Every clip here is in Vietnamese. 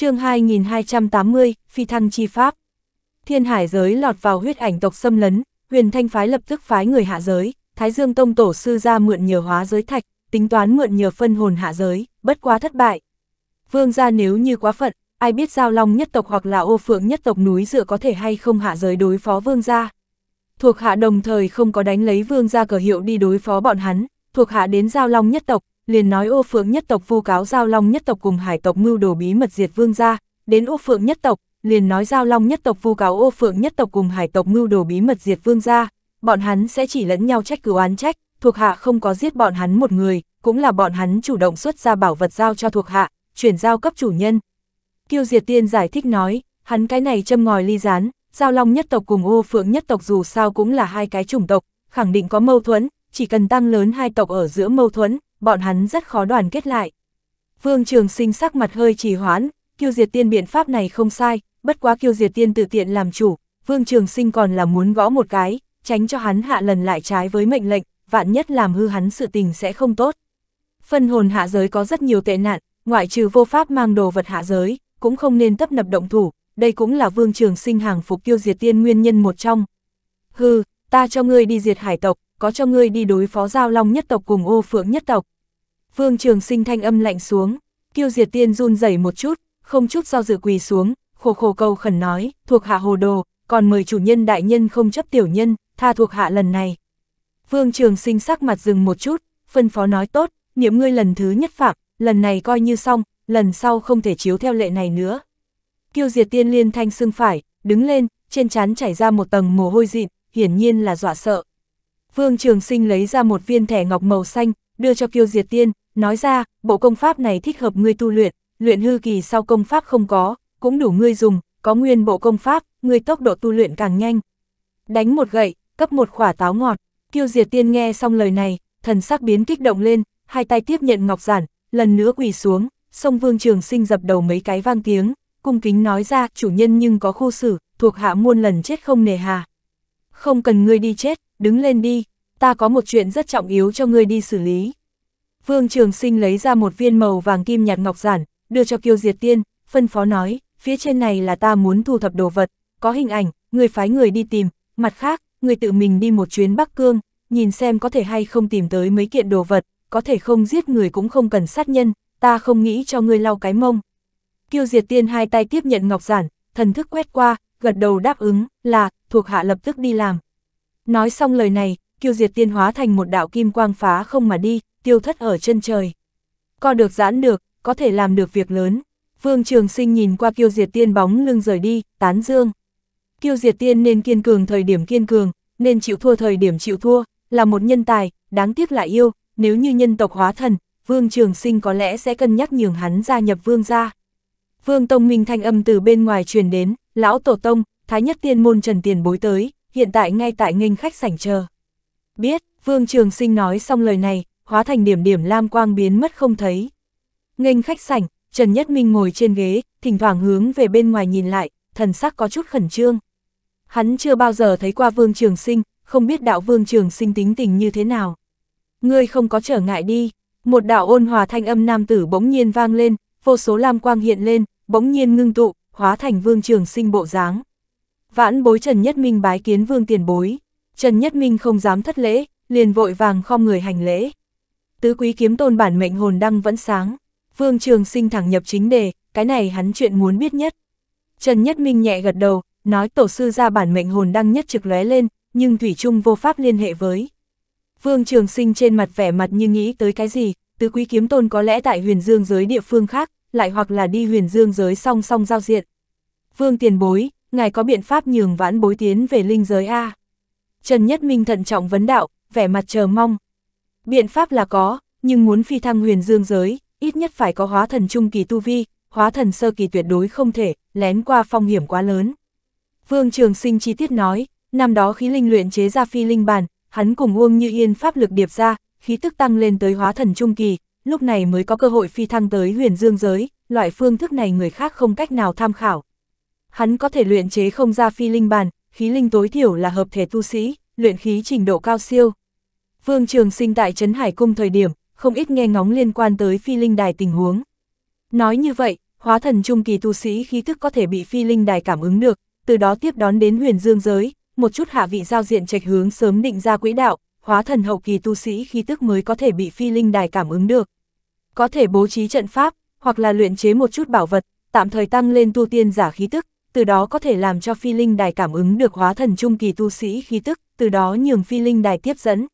chương 2280, phi thăng chi pháp. Thiên hải giới lọt vào huyết ảnh tộc xâm lấn, huyền thanh phái lập tức phái người hạ giới, Thái Dương Tông tổ sư ra mượn nhờ hóa giới thạch, tính toán mượn nhờ phân hồn hạ giới, bất quá thất bại. Vương gia nếu như quá phận, ai biết giao long nhất tộc hoặc là ô phượng nhất tộc núi dựa có thể hay không hạ giới đối phó vương gia. Thuộc hạ đồng thời không có đánh lấy vương gia cờ hiệu đi đối phó bọn hắn, thuộc hạ đến giao long nhất tộc, liền nói ô phượng nhất tộc vu cáo giao long nhất tộc cùng hải tộc mưu đồ bí mật diệt vương gia, đến ô phượng nhất tộc, liền nói giao long nhất tộc vu cáo ô phượng nhất tộc cùng hải tộc mưu đồ bí mật diệt vương gia, bọn hắn sẽ chỉ lẫn nhau trách cứ oán trách, thuộc hạ không có giết bọn hắn một người, cũng là bọn hắn chủ động xuất ra bảo vật giao cho thuộc hạ, chuyển giao cấp chủ nhân. Kiêu Diệt Tiên giải thích nói, hắn cái này châm ngòi ly rán, giao long nhất tộc cùng ô phượng nhất tộc dù sao cũng là hai cái chủng tộc, khẳng định có mâu thuẫn, chỉ cần tăng lớn hai tộc ở giữa mâu thuẫn, bọn hắn rất khó đoàn kết lại. Vương Trường Sinh sắc mặt hơi trì hoãn, kiêu diệt tiên biện pháp này không sai, bất quá kiêu diệt tiên tự tiện làm chủ, Vương Trường Sinh còn là muốn gõ một cái, tránh cho hắn hạ lần lại trái với mệnh lệnh, vạn nhất làm hư hắn sự tình sẽ không tốt. Phân hồn hạ giới có rất nhiều tệ nạn, ngoại trừ vô pháp mang đồ vật hạ giới, cũng không nên tấp nập động thủ, đây cũng là Vương Trường Sinh hàng phục kiêu diệt tiên nguyên nhân một trong. Hừ, ta cho ngươi đi diệt hải tộc, có cho ngươi đi đối phó giao long nhất tộc cùng ô phượng nhất tộc. Vương Trường Sinh thanh âm lạnh xuống, Kiêu Diệt Tiên run rẩy một chút, không chút do dự quỳ xuống, khổ khổ cầu khẩn nói, thuộc hạ hồ đồ, còn mời chủ nhân đại nhân không chấp tiểu nhân, tha thuộc hạ lần này. Vương Trường Sinh sắc mặt dừng một chút, phân phó nói tốt, niệm ngươi lần thứ nhất phạm, lần này coi như xong, lần sau không thể chiếu theo lệ này nữa. Kiêu Diệt Tiên liên thanh xương phải, đứng lên, trên trán chảy ra một tầng mồ hôi dịn, hiển nhiên là dọa sợ. Vương Trường Sinh lấy ra một viên thẻ ngọc màu xanh, đưa cho Kiêu Diệt Tiên, nói ra, bộ công pháp này thích hợp ngươi tu luyện, luyện hư kỳ sau công pháp không có, cũng đủ ngươi dùng, có nguyên bộ công pháp, ngươi tốc độ tu luyện càng nhanh. Đánh một gậy, cấp một quả táo ngọt, Kiêu Diệt Tiên nghe xong lời này, thần sắc biến kích động lên, hai tay tiếp nhận ngọc giản, lần nữa quỳ xuống, song Vương Trường Sinh dập đầu mấy cái vang tiếng, cung kính nói ra, chủ nhân nhưng có khu xử, thuộc hạ muôn lần chết không nề hà. Không cần ngươi đi chết, đứng lên đi ta có một chuyện rất trọng yếu cho ngươi đi xử lý. Vương Trường Sinh lấy ra một viên màu vàng kim nhạt ngọc giản, đưa cho Kiêu Diệt Tiên, phân phó nói, phía trên này là ta muốn thu thập đồ vật, có hình ảnh, người phái người đi tìm, mặt khác, người tự mình đi một chuyến Bắc Cương, nhìn xem có thể hay không tìm tới mấy kiện đồ vật, có thể không giết người cũng không cần sát nhân, ta không nghĩ cho ngươi lau cái mông. Kiêu Diệt Tiên hai tay tiếp nhận ngọc giản, thần thức quét qua, gật đầu đáp ứng, là, thuộc hạ lập tức đi làm. Nói xong lời này, kiêu diệt tiên hóa thành một đạo kim quang phá không mà đi, tiêu thất ở chân trời. Co được giãn được, có thể làm được việc lớn. Vương Trường Sinh nhìn qua kiêu diệt tiên bóng lưng rời đi, tán dương. Kiêu diệt tiên nên kiên cường thời điểm kiên cường, nên chịu thua thời điểm chịu thua, là một nhân tài, đáng tiếc lại yêu, nếu như nhân tộc hóa thần, Vương Trường Sinh có lẽ sẽ cân nhắc nhường hắn gia nhập Vương gia. Vương Tông Minh thanh âm từ bên ngoài truyền đến, lão tổ tông, thái nhất tiên môn Trần Tiền bối tới, hiện tại ngay tại nghênh khách sảnh chờ. Biết, Vương Trường Sinh nói xong lời này, hóa thành điểm điểm lam quang biến mất không thấy. Nghênh khách sảnh, Trần Nhất Minh ngồi trên ghế, thỉnh thoảng hướng về bên ngoài nhìn lại, thần sắc có chút khẩn trương. Hắn chưa bao giờ thấy qua Vương Trường Sinh, không biết đạo Vương Trường Sinh tính tình như thế nào. Ngươi không có trở ngại đi, một đạo ôn hòa thanh âm nam tử bỗng nhiên vang lên, vô số lam quang hiện lên, bỗng nhiên ngưng tụ, hóa thành Vương Trường Sinh bộ dáng. Vãn bối Trần Nhất Minh bái kiến Vương Tiền Bối. Trần Nhất Minh không dám thất lễ, liền vội vàng khom người hành lễ. Tứ quý kiếm tôn bản mệnh hồn đăng vẫn sáng, Vương Trường Sinh thẳng nhập chính đề, cái này hắn chuyện muốn biết nhất. Trần Nhất Minh nhẹ gật đầu, nói tổ sư ra bản mệnh hồn đăng nhất trực lóe lên, nhưng Thủy Trung vô pháp liên hệ với. Vương Trường Sinh trên mặt vẻ mặt như nghĩ tới cái gì, tứ quý kiếm tôn có lẽ tại huyền dương giới địa phương khác, lại hoặc là đi huyền dương giới song song giao diện. Vương tiền bối, ngài có biện pháp nhường vãn bối tiến về linh giới A. Trần Nhất Minh thận trọng vấn đạo, vẻ mặt chờ mong. Biện pháp là có, nhưng muốn phi thăng huyền dương giới, ít nhất phải có hóa thần trung kỳ tu vi, hóa thần sơ kỳ tuyệt đối không thể, lén qua phong hiểm quá lớn. Vương Trường Sinh chi tiết nói, năm đó khí linh luyện chế ra phi linh bàn, hắn cùng Uông Như Yên pháp lực điệp ra, khí tức tăng lên tới hóa thần trung kỳ, lúc này mới có cơ hội phi thăng tới huyền dương giới, loại phương thức này người khác không cách nào tham khảo. Hắn có thể luyện chế không ra phi linh bàn, khí linh tối thiểu là hợp thể tu sĩ, luyện khí trình độ cao siêu. Vương Trường Sinh tại Trấn Hải Cung thời điểm, không ít nghe ngóng liên quan tới phi linh đài tình huống. Nói như vậy, hóa thần trung kỳ tu sĩ khí thức có thể bị phi linh đài cảm ứng được, từ đó tiếp đón đến huyền dương giới, một chút hạ vị giao diện trạch hướng sớm định ra quỹ đạo, hóa thần hậu kỳ tu sĩ khí tức mới có thể bị phi linh đài cảm ứng được. Có thể bố trí trận pháp, hoặc là luyện chế một chút bảo vật, tạm thời tăng lên tu tiên giả khí tức, từ đó có thể làm cho phi linh đài cảm ứng được hóa thần trung kỳ tu sĩ khí tức, từ đó nhường phi linh đài tiếp dẫn.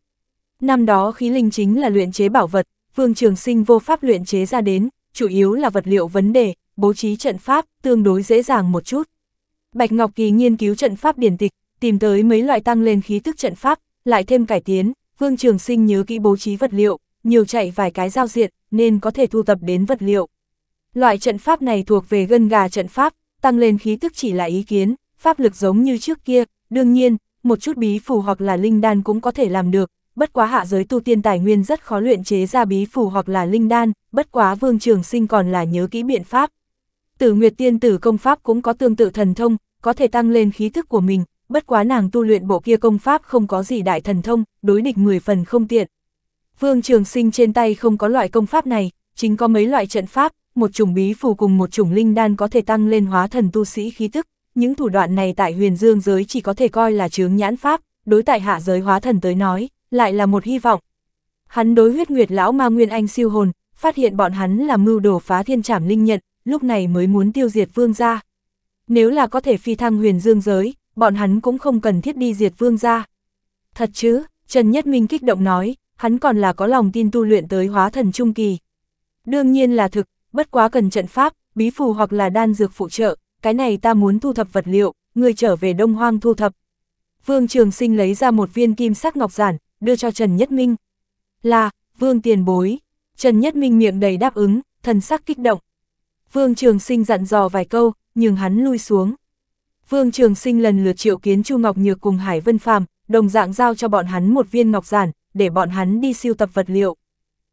Năm đó khí linh chính là luyện chế bảo vật, Vương Trường Sinh vô pháp luyện chế ra đến, chủ yếu là vật liệu vấn đề, bố trí trận pháp, tương đối dễ dàng một chút. Bạch Ngọc Kỳ nghiên cứu trận pháp điển tịch, tìm tới mấy loại tăng lên khí tức trận pháp, lại thêm cải tiến, Vương Trường Sinh nhớ kỹ bố trí vật liệu, nhiều chạy vài cái giao diện, nên có thể thu tập đến vật liệu. Loại trận pháp này thuộc về gân gà trận pháp, tăng lên khí tức chỉ là ý kiến, pháp lực giống như trước kia, đương nhiên, một chút bí phù hoặc là linh đan cũng có thể làm được, bất quá hạ giới tu tiên tài nguyên rất khó luyện chế ra bí phù hoặc là linh đan, bất quá Vương Trường Sinh còn là nhớ kỹ biện pháp. Tử Nguyệt Tiên tử công pháp cũng có tương tự thần thông, có thể tăng lên khí thức của mình, bất quá nàng tu luyện bộ kia công pháp không có gì đại thần thông, đối địch 10 phần không tiện. Vương Trường Sinh trên tay không có loại công pháp này, chính có mấy loại trận pháp, một chủng bí phù cùng một chủng linh đan có thể tăng lên hóa thần tu sĩ khí tức, những thủ đoạn này tại huyền dương giới chỉ có thể coi là chướng nhãn pháp, đối tại hạ giới hóa thần tới nói, lại là một hy vọng. Hắn đối huyết nguyệt lão ma nguyên anh siêu hồn, phát hiện bọn hắn là mưu đồ phá thiên trảm linh nhận, lúc này mới muốn tiêu diệt vương gia. Nếu là có thể phi thăng huyền dương giới, bọn hắn cũng không cần thiết đi diệt vương gia. Thật chứ, Trần Nhất Minh kích động nói, hắn còn là có lòng tin tu luyện tới hóa thần trung kỳ. Đương nhiên là thực, bất quá cần trận pháp, bí phù hoặc là đan dược phụ trợ, cái này ta muốn thu thập vật liệu, người trở về Đông Hoang thu thập. Vương Trường Sinh lấy ra một viên kim sắc ngọc giản, đưa cho Trần Nhất Minh. Là, Vương tiền bối. Trần Nhất Minh miệng đầy đáp ứng, thần sắc kích động. Vương Trường Sinh dặn dò vài câu, nhưng hắn lui xuống. Vương Trường Sinh lần lượt triệu kiến Chu Ngọc Nhược cùng Hải Vân Phàm, đồng dạng giao cho bọn hắn một viên ngọc giản, để bọn hắn đi siêu tập vật liệu.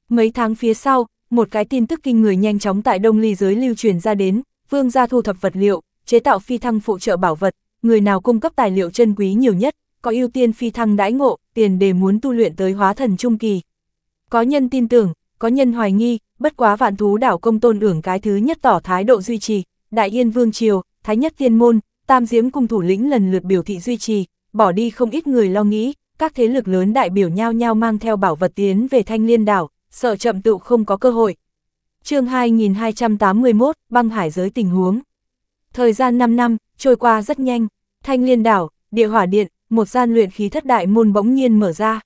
Mấy tháng phía sau, một cái tin tức kinh người nhanh chóng tại Đông Ly giới lưu truyền ra đến, vương gia thu thập vật liệu, chế tạo phi thăng phụ trợ bảo vật, người nào cung cấp tài liệu chân quý nhiều nhất, có ưu tiên phi thăng đãi ngộ, tiền đề muốn tu luyện tới hóa thần trung kỳ. Có nhân tin tưởng, có nhân hoài nghi, bất quá vạn thú đảo công tôn ưởng cái thứ nhất tỏ thái độ duy trì, Đại Yên Vương Triều, Thái Nhất Tiên Môn, Tam Diễm cung thủ lĩnh lần lượt biểu thị duy trì, bỏ đi không ít người lo nghĩ, các thế lực lớn đại biểu nhau nhau mang theo bảo vật tiến về thanh liên đảo, sợ chậm tựu không có cơ hội. chương 2281, băng hải giới tình huống. Thời gian 5 năm, trôi qua rất nhanh, thanh liên đảo, địa hỏa điện, một gian luyện khí thất đại môn bỗng nhiên mở ra.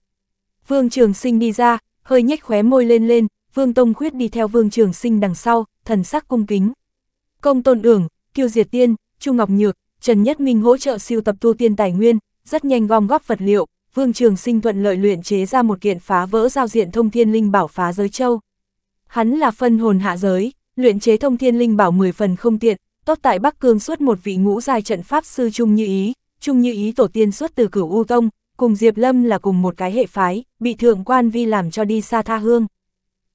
Vương Trường Sinh đi ra, hơi nhếch khóe môi lên lên, Vương Tông Khuyết đi theo Vương Trường Sinh đằng sau, thần sắc cung kính. Công Tôn Ưởng, Kiêu Diệt Tiên, Chu Ngọc Nhược, Trần Nhất Minh hỗ trợ siêu tập tu tiên tài nguyên, rất nhanh gom góp vật liệu, Vương Trường Sinh thuận lợi luyện chế ra một kiện phá vỡ giao diện thông thiên linh bảo phá giới châu. Hắn là phân hồn hạ giới, luyện chế thông thiên linh bảo 10 phần không tiện, tốt tại Bắc Cương suốt một vị ngũ giai trận pháp sư Trung Như Ý, Trung Như Ý tổ tiên xuất từ cửu U Tông, cùng Diệp Lâm là cùng một cái hệ phái, bị Thượng Quan Vi làm cho đi xa tha hương.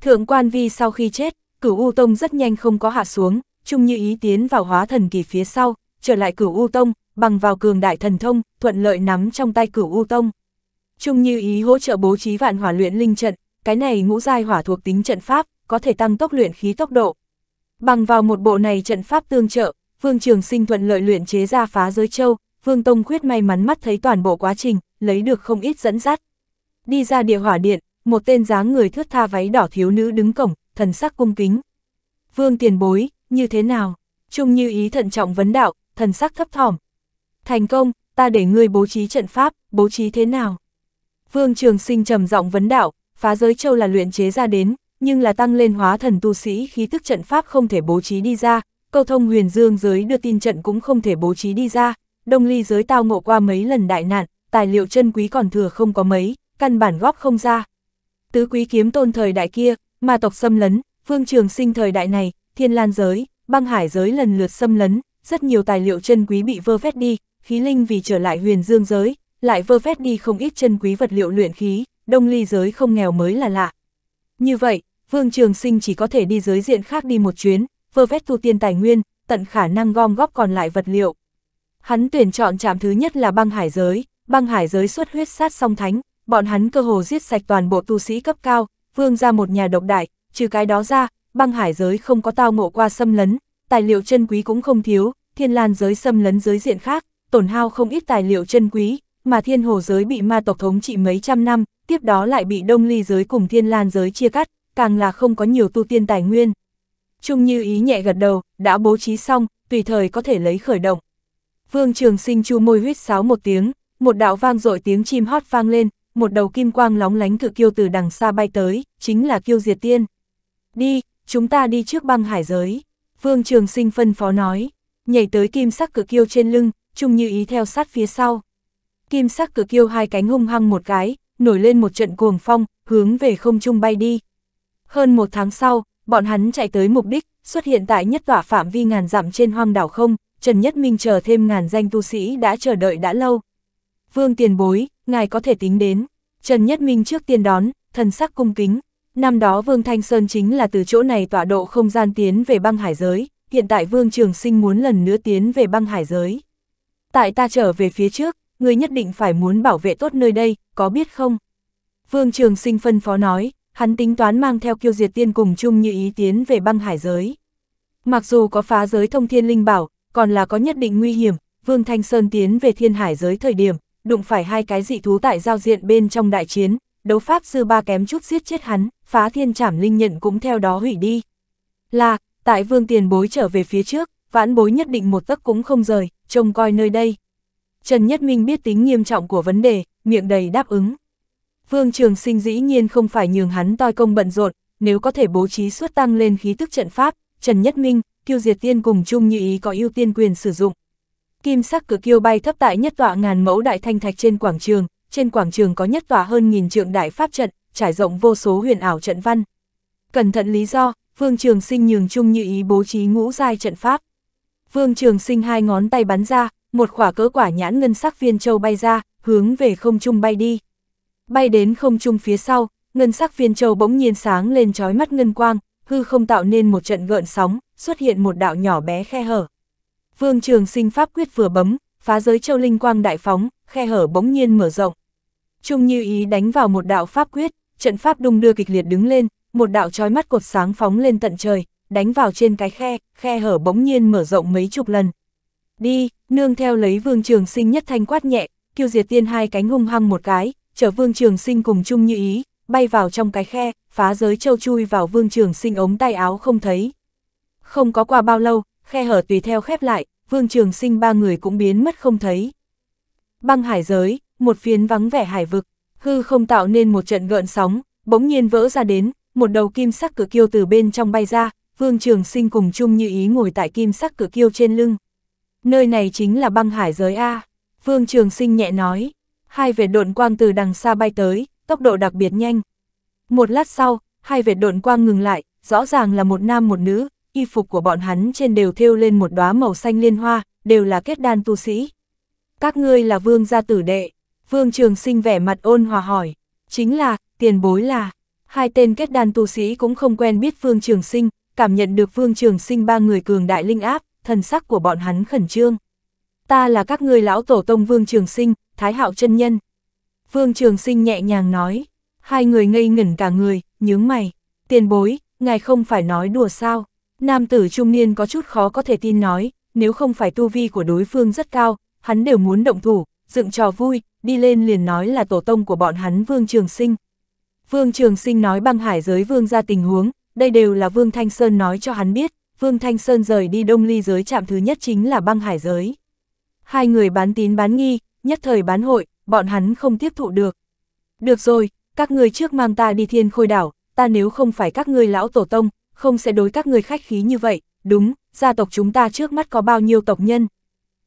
Thượng Quan Vi sau khi chết, cửu U Tông rất nhanh không có hạ xuống, Trung Như Ý tiến vào hóa thần kỳ phía sau, trở lại cửu U Tông, bằng vào cường đại thần thông, thuận lợi nắm trong tay cửu U Tông. Trung Như Ý hỗ trợ bố trí vạn hỏa luyện linh trận, cái này ngũ giai hỏa thuộc tính trận pháp, có thể tăng tốc luyện khí tốc độ. Bằng vào một bộ này trận pháp tương trợ, Vương Trường Sinh thuận lợi luyện chế ra phá giới châu, Vương Tông Khuyết may mắn mắt thấy toàn bộ quá trình, lấy được không ít dẫn dắt. Đi ra địa hỏa điện, một tên dáng người thướt tha váy đỏ thiếu nữ đứng cổng, thần sắc cung kính. Vương tiền bối, như thế nào? Trung như ý thận trọng vấn đạo, thần sắc thấp thỏm. Thành công, ta để ngươi bố trí trận pháp, bố trí thế nào? Vương Trường Sinh trầm giọng vấn đạo, phá giới châu là luyện chế ra đến, nhưng là tăng lên hóa thần tu sĩ khí tức trận pháp không thể bố trí đi ra, câu thông huyền dương giới đưa tin trận cũng không thể bố trí đi ra, đông ly giới tao ngộ qua mấy lần đại nạn, tài liệu chân quý còn thừa không có mấy, căn bản góp không ra. Tứ quý kiếm tôn thời đại kia, mà tộc xâm lấn, vương trường sinh thời đại này, thiên lan giới, băng hải giới lần lượt xâm lấn, rất nhiều tài liệu chân quý bị vơ vét đi, khí linh vì trở lại huyền dương giới, lại vơ vét đi không ít chân quý vật liệu luyện khí, đông ly giới không nghèo mới là lạ. Như vậy, Vương Trường Sinh chỉ có thể đi giới diện khác đi một chuyến, vơ vét thu tiên tài nguyên, tận khả năng gom góp còn lại vật liệu. Hắn tuyển chọn trạm thứ nhất là băng hải giới, băng hải giới xuất huyết sát song thánh, bọn hắn cơ hồ giết sạch toàn bộ tu sĩ cấp cao, vương ra một nhà độc đại, trừ cái đó ra, băng hải giới không có tao ngộ qua xâm lấn, tài liệu chân quý cũng không thiếu, thiên lan giới xâm lấn giới diện khác, tổn hao không ít tài liệu chân quý, mà thiên hồ giới bị ma tộc thống trị mấy trăm năm, tiếp đó lại bị đông ly giới cùng thiên lan giới chia cắt, càng là không có nhiều tu tiên tài nguyên. Trung như ý nhẹ gật đầu, đã bố trí xong, tùy thời có thể lấy khởi động. Vương Trường Sinh chu môi huyết sáo một tiếng, một đạo vang dội tiếng chim hót vang lên, một đầu kim quang lóng lánh cự kiêu từ đằng xa bay tới, chính là kiêu diệt tiên. Đi, chúng ta đi trước băng hải giới. Vương Trường Sinh phân phó nói, nhảy tới kim sắc cự kiêu trên lưng, Trung Như Ý theo sát phía sau kim sắc cực yêu hai cánh hung hăng một cái, nổi lên một trận cuồng phong, hướng về không trung bay đi. Hơn một tháng sau, bọn hắn chạy tới mục đích, xuất hiện tại nhất tỏa phạm vi ngàn dặm trên hoang đảo không, Trần Nhất Minh chờ thêm ngàn danh tu sĩ đã chờ đợi đã lâu. Vương tiền bối, ngài có thể tính đến. Trần Nhất Minh trước tiên đón, thần sắc cung kính. Năm đó Vương Thanh Sơn chính là từ chỗ này tọa độ không gian tiến về băng hải giới, hiện tại Vương Trường Sinh muốn lần nữa tiến về băng hải giới. Tại ta trở về phía trước, ngươi nhất định phải muốn bảo vệ tốt nơi đây, có biết không? Vương Trường Sinh phân phó nói, hắn tính toán mang theo kiêu diệt tiên cùng chung như ý tiến về băng hải giới. Mặc dù có phá giới thông thiên linh bảo, còn là có nhất định nguy hiểm, Vương Thanh Sơn tiến về thiên hải giới thời điểm, đụng phải hai cái dị thú tại giao diện bên trong đại chiến, đấu pháp sư ba kém chút giết chết hắn, phá thiên trảm linh nhận cũng theo đó hủy đi. Là, tại Vương Tiền Bối trở về phía trước, vãn bối nhất định một tấc cũng không rời, trông coi nơi đây. Trần Nhất Minh biết tính nghiêm trọng của vấn đề, miệng đầy đáp ứng. Vương Trường Sinh dĩ nhiên không phải nhường hắn toi công bận rộn, nếu có thể bố trí suốt tăng lên khí tức trận pháp, Trần Nhất Minh, Kiêu Diệt Tiên cùng Chung Như Ý có ưu tiên quyền sử dụng. Kim sắc cử kiêu bay thấp tại nhất tọa ngàn mẫu đại thanh thạch trên quảng trường, trên quảng trường có nhất tòa hơn nghìn trượng đại pháp trận, trải rộng vô số huyền ảo trận văn. Cẩn thận lý do, Vương Trường Sinh nhường chung như ý bố trí ngũ giai trận pháp. Vương Trường Sinh hai ngón tay bắn ra, một quả cỡ quả nhãn ngân sắc viên châu bay ra, hướng về không trung bay đi. Bay đến không trung phía sau, ngân sắc viên châu bỗng nhiên sáng lên trói mắt ngân quang, hư không tạo nên một trận gợn sóng, xuất hiện một đạo nhỏ bé khe hở. Vương Trường Sinh pháp quyết vừa bấm, phá giới châu linh quang đại phóng, khe hở bỗng nhiên mở rộng. Trung Như Ý đánh vào một đạo pháp quyết, trận pháp đung đưa kịch liệt đứng lên, một đạo trói mắt cột sáng phóng lên tận trời, đánh vào trên cái khe, khe hở bỗng nhiên mở rộng mấy chục lần, đi, nương theo lấy vương trường sinh nhất thanh quát nhẹ, kiêu diệt tiên hai cánh hung hăng một cái, chở vương trường sinh cùng chung như ý, bay vào trong cái khe, phá giới châu chui vào vương trường sinh ống tay áo không thấy. Không có qua bao lâu, khe hở tùy theo khép lại, vương trường sinh ba người cũng biến mất không thấy. Băng hải giới, một phiến vắng vẻ hải vực, hư không tạo nên một trận gợn sóng, bỗng nhiên vỡ ra đến, một đầu kim sắc cửa kiêu từ bên trong bay ra, vương trường sinh cùng chung như ý ngồi tại kim sắc cửa kiêu trên lưng. Nơi này chính là băng hải giới A, Vương Trường Sinh nhẹ nói, hai vệt độn quang từ đằng xa bay tới, tốc độ đặc biệt nhanh. Một lát sau, hai vệt độn quang ngừng lại, rõ ràng là một nam một nữ, y phục của bọn hắn trên đều thêu lên một đóa màu xanh liên hoa, đều là kết đan tu sĩ. Các ngươi là vương gia tử đệ, vương trường sinh vẻ mặt ôn hòa hỏi, chính là, tiền bối là, hai tên kết đan tu sĩ cũng không quen biết vương trường sinh, cảm nhận được vương trường sinh ba người cường đại linh áp, thần sắc của bọn hắn khẩn trương. Ta là các ngươi lão tổ tông Vương Trường Sinh, Thái Hạo chân nhân. Vương Trường Sinh nhẹ nhàng nói, hai người ngây ngẩn cả người, nhướng mày, tiền bối, ngài không phải nói đùa sao. Nam tử trung niên có chút khó có thể tin nói, nếu không phải tu vi của đối phương rất cao, hắn đều muốn động thủ, dựng trò vui, đi lên liền nói là tổ tông của bọn hắn Vương Trường Sinh. Vương Trường Sinh nói băng hải giới vương ra tình huống, đây đều là Vương Thanh Sơn nói cho hắn biết, Vương Thanh Sơn rời đi đông ly giới chạm thứ nhất chính là băng hải giới. Hai người bán tín bán nghi, nhất thời bán hội, bọn hắn không tiếp thụ được. Được rồi, các ngươi trước mang ta đi thiên khôi đảo, ta nếu không phải các ngươi lão tổ tông, không sẽ đối các ngươi khách khí như vậy, đúng, gia tộc chúng ta trước mắt có bao nhiêu tộc nhân.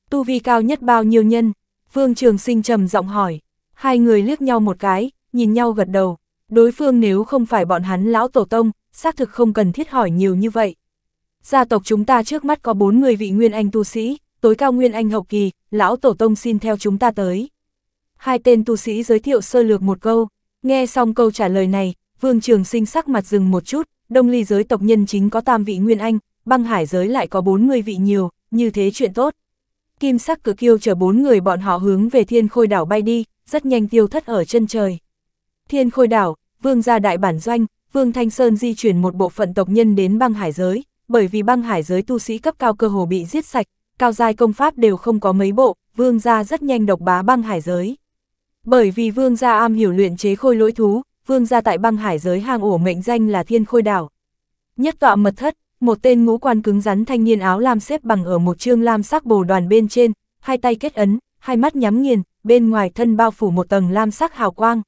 Tu vi cao nhất bao nhiêu nhân, Vương Trường Sinh trầm giọng hỏi, hai người liếc nhau một cái, nhìn nhau gật đầu, đối phương nếu không phải bọn hắn lão tổ tông, xác thực không cần thiết hỏi nhiều như vậy gia tộc chúng ta trước mắt có bốn người vị nguyên anh tu sĩ, tối cao nguyên anh hậu kỳ, lão tổ tông xin theo chúng ta tới. Hai tên tu sĩ giới thiệu sơ lược một câu, nghe xong câu trả lời này, vương trường sinh sắc mặt dừng một chút, đông ly giới tộc nhân chính có tam vị nguyên anh, băng hải giới lại có bốn người vị nhiều, như thế chuyện tốt. Kim sắc cử kiêu chở bốn người bọn họ hướng về thiên khôi đảo bay đi, rất nhanh tiêu thất ở chân trời. Thiên khôi đảo, vương gia đại bản doanh, vương Thanh Sơn di chuyển một bộ phận tộc nhân đến băng hải giới, bởi vì băng hải giới tu sĩ cấp cao cơ hồ bị giết sạch, cao giai công pháp đều không có mấy bộ, vương gia rất nhanh độc bá băng hải giới. Bởi vì vương gia am hiểu luyện chế khôi lỗi thú, vương gia tại băng hải giới hang ổ mệnh danh là thiên khôi đảo. Nhất tọa mật thất, một tên ngũ quan cứng rắn thanh niên áo lam xếp bằng ở một trương lam sắc bồ đoàn bên trên, hai tay kết ấn, hai mắt nhắm nghiền, bên ngoài thân bao phủ một tầng lam sắc hào quang.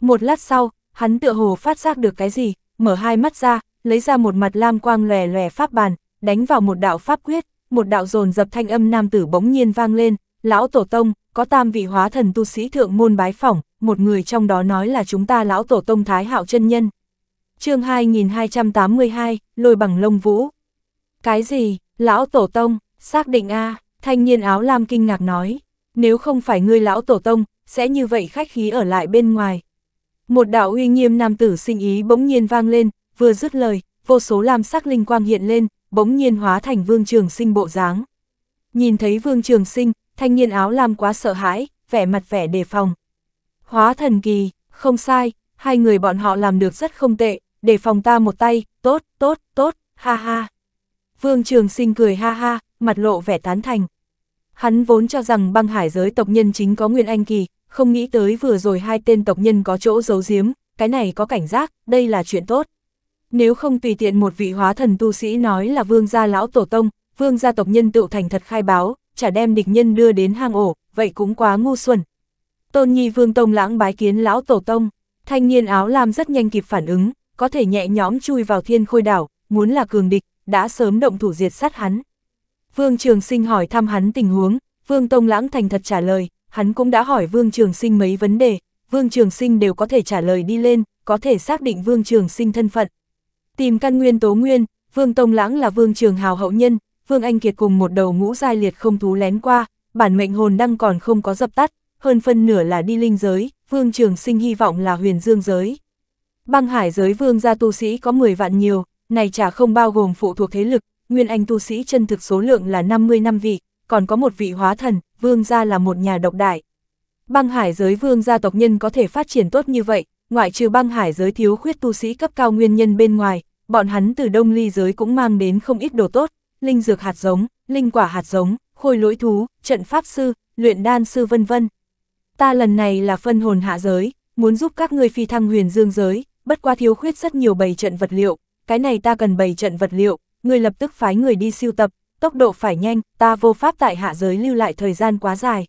Một lát sau, hắn tựa hồ phát giác được cái gì, mở hai mắt ra, lấy ra một mặt lam quang lòe lòe pháp bàn, đánh vào một đạo pháp quyết, một đạo dồn dập thanh âm nam tử bỗng nhiên vang lên, lão tổ tông, có tam vị hóa thần tu sĩ thượng môn bái phỏng, một người trong đó nói là chúng ta lão tổ tông Thái Hạo chân nhân. Chương 2282, lôi bằng lông vũ. Cái gì? Lão tổ tông, xác định a, thanh niên áo lam kinh ngạc nói, nếu không phải ngươi lão tổ tông, sẽ như vậy khách khí ở lại bên ngoài. Một đạo uy nghiêm nam tử sinh ý bỗng nhiên vang lên, vừa dứt lời, vô số lam sắc linh quang hiện lên, bỗng nhiên hóa thành Vương Trường Sinh bộ dáng. Nhìn thấy Vương Trường Sinh, thanh niên áo lam quá sợ hãi, vẻ mặt vẻ đề phòng. Hóa thần kỳ, không sai, hai người bọn họ làm được rất không tệ, đề phòng ta một tay, tốt, tốt, tốt, ha ha. Vương Trường Sinh cười ha ha, mặt lộ vẻ tán thành. Hắn vốn cho rằng băng hải giới tộc nhân chính có Nguyên Anh Kỳ, không nghĩ tới vừa rồi hai tên tộc nhân có chỗ giấu giếm, cái này có cảnh giác, đây là chuyện tốt. Nếu không tùy tiện một vị hóa thần tu sĩ nói là vương gia lão tổ tông, vương gia tộc nhân tự thành thật khai báo, chả đem địch nhân đưa đến hang ổ, vậy cũng quá ngu xuẩn. Tôn nhi vương tông lãng bái kiến lão tổ tông, thanh niên áo lam rất nhanh kịp phản ứng, có thể nhẹ nhõm chui vào thiên khôi đảo, muốn là cường địch, đã sớm động thủ diệt sát hắn. Vương Trường Sinh hỏi thăm hắn tình huống, Vương Tông Lãng thành thật trả lời, hắn cũng đã hỏi Vương Trường Sinh mấy vấn đề, Vương Trường Sinh đều có thể trả lời đi lên, có thể xác định Vương Trường Sinh thân phận. Tìm căn nguyên tố nguyên, Vương Tông Lãng là Vương Trường Hào hậu nhân, Vương Anh Kiệt cùng một đầu ngũ giai liệt không thú lén qua, bản mệnh hồn đăng còn không có dập tắt, hơn phân nửa là đi linh giới, Vương Trường Sinh hy vọng là huyền dương giới. Băng hải giới vương gia tu sĩ có 10 vạn nhiều, này chả không bao gồm phụ thuộc thế lực, nguyên anh tu sĩ chân thực số lượng là 50 năm vị, còn có một vị hóa thần, vương gia là một nhà độc đại. Băng hải giới vương gia tộc nhân có thể phát triển tốt như vậy, ngoại trừ băng hải giới thiếu khuyết tu sĩ cấp cao nguyên nhân bên ngoài, bọn hắn từ đông ly giới cũng mang đến không ít đồ tốt, linh dược hạt giống, linh quả hạt giống, khôi lỗi thú, trận pháp sư, luyện đan sư vân vân. Ta lần này là phân hồn hạ giới, muốn giúp các ngươi phi thăng huyền dương giới, bất qua thiếu khuyết rất nhiều bầy trận vật liệu, cái này ta cần bày trận vật liệu, người lập tức phái người đi siêu tập, tốc độ phải nhanh, ta vô pháp tại hạ giới lưu lại thời gian quá dài.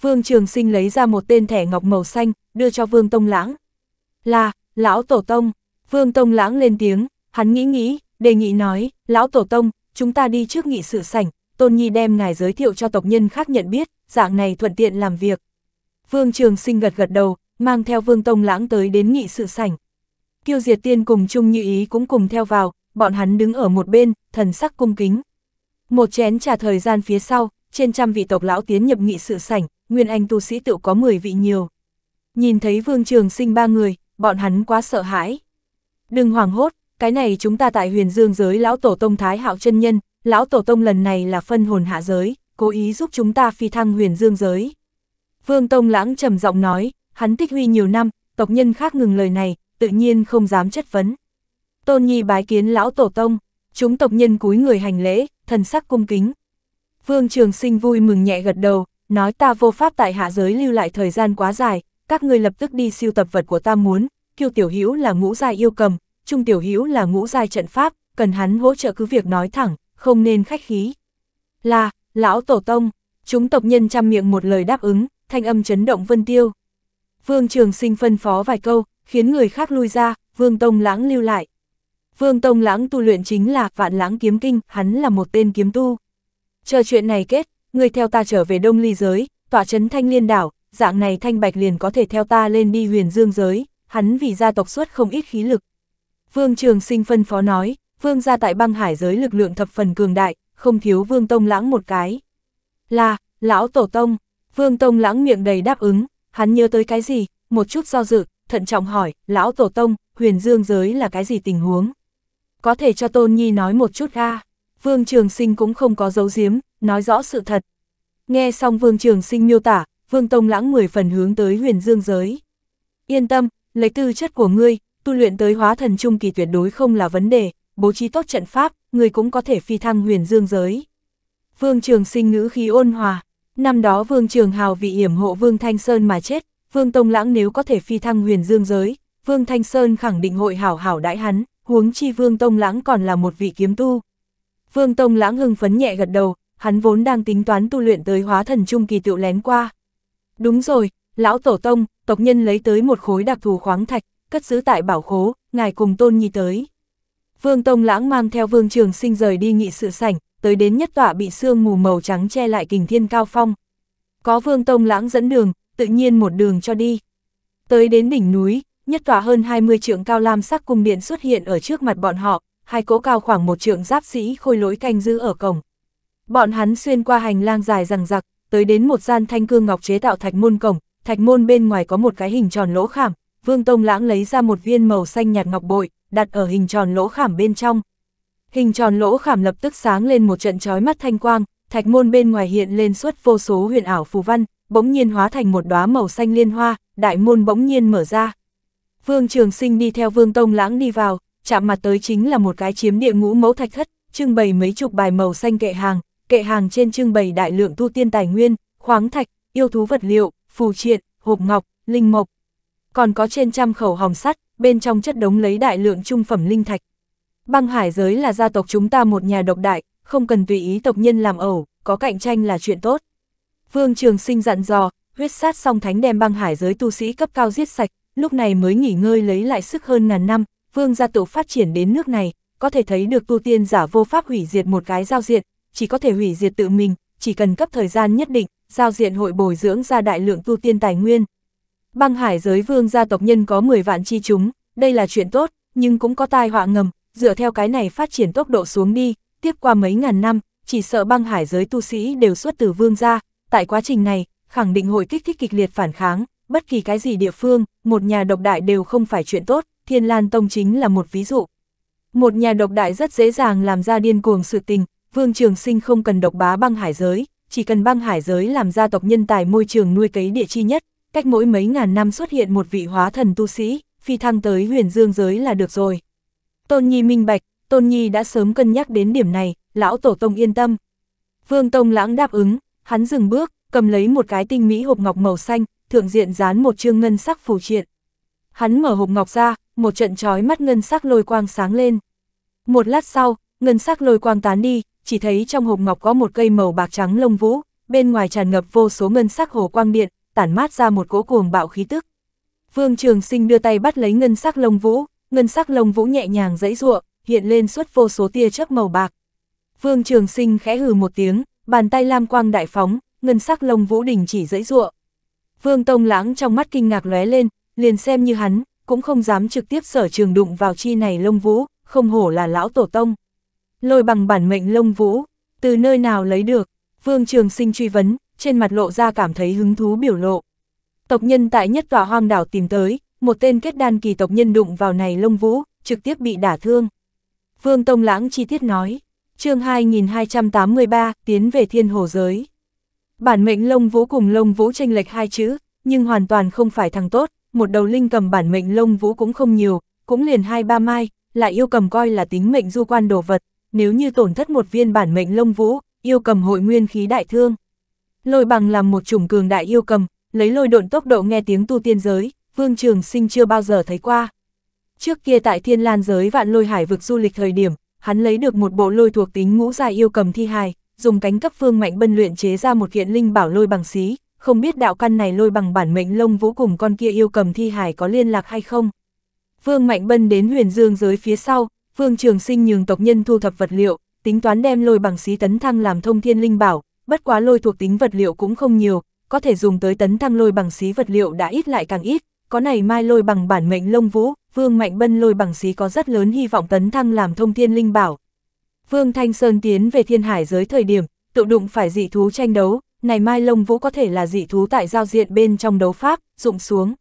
Vương Trường Sinh lấy ra một tên thẻ ngọc màu xanh, đưa cho Vương Tông Lãng. Là, Lão Tổ Tông, Vương Tông Lãng lên tiếng, Hắn nghĩ nghĩ, đề nghị nói, lão tổ tông, chúng ta đi trước nghị sự sảnh, Tôn Nhi đem ngài giới thiệu cho tộc nhân khác nhận biết, dạng này thuận tiện làm việc. Vương Trường Sinh gật gật đầu, mang theo Vương Tông Lãng tới đến nghị sự sảnh. Kiêu Diệt Tiên cùng chung Như Ý cũng cùng theo vào, bọn hắn đứng ở một bên, thần sắc cung kính. Một chén trà thời gian phía sau, trên trăm vị tộc lão tiến nhập nghị sự sảnh, Nguyên Anh tu sĩ tự có 10 vị nhiều. Nhìn thấy Vương Trường Sinh ba người, bọn hắn quá sợ hãi. Đừng hoảng hốt, cái này chúng ta tại huyền dương giới lão tổ tông Thái Hạo chân Nhân, lão tổ tông lần này là phân hồn hạ giới, cố ý giúp chúng ta phi thăng huyền dương giới. Vương Tông Lãng trầm giọng nói, hắn tích huy nhiều năm, tộc nhân khác ngừng lời này, tự nhiên không dám chất vấn. Tôn Nhi bái kiến lão tổ tông, chúng tộc nhân cúi người hành lễ, thần sắc cung kính. Vương Trường Sinh vui mừng nhẹ gật đầu, nói ta vô pháp tại hạ giới lưu lại thời gian quá dài, các ngươi lập tức đi siêu tập vật của ta muốn, kiêu tiểu hữu là ngũ gia yêu cầm, Trung Tiểu Hữu là ngũ giai trận pháp, cần hắn hỗ trợ cứ việc nói thẳng, không nên khách khí. Là, lão tổ tông, chúng tộc nhân chăm miệng một lời đáp ứng, thanh âm chấn động vân tiêu. Vương Trường Sinh phân phó vài câu, khiến người khác lui ra, Vương Tông Lãng lưu lại. Vương Tông Lãng tu luyện chính là Vạn Lãng Kiếm Kinh, hắn là một tên kiếm tu. Chờ chuyện này kết, người theo ta trở về Đông Ly giới, tỏa trấn Thanh Liên đảo, dạng này Thanh Bạch liền có thể theo ta lên đi Huyền Dương giới, hắn vì gia tộc xuất không ít khí lực. Vương Trường Sinh phân phó nói, vương gia tại băng hải giới lực lượng thập phần cường đại, không thiếu vương tông lãng một cái. Là, lão tổ tông, vương tông lãng miệng đầy đáp ứng, hắn nhớ tới cái gì, một chút do dự, thận trọng hỏi, lão tổ tông, huyền dương giới là cái gì tình huống? Có thể cho Tôn Nhi nói một chút ra, vương trường sinh cũng không có giấu giếm, nói rõ sự thật. Nghe xong vương trường sinh miêu tả, vương tông lãng mười phần hướng tới huyền dương giới. Yên tâm, lấy tư chất của ngươi, tu luyện tới hóa thần trung kỳ tuyệt đối không là vấn đề, bố trí tốt trận pháp, người cũng có thể phi thăng huyền dương giới. Vương Trường Sinh ngữ khí ôn hòa, năm đó Vương Trường Hào vì yểm hộ Vương Thanh Sơn mà chết, Vương Tông Lãng nếu có thể phi thăng huyền dương giới, Vương Thanh Sơn khẳng định hội hảo hảo đãi hắn, huống chi Vương Tông Lãng còn là một vị kiếm tu. Vương Tông Lãng hưng phấn nhẹ gật đầu, hắn vốn đang tính toán tu luyện tới hóa thần trung kỳ tựu lén qua. Đúng rồi, lão tổ tông, tộc nhân lấy tới một khối đặc thù khoáng thạch, cất giữ tại bảo khố, ngài cùng tôn nhi tới. Vương Tông Lãng mang theo Vương Trường Sinh rời đi nghị sự sảnh, tới đến nhất tọa bị sương mù màu trắng che lại kình thiên cao phong. Có Vương Tông Lãng dẫn đường, tự nhiên một đường cho đi. Tới đến đỉnh núi, nhất tòa hơn 20 trượng cao lam sắc cung điện xuất hiện ở trước mặt bọn họ, hai cỗ cao khoảng một trượng giáp sĩ khôi lối canh giữ ở cổng. Bọn hắn xuyên qua hành lang dài rằng rặc, tới đến một gian thanh cương ngọc chế tạo thạch môn cổng, thạch môn bên ngoài có một cái hình tròn lỗ khảm, Vương Tông Lãng lấy ra một viên màu xanh nhạt ngọc bội, đặt ở hình tròn lỗ khảm bên trong. Hình tròn lỗ khảm lập tức sáng lên một trận chói mắt thanh quang, thạch môn bên ngoài hiện lên suốt vô số huyền ảo phù văn, bỗng nhiên hóa thành một đóa màu xanh liên hoa, đại môn bỗng nhiên mở ra. Vương Trường Sinh đi theo Vương Tông Lãng đi vào, chạm mặt tới chính là một cái chiếm địa ngũ mẫu thạch thất, trưng bày mấy chục bài màu xanh kệ hàng, kệ hàng trên trưng bày đại lượng tu tiên tài nguyên, khoáng thạch, yêu thú vật liệu, phù triện, hộp ngọc, linh mộc, còn có trên trăm khẩu hòng sắt, bên trong chất đống lấy đại lượng trung phẩm linh thạch. Băng hải giới là gia tộc chúng ta một nhà độc đại, không cần tùy ý tộc nhân làm ẩu, có cạnh tranh là chuyện tốt. Vương Trường Sinh dặn dò, huyết sát song thánh đem băng hải giới tu sĩ cấp cao giết sạch, lúc này mới nghỉ ngơi lấy lại sức hơn ngàn năm, vương gia tụ phát triển đến nước này, có thể thấy được tu tiên giả vô pháp hủy diệt một cái giao diện, chỉ có thể hủy diệt tự mình, chỉ cần cấp thời gian nhất định, giao diện hội bồi dưỡng ra đại lượng tu tiên tài nguyên, Băng hải giới vương gia tộc nhân có 10 vạn chi chúng, đây là chuyện tốt, nhưng cũng có tai họa ngầm, dựa theo cái này phát triển tốc độ xuống đi, tiếp qua mấy ngàn năm, chỉ sợ băng hải giới tu sĩ đều xuất từ vương gia, tại quá trình này, khẳng định hội kích thích kịch liệt phản kháng, bất kỳ cái gì địa phương, một nhà độc đại đều không phải chuyện tốt, Thiên Lan Tông chính là một ví dụ. Một nhà độc đại rất dễ dàng làm ra điên cuồng sự tình, Vương Trường Sinh không cần độc bá băng hải giới, chỉ cần băng hải giới làm gia tộc nhân tài môi trường nuôi cấy địa chi nhất, cách mỗi mấy ngàn năm xuất hiện một vị hóa thần tu sĩ, phi thăng tới huyền dương giới là được rồi. Tôn Nhi minh bạch, Tôn Nhi đã sớm cân nhắc đến điểm này, lão tổ tông yên tâm. Vương Tông lãng đáp ứng, hắn dừng bước, cầm lấy một cái tinh mỹ hộp ngọc màu xanh, thượng diện dán một chương ngân sắc phù triện. Hắn mở hộp ngọc ra, một trận trói mắt ngân sắc lôi quang sáng lên. Một lát sau, ngân sắc lôi quang tán đi, chỉ thấy trong hộp ngọc có một cây màu bạc trắng lông vũ, bên ngoài tràn ngập vô số ngân sắc hồ quang điện, tản mát ra một cỗ cuồng bạo khí tức. Vương Trường Sinh đưa tay bắt lấy ngân sắc lông vũ, ngân sắc lông vũ nhẹ nhàng dãy ruộng, hiện lên suốt vô số tia chớp màu bạc. Vương Trường Sinh khẽ hừ một tiếng, bàn tay lam quang đại phóng, ngân sắc lông vũ đình chỉ dãy ruộng. Vương Tông Lãng trong mắt kinh ngạc lóe lên, liền xem như hắn, cũng không dám trực tiếp sở trường đụng vào chi này lông vũ, không hổ là lão tổ tông. Lôi bằng bản mệnh lông vũ, từ nơi nào lấy được, Vương Trường Sinh truy vấn, trên mặt lộ ra cảm thấy hứng thú biểu lộ. Tộc nhân tại nhất tòa hoang đảo tìm tới, một tên kết đan kỳ tộc nhân đụng vào này lông vũ, trực tiếp bị đả thương. Vương Tông Lãng chi tiết nói, chương 2283, tiến về thiên hồ giới. Bản mệnh lông vũ cùng lông vũ tranh lệch hai chữ, nhưng hoàn toàn không phải thằng tốt, một đầu linh cầm bản mệnh lông vũ cũng không nhiều, cũng liền hai ba mai, lại yêu cầm coi là tính mệnh du quan đồ vật, nếu như tổn thất một viên bản mệnh lông vũ, yêu cầm hội nguyên khí đại thương. Lôi bằng làm một chủng cường đại yêu cầm, lấy lôi độn tốc độ nghe tiếng tu tiên giới, Vương Trường Sinh chưa bao giờ thấy qua. Trước kia tại Thiên Lan giới vạn lôi hải vực du lịch thời điểm, hắn lấy được một bộ lôi thuộc tính ngũ dài yêu cầm thi hài, dùng cánh cấp phương mạnh bân luyện chế ra một kiện linh bảo lôi bằng xí, không biết đạo căn này lôi bằng bản mệnh lông vũ cùng con kia yêu cầm thi hài có liên lạc hay không. Vương Mạnh Bân đến huyền dương giới phía sau, Vương Trường Sinh nhường tộc nhân thu thập vật liệu, tính toán đem lôi bằng xí tấn thăng làm thông thiên linh bảo, bất quá lôi thuộc tính vật liệu cũng không nhiều, có thể dùng tới tấn thăng lôi bằng xí vật liệu đã ít lại càng ít, có này mai lôi bằng bản mệnh lông vũ, Vương Mạnh Bân lôi bằng xí có rất lớn hy vọng tấn thăng làm thông thiên linh bảo. Vương Thanh Sơn tiến về thiên hải giới thời điểm, tự đụng phải dị thú tranh đấu, này mai lông vũ có thể là dị thú tại giao diện bên trong đấu pháp, dụng xuống.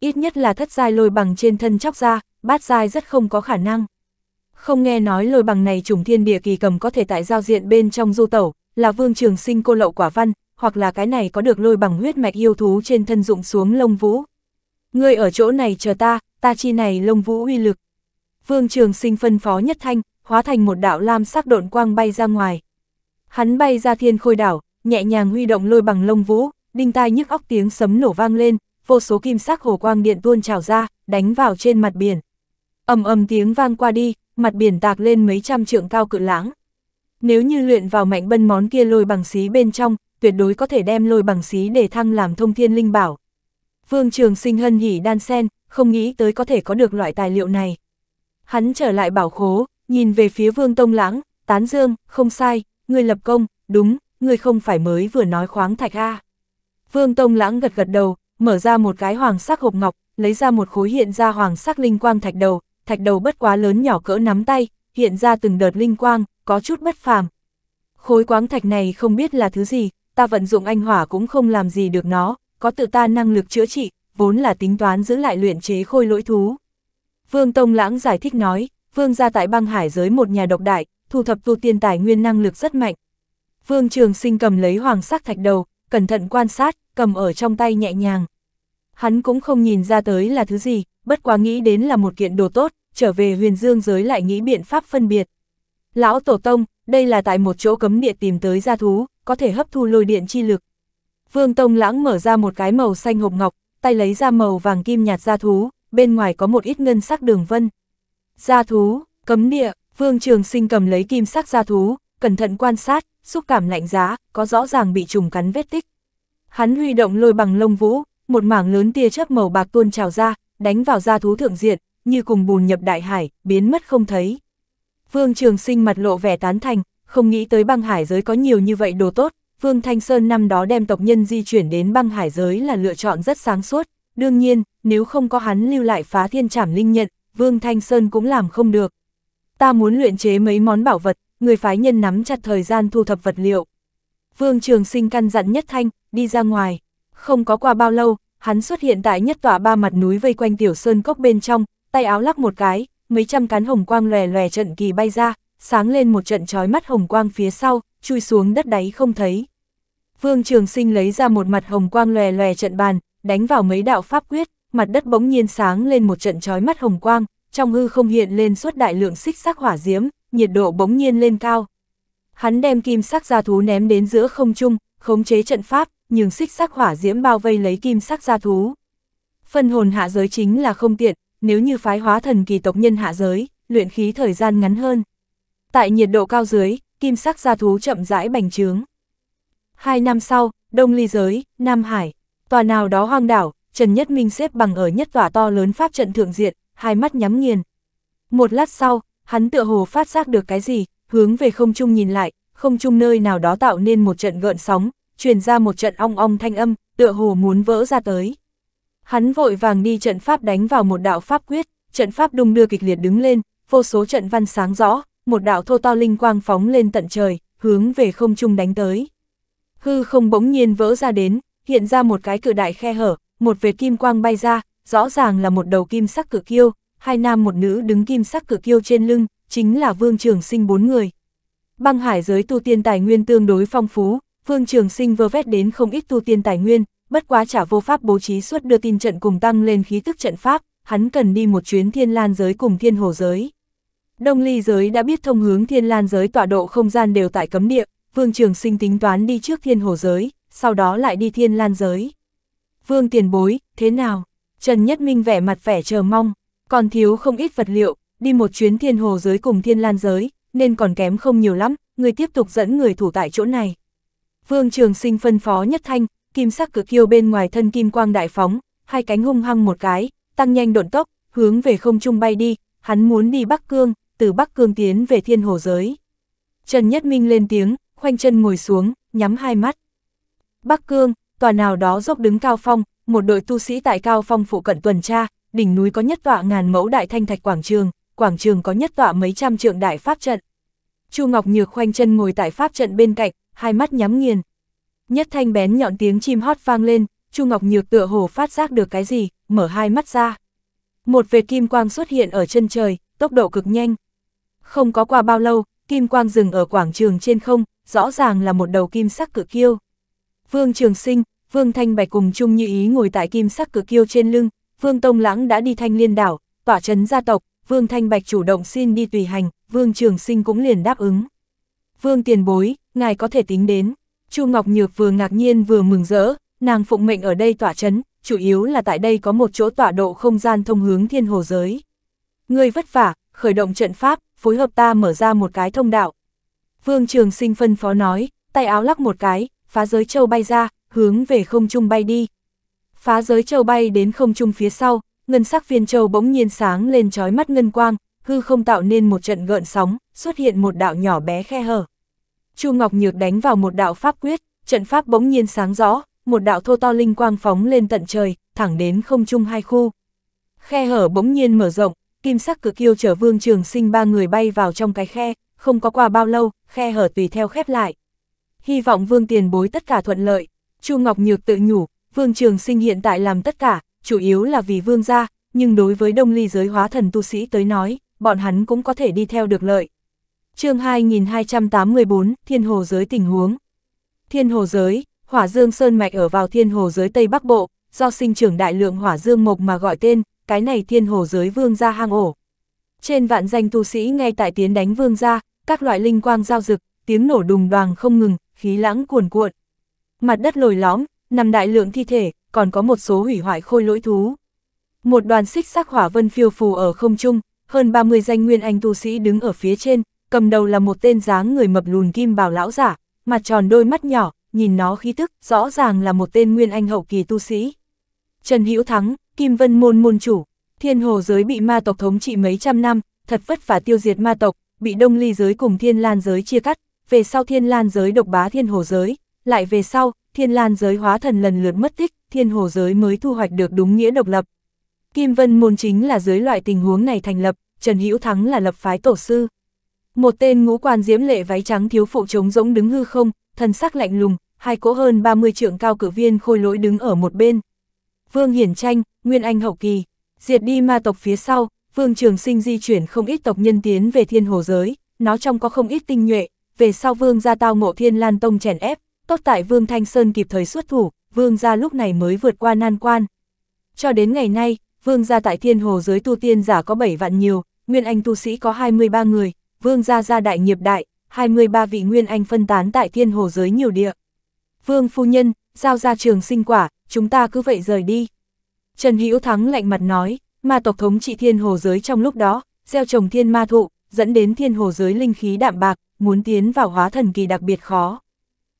Ít nhất là thất giai lôi bằng trên thân chóc ra, bát giai rất không có khả năng. Không nghe nói lôi bằng này trùng thiên địa kỳ cầm có thể tại giao diện bên trong du tẩu, là vương trường sinh cô lậu quả văn, hoặc là cái này có được lôi bằng huyết mạch yêu thú trên thân dụng xuống lông vũ. Ngươi ở chỗ này chờ ta, ta chi này lông vũ uy lực. Vương trường sinh phân phó nhất thanh, hóa thành một đạo lam sắc độn quang bay ra ngoài. Hắn bay ra thiên khôi đảo, nhẹ nhàng huy động lôi bằng lông vũ, đinh tai nhức óc tiếng sấm nổ vang lên, vô số kim sắc hồ quang điện tuôn trào ra, đánh vào trên mặt biển. Ầm ầm tiếng vang qua đi, mặt biển tạc lên mấy trăm trượng cao cự lãng. Nếu như luyện vào mạnh bân món kia lôi bằng xí bên trong, tuyệt đối có thể đem lôi bằng xí để thăng làm thông thiên linh bảo. Vương Trường Sinh hân hỉ đan sen, không nghĩ tới có thể có được loại tài liệu này. Hắn trở lại bảo khố, nhìn về phía Vương Tông Lãng, tán dương, không sai, người lập công, đúng, người không phải mới vừa nói khoáng thạch a. Vương Tông Lãng gật gật đầu, mở ra một cái hoàng sắc hộp ngọc, lấy ra một khối hiện ra hoàng sắc linh quang thạch đầu, thạch đầu bất quá lớn nhỏ cỡ nắm tay, hiện ra từng đợt linh quang, có chút bất phàm. Khối quáng thạch này không biết là thứ gì, ta vận dụng anh hỏa cũng không làm gì được nó, có tự ta năng lực chữa trị, vốn là tính toán giữ lại luyện chế khôi lỗi thú. Vương Tông Lãng giải thích nói, Vương gia tại băng hải giới một nhà độc đại, thu thập tu tiên tài nguyên năng lực rất mạnh. Vương Trường Sinh cầm lấy hoàng sắc thạch đầu, cẩn thận quan sát, cầm ở trong tay nhẹ nhàng. Hắn cũng không nhìn ra tới là thứ gì, bất quá nghĩ đến là một kiện đồ tốt, trở về huyền dương giới lại nghĩ biện pháp phân biệt. Lão Tổ Tông, đây là tại một chỗ cấm địa tìm tới gia thú, có thể hấp thu lôi điện chi lực. Vương Tông Lãng mở ra một cái màu xanh hộp ngọc, tay lấy ra màu vàng kim nhạt gia thú, bên ngoài có một ít ngân sắc đường vân. Gia thú, cấm địa, Vương Trường Sinh cầm lấy kim sắc gia thú, cẩn thận quan sát, xúc cảm lạnh giá, có rõ ràng bị trùng cắn vết tích. Hắn huy động lôi bằng lông vũ, một mảng lớn tia chớp màu bạc tuôn trào ra, đánh vào gia thú thượng diện, như cùng bùn nhập đại hải, biến mất không thấy. Vương Trường Sinh mặt lộ vẻ tán thành, không nghĩ tới băng hải giới có nhiều như vậy đồ tốt, Vương Thanh Sơn năm đó đem tộc nhân di chuyển đến băng hải giới là lựa chọn rất sáng suốt, đương nhiên, nếu không có hắn lưu lại phá thiên trảm linh nhận, Vương Thanh Sơn cũng làm không được. Ta muốn luyện chế mấy món bảo vật, người phái nhân nắm chặt thời gian thu thập vật liệu. Vương Trường Sinh căn dặn Nhất Thanh, đi ra ngoài. Không có qua bao lâu, hắn xuất hiện tại nhất tòa ba mặt núi vây quanh tiểu sơn cốc bên trong, tay áo lắc một cái, mấy trăm cán hồng quang lòe lòe trận kỳ bay ra, sáng lên một trận trói mắt hồng quang phía sau, chui xuống đất đáy không thấy. Vương Trường Sinh lấy ra một mặt hồng quang lòe lòe trận bàn, đánh vào mấy đạo pháp quyết, mặt đất bỗng nhiên sáng lên một trận trói mắt hồng quang, trong hư không hiện lên suốt đại lượng xích sắc hỏa diễm, nhiệt độ bỗng nhiên lên cao. Hắn đem kim sắc gia thú ném đến giữa không trung, khống chế trận pháp, nhưng xích sắc hỏa diễm bao vây lấy kim sắc gia thú. Phân hồn hạ giới chính là không tiện, nếu như phái hóa thần kỳ tộc nhân hạ giới, luyện khí thời gian ngắn hơn. Tại nhiệt độ cao dưới, kim sắc gia thú chậm rãi bành trướng. Hai năm sau, Đông Ly Giới, Nam Hải, tòa nào đó hoang đảo, Trần Nhất Minh xếp bằng ở nhất tòa to lớn pháp trận thượng diện, hai mắt nhắm nghiền. Một lát sau, hắn tựa hồ phát giác được cái gì, hướng về không trung nhìn lại, không trung nơi nào đó tạo nên một trận gợn sóng, truyền ra một trận ong ong thanh âm, tựa hồ muốn vỡ ra tới. Hắn vội vàng đi trận pháp đánh vào một đạo pháp quyết, trận pháp đung đưa kịch liệt đứng lên, vô số trận văn sáng rõ, một đạo thô to linh quang phóng lên tận trời, hướng về không trung đánh tới. Hư không bỗng nhiên vỡ ra đến, hiện ra một cái cự đại khe hở, một vệt kim quang bay ra, rõ ràng là một đầu kim sắc cự kiêu, hai nam một nữ đứng kim sắc cự kiêu trên lưng, chính là Vương Trường Sinh bốn người. Băng hải giới tu tiên tài nguyên tương đối phong phú, Vương Trường Sinh vơ vét đến không ít tu tiên tài nguyên, bất quá trả vô pháp bố trí suốt đưa tin trận cùng tăng lên khí tức trận pháp, hắn cần đi một chuyến thiên lan giới cùng thiên hồ giới. Đông ly giới đã biết thông hướng thiên lan giới tọa độ không gian đều tại cấm địa, vương trường sinh tính toán đi trước thiên hồ giới, sau đó lại đi thiên lan giới. Vương tiền bối, thế nào? Trần Nhất Minh vẻ mặt vẻ chờ mong, còn thiếu không ít vật liệu, đi một chuyến thiên hồ giới cùng thiên lan giới, nên còn kém không nhiều lắm, người tiếp tục dẫn người thủ tại chỗ này. Vương Trường Sinh phân phó Nhất Thanh, kim sắc cực kiêu bên ngoài thân kim quang đại phóng, hai cánh hung hăng một cái, tăng nhanh độn tốc, hướng về không trung bay đi, hắn muốn đi Bắc Cương, từ Bắc Cương tiến về thiên hồ giới. Trần Nhất Minh lên tiếng, khoanh chân ngồi xuống, nhắm hai mắt. Bắc Cương, tòa nào đó dốc đứng cao phong, một đội tu sĩ tại cao phong phụ cận tuần tra, đỉnh núi có nhất tọa ngàn mẫu đại thanh thạch quảng trường, quảng trường có nhất tọa mấy trăm trượng đại pháp trận. Chu Ngọc Nhược khoanh chân ngồi tại pháp trận bên cạnh, hai mắt nhắm nghiền, Nhất thanh bén nhọn tiếng chim hót vang lên, Chu Ngọc Nhược tựa hồ phát giác được cái gì, mở hai mắt ra. Một vệt kim quang xuất hiện ở chân trời, tốc độ cực nhanh. Không có qua bao lâu, kim quang dừng ở quảng trường trên không, rõ ràng là một đầu kim sắc cự kiêu. Vương Trường Sinh, Vương Thanh Bạch cùng Chung Như Ý ngồi tại kim sắc cự kiêu trên lưng, Vương Tông Lãng đã đi thanh liên đảo, tỏa trấn gia tộc, Vương Thanh Bạch chủ động xin đi tùy hành, Vương Trường Sinh cũng liền đáp ứng. Vương tiền bối, ngài có thể tính đến. Chu Ngọc Nhược vừa ngạc nhiên vừa mừng rỡ, nàng phụng mệnh ở đây tỏa chấn, chủ yếu là tại đây có một chỗ tỏa độ không gian thông hướng thiên hồ giới. Ngươi vất vả, khởi động trận pháp, phối hợp ta mở ra một cái thông đạo. Vương Trường Sinh phân phó nói, tay áo lắc một cái, phá giới châu bay ra, hướng về không trung bay đi. Phá giới châu bay đến không trung phía sau, ngân sắc viên châu bỗng nhiên sáng lên trói mắt ngân quang, hư không tạo nên một trận gợn sóng, xuất hiện một đạo nhỏ bé khe hở. Chu Ngọc Nhược đánh vào một đạo pháp quyết, trận pháp bỗng nhiên sáng rõ, một đạo thô to linh quang phóng lên tận trời, thẳng đến không trung hai khu. Khe hở bỗng nhiên mở rộng, kim sắc cực kiêu chở Vương Trường Sinh ba người bay vào trong cái khe, không có qua bao lâu, khe hở tùy theo khép lại. Hy vọng Vương Tiền bối tất cả thuận lợi, Chu Ngọc Nhược tự nhủ, Vương Trường Sinh hiện tại làm tất cả, chủ yếu là vì Vương gia, nhưng đối với Đông Ly giới hóa thần tu sĩ tới nói, bọn hắn cũng có thể đi theo được lợi chương 2284, Thiên Hồ Giới tình huống. Thiên Hồ Giới, Hỏa Dương Sơn Mạch ở vào Thiên Hồ Giới Tây Bắc Bộ, do sinh trưởng đại lượng Hỏa Dương Mộc mà gọi tên, cái này Thiên Hồ Giới Vương gia hang ổ. Trên vạn danh tu sĩ ngay tại tiến đánh Vương gia, các loại linh quang giao dực tiếng nổ đùng đoàng không ngừng, khí lãng cuồn cuộn. Mặt đất lồi lõm, nằm đại lượng thi thể, còn có một số hủy hoại khôi lỗi thú. Một đoàn xích sắc hỏa vân phiêu phù ở không trung, hơn 30 danh nguyên anh tu sĩ đứng ở phía trên, cầm đầu là một tên dáng người mập lùn kim bảo lão giả, mặt tròn đôi mắt nhỏ, nhìn nó khí thức rõ ràng là một tên nguyên anh hậu kỳ tu sĩ. Trần Hữu Thắng, Kim Vân Môn môn chủ, thiên hồ giới bị ma tộc thống trị mấy trăm năm, thật vất vả tiêu diệt ma tộc, bị đông ly giới cùng thiên lan giới chia cắt, về sau thiên lan giới độc bá thiên hồ giới, lại về sau, thiên lan giới hóa thần lần lượt mất tích, thiên hồ giới mới thu hoạch được đúng nghĩa độc lập. Kim Vân môn chính là dưới loại tình huống này thành lập, Trần Hữu Thắng là lập phái tổ sư. Một tên ngũ quan diễm lệ váy trắng thiếu phụ trống rỗng đứng hư không, thân sắc lạnh lùng, hai cỗ hơn 30 trượng cao cử viên khôi lỗi đứng ở một bên. Vương Hiển Tranh, Nguyên Anh hậu kỳ, diệt đi ma tộc phía sau, Vương Trường Sinh di chuyển không ít tộc nhân tiến về thiên hồ giới, nó trong có không ít tinh nhuệ, về sau Vương gia tao ngộ thiên lan tông chèn ép, tốt tại Vương Thanh Sơn kịp thời xuất thủ, Vương gia lúc này mới vượt qua nan quan. Cho đến ngày nay, Vương gia tại thiên hồ giới tu tiên giả có 7 vạn nhiều, Nguyên Anh tu sĩ có 23 người, Vương gia gia đại nghiệp đại, 23 vị nguyên anh phân tán tại thiên hồ giới nhiều địa. Vương phu nhân, giao ra trường sinh quả, chúng ta cứ vậy rời đi. Trần Hữu Thắng lạnh mặt nói, ma tộc thống trị thiên hồ giới trong lúc đó, gieo trồng thiên ma thụ, dẫn đến thiên hồ giới linh khí đạm bạc, muốn tiến vào hóa thần kỳ đặc biệt khó.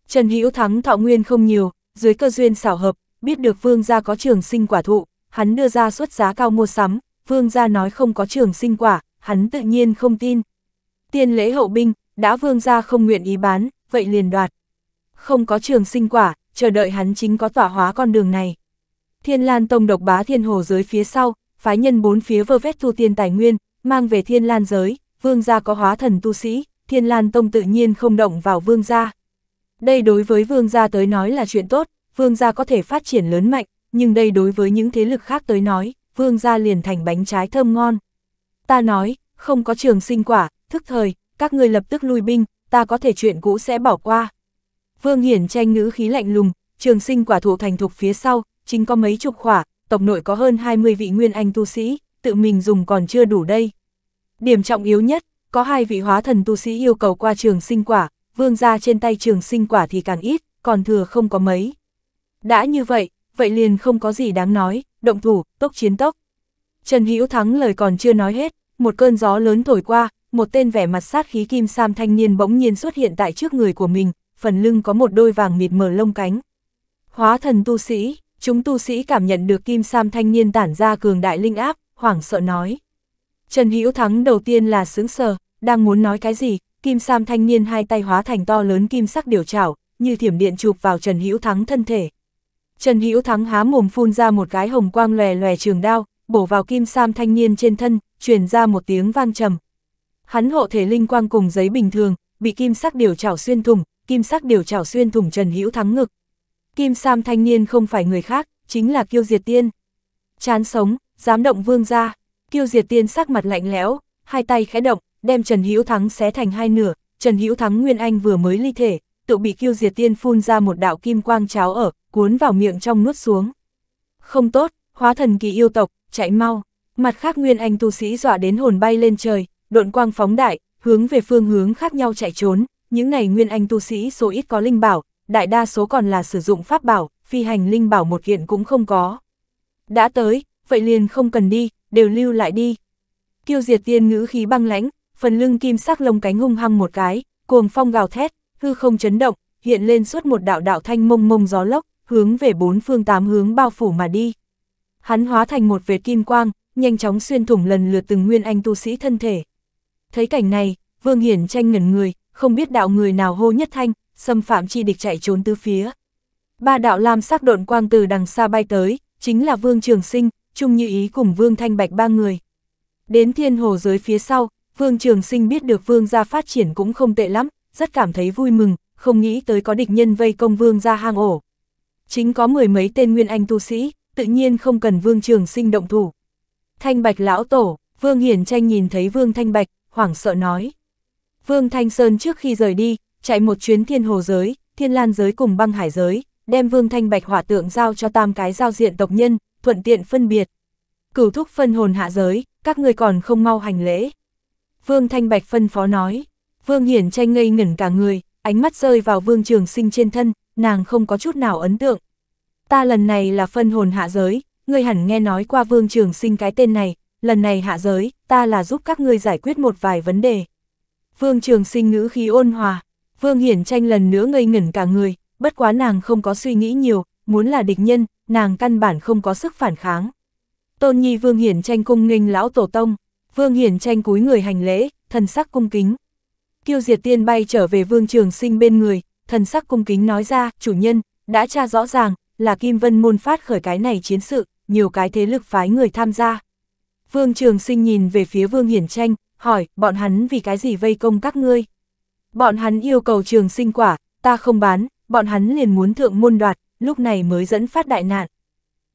Trần Hữu Thắng thọ nguyên không nhiều, dưới cơ duyên xảo hợp, biết được vương gia có trường sinh quả thụ, hắn đưa ra suất giá cao mua sắm, vương gia nói không có trường sinh quả, hắn tự nhiên không tin, Tiên lễ hậu binh, đã vương gia không nguyện ý bán, vậy liền đoạt. Không có trường sinh quả, chờ đợi hắn chính có tỏa hóa con đường này. Thiên Lan Tông độc bá thiên hồ giới phía sau, phái nhân bốn phía vơ vét thu tiên tài nguyên, mang về Thiên Lan giới, vương gia có hóa thần tu sĩ, Thiên Lan Tông tự nhiên không động vào vương gia. Đây đối với vương gia tới nói là chuyện tốt, vương gia có thể phát triển lớn mạnh, nhưng đây đối với những thế lực khác tới nói, vương gia liền thành bánh trái thơm ngon. Ta nói, không có trường sinh quả, thức thời, các ngươi lập tức lui binh, ta có thể chuyện cũ sẽ bỏ qua. Vương Hiển tranh ngữ khí lạnh lùng, trường sinh quả thụ thành thục phía sau, chính có mấy chục khỏa, tộc nội có hơn 20 vị nguyên anh tu sĩ, tự mình dùng còn chưa đủ đây. Điểm trọng yếu nhất, có hai vị hóa thần tu sĩ yêu cầu qua trường sinh quả, vương ra trên tay trường sinh quả thì càng ít, còn thừa không có mấy. Đã như vậy, vậy liền không có gì đáng nói, động thủ, tốc chiến tốc. Trần Hữu Thắng lời còn chưa nói hết, một cơn gió lớn thổi qua, một tên vẻ mặt sát khí kim sam thanh niên bỗng nhiên xuất hiện tại trước người của mình, phần lưng có một đôi vàng mịt mờ lông cánh. Hóa thần tu sĩ, chúng tu sĩ cảm nhận được kim sam thanh niên tản ra cường đại linh áp, hoảng sợ nói. Trần Hữu Thắng đầu tiên là sướng sờ, đang muốn nói cái gì, kim sam thanh niên hai tay hóa thành to lớn kim sắc điều trảo, như thiểm điện chụp vào Trần Hữu Thắng thân thể. Trần Hữu Thắng há mồm phun ra một cái hồng quang lòe lòe trường đao, bổ vào kim sam thanh niên trên thân, truyền ra một tiếng vang trầm, Hắn hộ thể linh quang cùng giấy bình thường, bị kim sắc điều trảo xuyên thủng, kim sắc điều trảo xuyên thủng Trần Hữu thắng ngực. Kim Sam thanh niên không phải người khác, chính là Kiêu Diệt Tiên. Chán sống, dám động vương gia. Kiêu Diệt Tiên sắc mặt lạnh lẽo, hai tay khẽ động, đem Trần Hữu Thắng xé thành hai nửa, Trần Hữu Thắng Nguyên Anh vừa mới ly thể, tự bị Kiêu Diệt Tiên phun ra một đạo kim quang cháo ở, cuốn vào miệng trong nuốt xuống. Không tốt, hóa thần kỳ yêu tộc, chạy mau. Mặt khác Nguyên Anh tu sĩ dọa đến hồn bay lên trời, độn quang phóng đại, hướng về phương hướng khác nhau chạy trốn, những này nguyên anh tu sĩ số ít có linh bảo, đại đa số còn là sử dụng pháp bảo, phi hành linh bảo một kiện cũng không có. Đã tới, vậy liền không cần đi, đều lưu lại đi. Kiêu diệt tiên ngữ khí băng lãnh, phần lưng kim sắc lông cánh hung hăng một cái, cuồng phong gào thét, hư không chấn động, hiện lên suốt một đạo đạo thanh mông mông gió lốc, hướng về bốn phương tám hướng bao phủ mà đi. Hắn hóa thành một vệt kim quang, nhanh chóng xuyên thủng lần lượt từng nguyên anh tu sĩ thân thể. Thấy cảnh này, Vương Hiển tranh ngẩn người, không biết đạo người nào hô nhất thanh, xâm phạm chi địch chạy trốn tứ phía. Ba đạo lam sắc độn quang từ đằng xa bay tới, chính là Vương Trường Sinh, Trung Như Ý cùng Vương Thanh Bạch ba người. Đến thiên hồ dưới phía sau, Vương Trường Sinh biết được Vương gia phát triển cũng không tệ lắm, rất cảm thấy vui mừng, không nghĩ tới có địch nhân vây công Vương gia hang ổ. Chính có mười mấy tên nguyên anh tu sĩ, tự nhiên không cần Vương Trường Sinh động thủ. Thanh Bạch lão tổ, Vương Hiển Tranh nhìn thấy Vương Thanh Bạch, hoảng sợ nói. Vương Thanh Sơn trước khi rời đi, chạy một chuyến thiên hồ giới, thiên lan giới cùng băng hải giới, đem Vương Thanh Bạch hỏa tượng giao cho tam cái giao diện tộc nhân, thuận tiện phân biệt. Cửu thúc phân hồn hạ giới, các người còn không mau hành lễ. Vương Thanh Bạch phân phó nói, Vương Hiển tranh ngây ngẩn cả người, ánh mắt rơi vào Vương Trường Sinh trên thân, nàng không có chút nào ấn tượng. Ta lần này là phân hồn hạ giới, ngươi hẳn nghe nói qua Vương Trường Sinh cái tên này, lần này hạ giới, ta là giúp các ngươi giải quyết một vài vấn đề. Vương Trường Sinh ngữ khí ôn hòa, Vương Hiển tranh lần nữa ngây ngẩn cả người, bất quá nàng không có suy nghĩ nhiều, muốn là địch nhân, nàng căn bản không có sức phản kháng. Tôn Nhi Vương Hiển tranh cung nghênh lão tổ tông, Vương Hiển tranh cúi người hành lễ, thần sắc cung kính. Kiêu Diệt Tiên bay trở về Vương Trường Sinh bên người, thần sắc cung kính nói ra, chủ nhân, đã tra rõ ràng, là Kim Vân môn phát khởi cái này chiến sự, nhiều cái thế lực phái người tham gia, Vương Trường Sinh nhìn về phía Vương Hiển Tranh, hỏi, bọn hắn vì cái gì vây công các ngươi? Bọn hắn yêu cầu Trường Sinh quả, ta không bán, bọn hắn liền muốn thượng môn đoạt, lúc này mới dẫn phát đại nạn.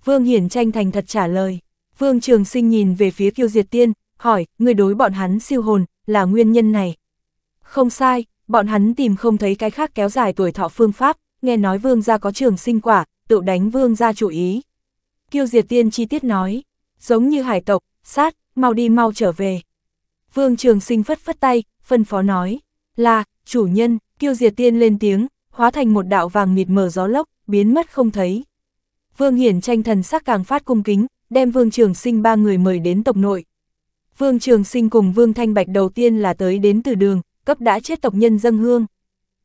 Vương Hiển Tranh thành thật trả lời. Vương Trường Sinh nhìn về phía Kiêu Diệt Tiên, hỏi, người đối bọn hắn siêu hồn, là nguyên nhân này. Không sai, bọn hắn tìm không thấy cái khác kéo dài tuổi thọ phương pháp, nghe nói vương gia có trường sinh quả, tự đánh vương gia chủ ý. Kiêu Diệt Tiên chi tiết nói, giống như hải tộc, sát, mau đi mau trở về. Vương Trường Sinh phất phất tay, phân phó nói, là, chủ nhân, kêu diệt tiên lên tiếng, hóa thành một đạo vàng mịt mờ gió lốc, biến mất không thấy. Vương Hiển tranh thần sắc càng phát cung kính, đem Vương Trường Sinh ba người mời đến tộc nội. Vương Trường Sinh cùng Vương Thanh Bạch đầu tiên là tới đến từ đường, cấp đã chết tộc nhân dâng hương.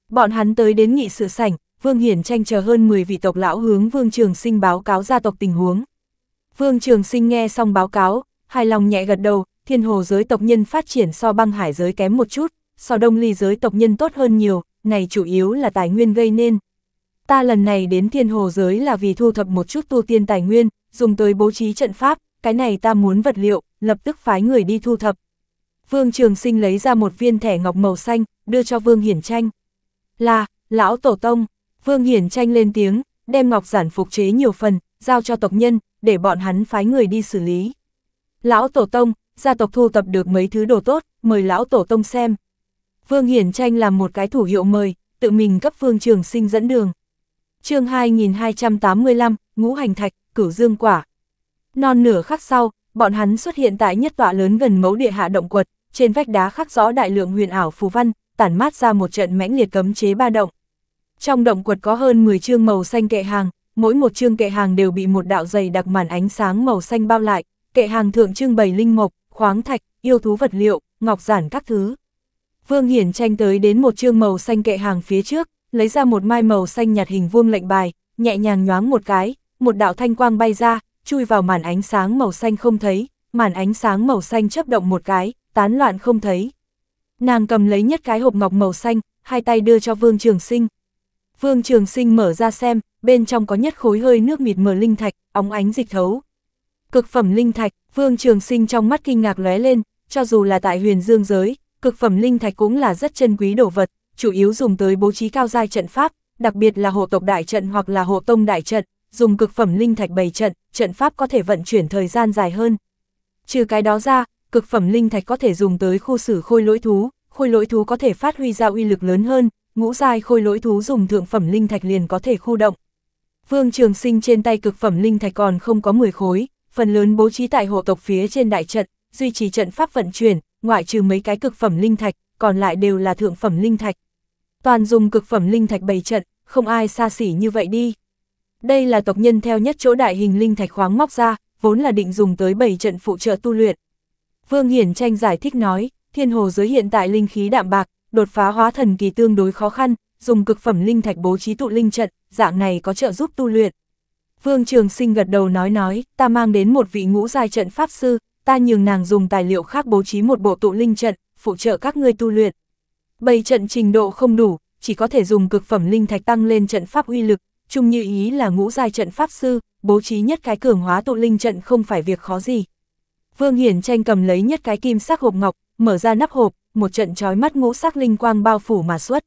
Bọn hắn tới đến nghị sự sảnh, Vương Hiển tranh chờ hơn 10 vị tộc lão hướng Vương Trường Sinh báo cáo gia tộc tình huống. Vương Trường Sinh nghe xong báo cáo, Hài lòng nhẹ gật đầu, thiên hồ giới tộc nhân phát triển so băng hải giới kém một chút, so đông ly giới tộc nhân tốt hơn nhiều, này chủ yếu là tài nguyên gây nên. Ta lần này đến thiên hồ giới là vì thu thập một chút tu tiên tài nguyên, dùng tới bố trí trận pháp, cái này ta muốn vật liệu, lập tức phái người đi thu thập. Vương Trường Sinh lấy ra một viên thẻ ngọc màu xanh, đưa cho Vương Hiển Tranh. Là, lão tổ tông, Vương Hiển Tranh lên tiếng, đem ngọc giản phục chế nhiều phần, giao cho tộc nhân, để bọn hắn phái người đi xử lý. Lão Tổ Tông, gia tộc thu tập được mấy thứ đồ tốt, mời Lão Tổ Tông xem. Vương Hiển Tranh làm một cái thủ hiệu mời, tự mình cấp Vương Trường Sinh dẫn đường. chương 2285, Ngũ Hành Thạch, Cửu Dương Quả. Non nửa khắc sau, bọn hắn xuất hiện tại nhất tọa lớn gần mẫu địa hạ động quật, trên vách đá khắc rõ đại lượng huyền ảo phù văn, tản mát ra một trận mãnh liệt cấm chế ba động. Trong động quật có hơn 10 chương màu xanh kệ hàng, mỗi một chương kệ hàng đều bị một đạo dày đặc màn ánh sáng màu xanh bao lại, kệ hàng thượng trưng bày linh mộc, khoáng thạch, yêu thú vật liệu, ngọc giản các thứ. Vương Hiển tranh tới đến một chương màu xanh kệ hàng phía trước, lấy ra một mai màu xanh nhạt hình vuông lệnh bài, nhẹ nhàng nhoáng một cái, một đạo thanh quang bay ra, chui vào màn ánh sáng màu xanh không thấy, màn ánh sáng màu xanh chấp động một cái, tán loạn không thấy. Nàng cầm lấy nhất cái hộp ngọc màu xanh, hai tay đưa cho Vương Trường Sinh. Vương Trường Sinh mở ra xem, bên trong có nhất khối hơi nước mịt mờ linh thạch, óng ánh dịch thấu, Cực phẩm linh thạch, Vương Trường Sinh trong mắt kinh ngạc lóe lên, cho dù là tại huyền dương giới, cực phẩm linh thạch cũng là rất chân quý đồ vật, chủ yếu dùng tới bố trí cao giai trận pháp, đặc biệt là hộ tộc đại trận hoặc là hộ tông đại trận, dùng cực phẩm linh thạch bày trận, trận pháp có thể vận chuyển thời gian dài hơn. Trừ cái đó ra, cực phẩm linh thạch có thể dùng tới khu xử khôi lỗi thú, khôi lỗi thú có thể phát huy ra uy lực lớn hơn, ngũ giai khôi lỗi thú dùng thượng phẩm linh thạch liền có thể khu động. Vương Trường Sinh trên tay cực phẩm linh thạch còn không có 10 khối, phần lớn bố trí tại hộ tộc phía trên đại trận, duy trì trận pháp vận chuyển, ngoại trừ mấy cái cực phẩm linh thạch, còn lại đều là thượng phẩm linh thạch. Toàn dùng cực phẩm linh thạch bày trận, không ai xa xỉ như vậy đi. Đây là tộc nhân theo nhất chỗ đại hình linh thạch khoáng móc ra, vốn là định dùng tới bảy trận phụ trợ tu luyện. Vương Hiển Tranh giải thích nói, thiên hồ giới hiện tại linh khí đạm bạc, đột phá hóa thần kỳ tương đối khó khăn, dùng cực phẩm linh thạch bố trí tụ linh trận, dạng này có trợ giúp tu luyện. Vương Trường Sinh gật đầu nói nói, ta mang đến một vị ngũ giai trận pháp sư, ta nhường nàng dùng tài liệu khác bố trí một bộ tụ linh trận, phụ trợ các ngươi tu luyện. Bày trận trình độ không đủ, chỉ có thể dùng cực phẩm linh thạch tăng lên trận pháp uy lực, chung như ý là ngũ giai trận pháp sư, bố trí nhất cái cường hóa tụ linh trận không phải việc khó gì. Vương Hiển tranh cầm lấy nhất cái kim sắc hộp ngọc, mở ra nắp hộp, một trận chói mắt ngũ sắc linh quang bao phủ mà xuất.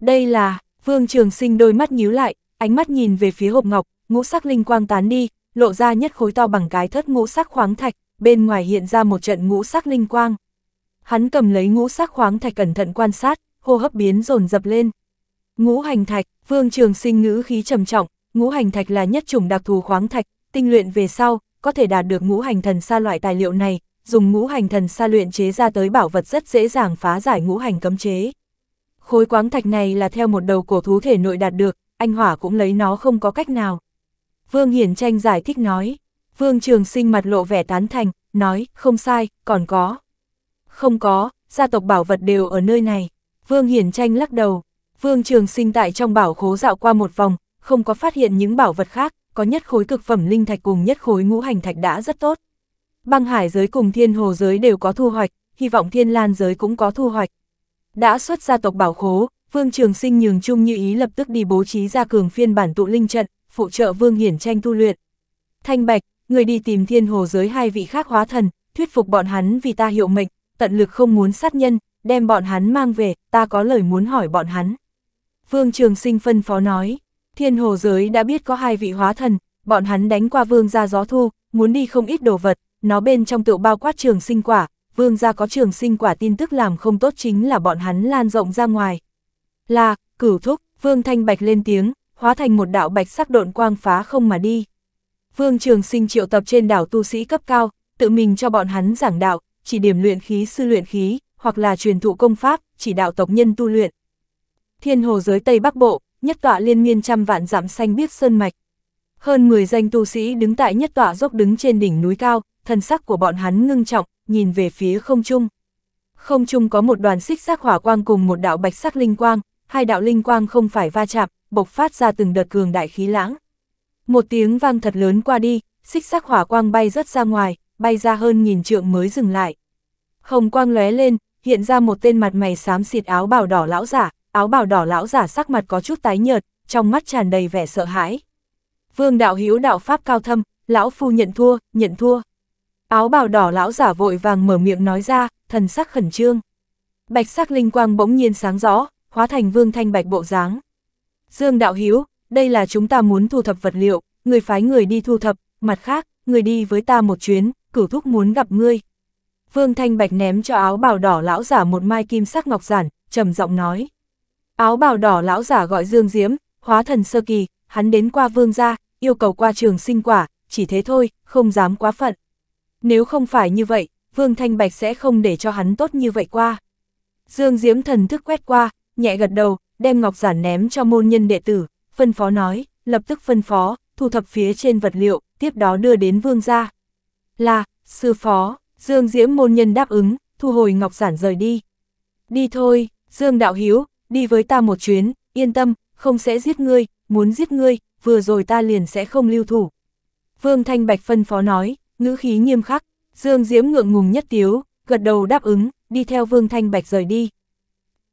Đây là, Vương Trường Sinh đôi mắt nhíu lại, ánh mắt nhìn về phía hộp ngọc, ngũ sắc linh quang tán đi, lộ ra nhất khối to bằng cái thất ngũ sắc khoáng thạch, bên ngoài hiện ra một trận ngũ sắc linh quang. Hắn cầm lấy ngũ sắc khoáng thạch cẩn thận quan sát, hô hấp biến dồn dập lên. Ngũ hành thạch, Vương Trường Sinh ngữ khí trầm trọng, ngũ hành thạch là nhất chủng đặc thù khoáng thạch, tinh luyện về sau, có thể đạt được ngũ hành thần sa loại tài liệu này, dùng ngũ hành thần sa luyện chế ra tới bảo vật rất dễ dàng phá giải ngũ hành cấm chế. Khối khoáng thạch này là theo một đầu cổ thú thể nội đạt được, anh hỏa cũng lấy nó không có cách nào. Vương Hiển Tranh giải thích nói. Vương Trường Sinh mặt lộ vẻ tán thành, nói, không sai, còn có. Không có, gia tộc bảo vật đều ở nơi này. Vương Hiển Tranh lắc đầu. Vương Trường Sinh tại trong bảo khố dạo qua một vòng, không có phát hiện những bảo vật khác, có nhất khối cực phẩm linh thạch cùng nhất khối ngũ hành thạch đã rất tốt. Băng hải giới cùng thiên hồ giới đều có thu hoạch, hy vọng thiên lan giới cũng có thu hoạch. Đã xuất gia tộc bảo khố, Vương Trường Sinh nhường chung như ý lập tức đi bố trí ra cường phiên bản tụ linh trận, phụ trợ Vương Hiển tranh tu luyện. Thanh Bạch, người đi tìm thiên hồ giới hai vị khác hóa thần, thuyết phục bọn hắn vì ta hiệu mệnh, tận lực không muốn sát nhân, đem bọn hắn mang về, ta có lời muốn hỏi bọn hắn. Vương Trường Sinh phân phó nói, thiên hồ giới đã biết có hai vị hóa thần, bọn hắn đánh qua vương ra gió thu, muốn đi không ít đồ vật, nó bên trong tựu bao quát trường sinh quả, vương gia có trường sinh quả tin tức làm không tốt chính là bọn hắn lan rộng ra ngoài. Là, cửu thúc, vương thanh bạch lên tiếng, hóa thành một đạo bạch sắc độn quang phá không mà đi. Vương Trường Sinh triệu tập trên đảo tu sĩ cấp cao, tự mình cho bọn hắn giảng đạo, chỉ điểm luyện khí sư luyện khí, hoặc là truyền thụ công pháp, chỉ đạo tộc nhân tu luyện. Thiên hồ giới Tây Bắc Bộ, nhất tọa liên miên trăm vạn dặm xanh biếc sơn mạch. Hơn 10 danh tu sĩ đứng tại nhất tọa dốc đứng trên đỉnh núi cao, thần sắc của bọn hắn ngưng trọng, nhìn về phía không trung. Không trung có một đoàn xích sắc hỏa quang cùng một đạo bạch sắc linh quang, hai đạo linh quang không phải va chạm, bộc phát ra từng đợt cường đại khí lãng. Một tiếng vang thật lớn qua đi, xích sắc hỏa quang bay rất ra ngoài, bay ra hơn nghìn trượng mới dừng lại. Hồng quang lóe lên, hiện ra một tên mặt mày xám xịt áo bào đỏ lão giả, áo bào đỏ lão giả sắc mặt có chút tái nhợt, trong mắt tràn đầy vẻ sợ hãi. Vương đạo hữu đạo pháp cao thâm, lão phu nhận thua, nhận thua. Áo bào đỏ lão giả vội vàng mở miệng nói ra, thần sắc khẩn trương. Bạch sắc linh quang bỗng nhiên sáng rõ, hóa thành vương thanh bạch bộ dáng. Dương Đạo Hiếu, đây là chúng ta muốn thu thập vật liệu, người phái người đi thu thập, mặt khác, người đi với ta một chuyến, cửu thúc muốn gặp ngươi. Vương Thanh Bạch ném cho áo bào đỏ lão giả một mai kim sắc ngọc giản, trầm giọng nói. Áo bào đỏ lão giả gọi Dương Diễm, hóa thần sơ kỳ, hắn đến qua vương gia, yêu cầu qua trường sinh quả, chỉ thế thôi, không dám quá phận. Nếu không phải như vậy, Vương Thanh Bạch sẽ không để cho hắn tốt như vậy qua. Dương Diễm thần thức quét qua, nhẹ gật đầu, đem ngọc giản ném cho môn nhân đệ tử, phân phó nói, lập tức phân phó, thu thập phía trên vật liệu, tiếp đó đưa đến vương gia. Là, sư phó, Dương Diễm môn nhân đáp ứng, thu hồi ngọc giản rời đi. Đi thôi, Dương Đạo Hiếu, đi với ta một chuyến, yên tâm, không sẽ giết ngươi, muốn giết ngươi, vừa rồi ta liền sẽ không lưu thủ. Vương Thanh Bạch phân phó nói, ngữ khí nghiêm khắc, Dương Diễm ngượng ngùng nhất tiếu, gật đầu đáp ứng, đi theo Vương Thanh Bạch rời đi.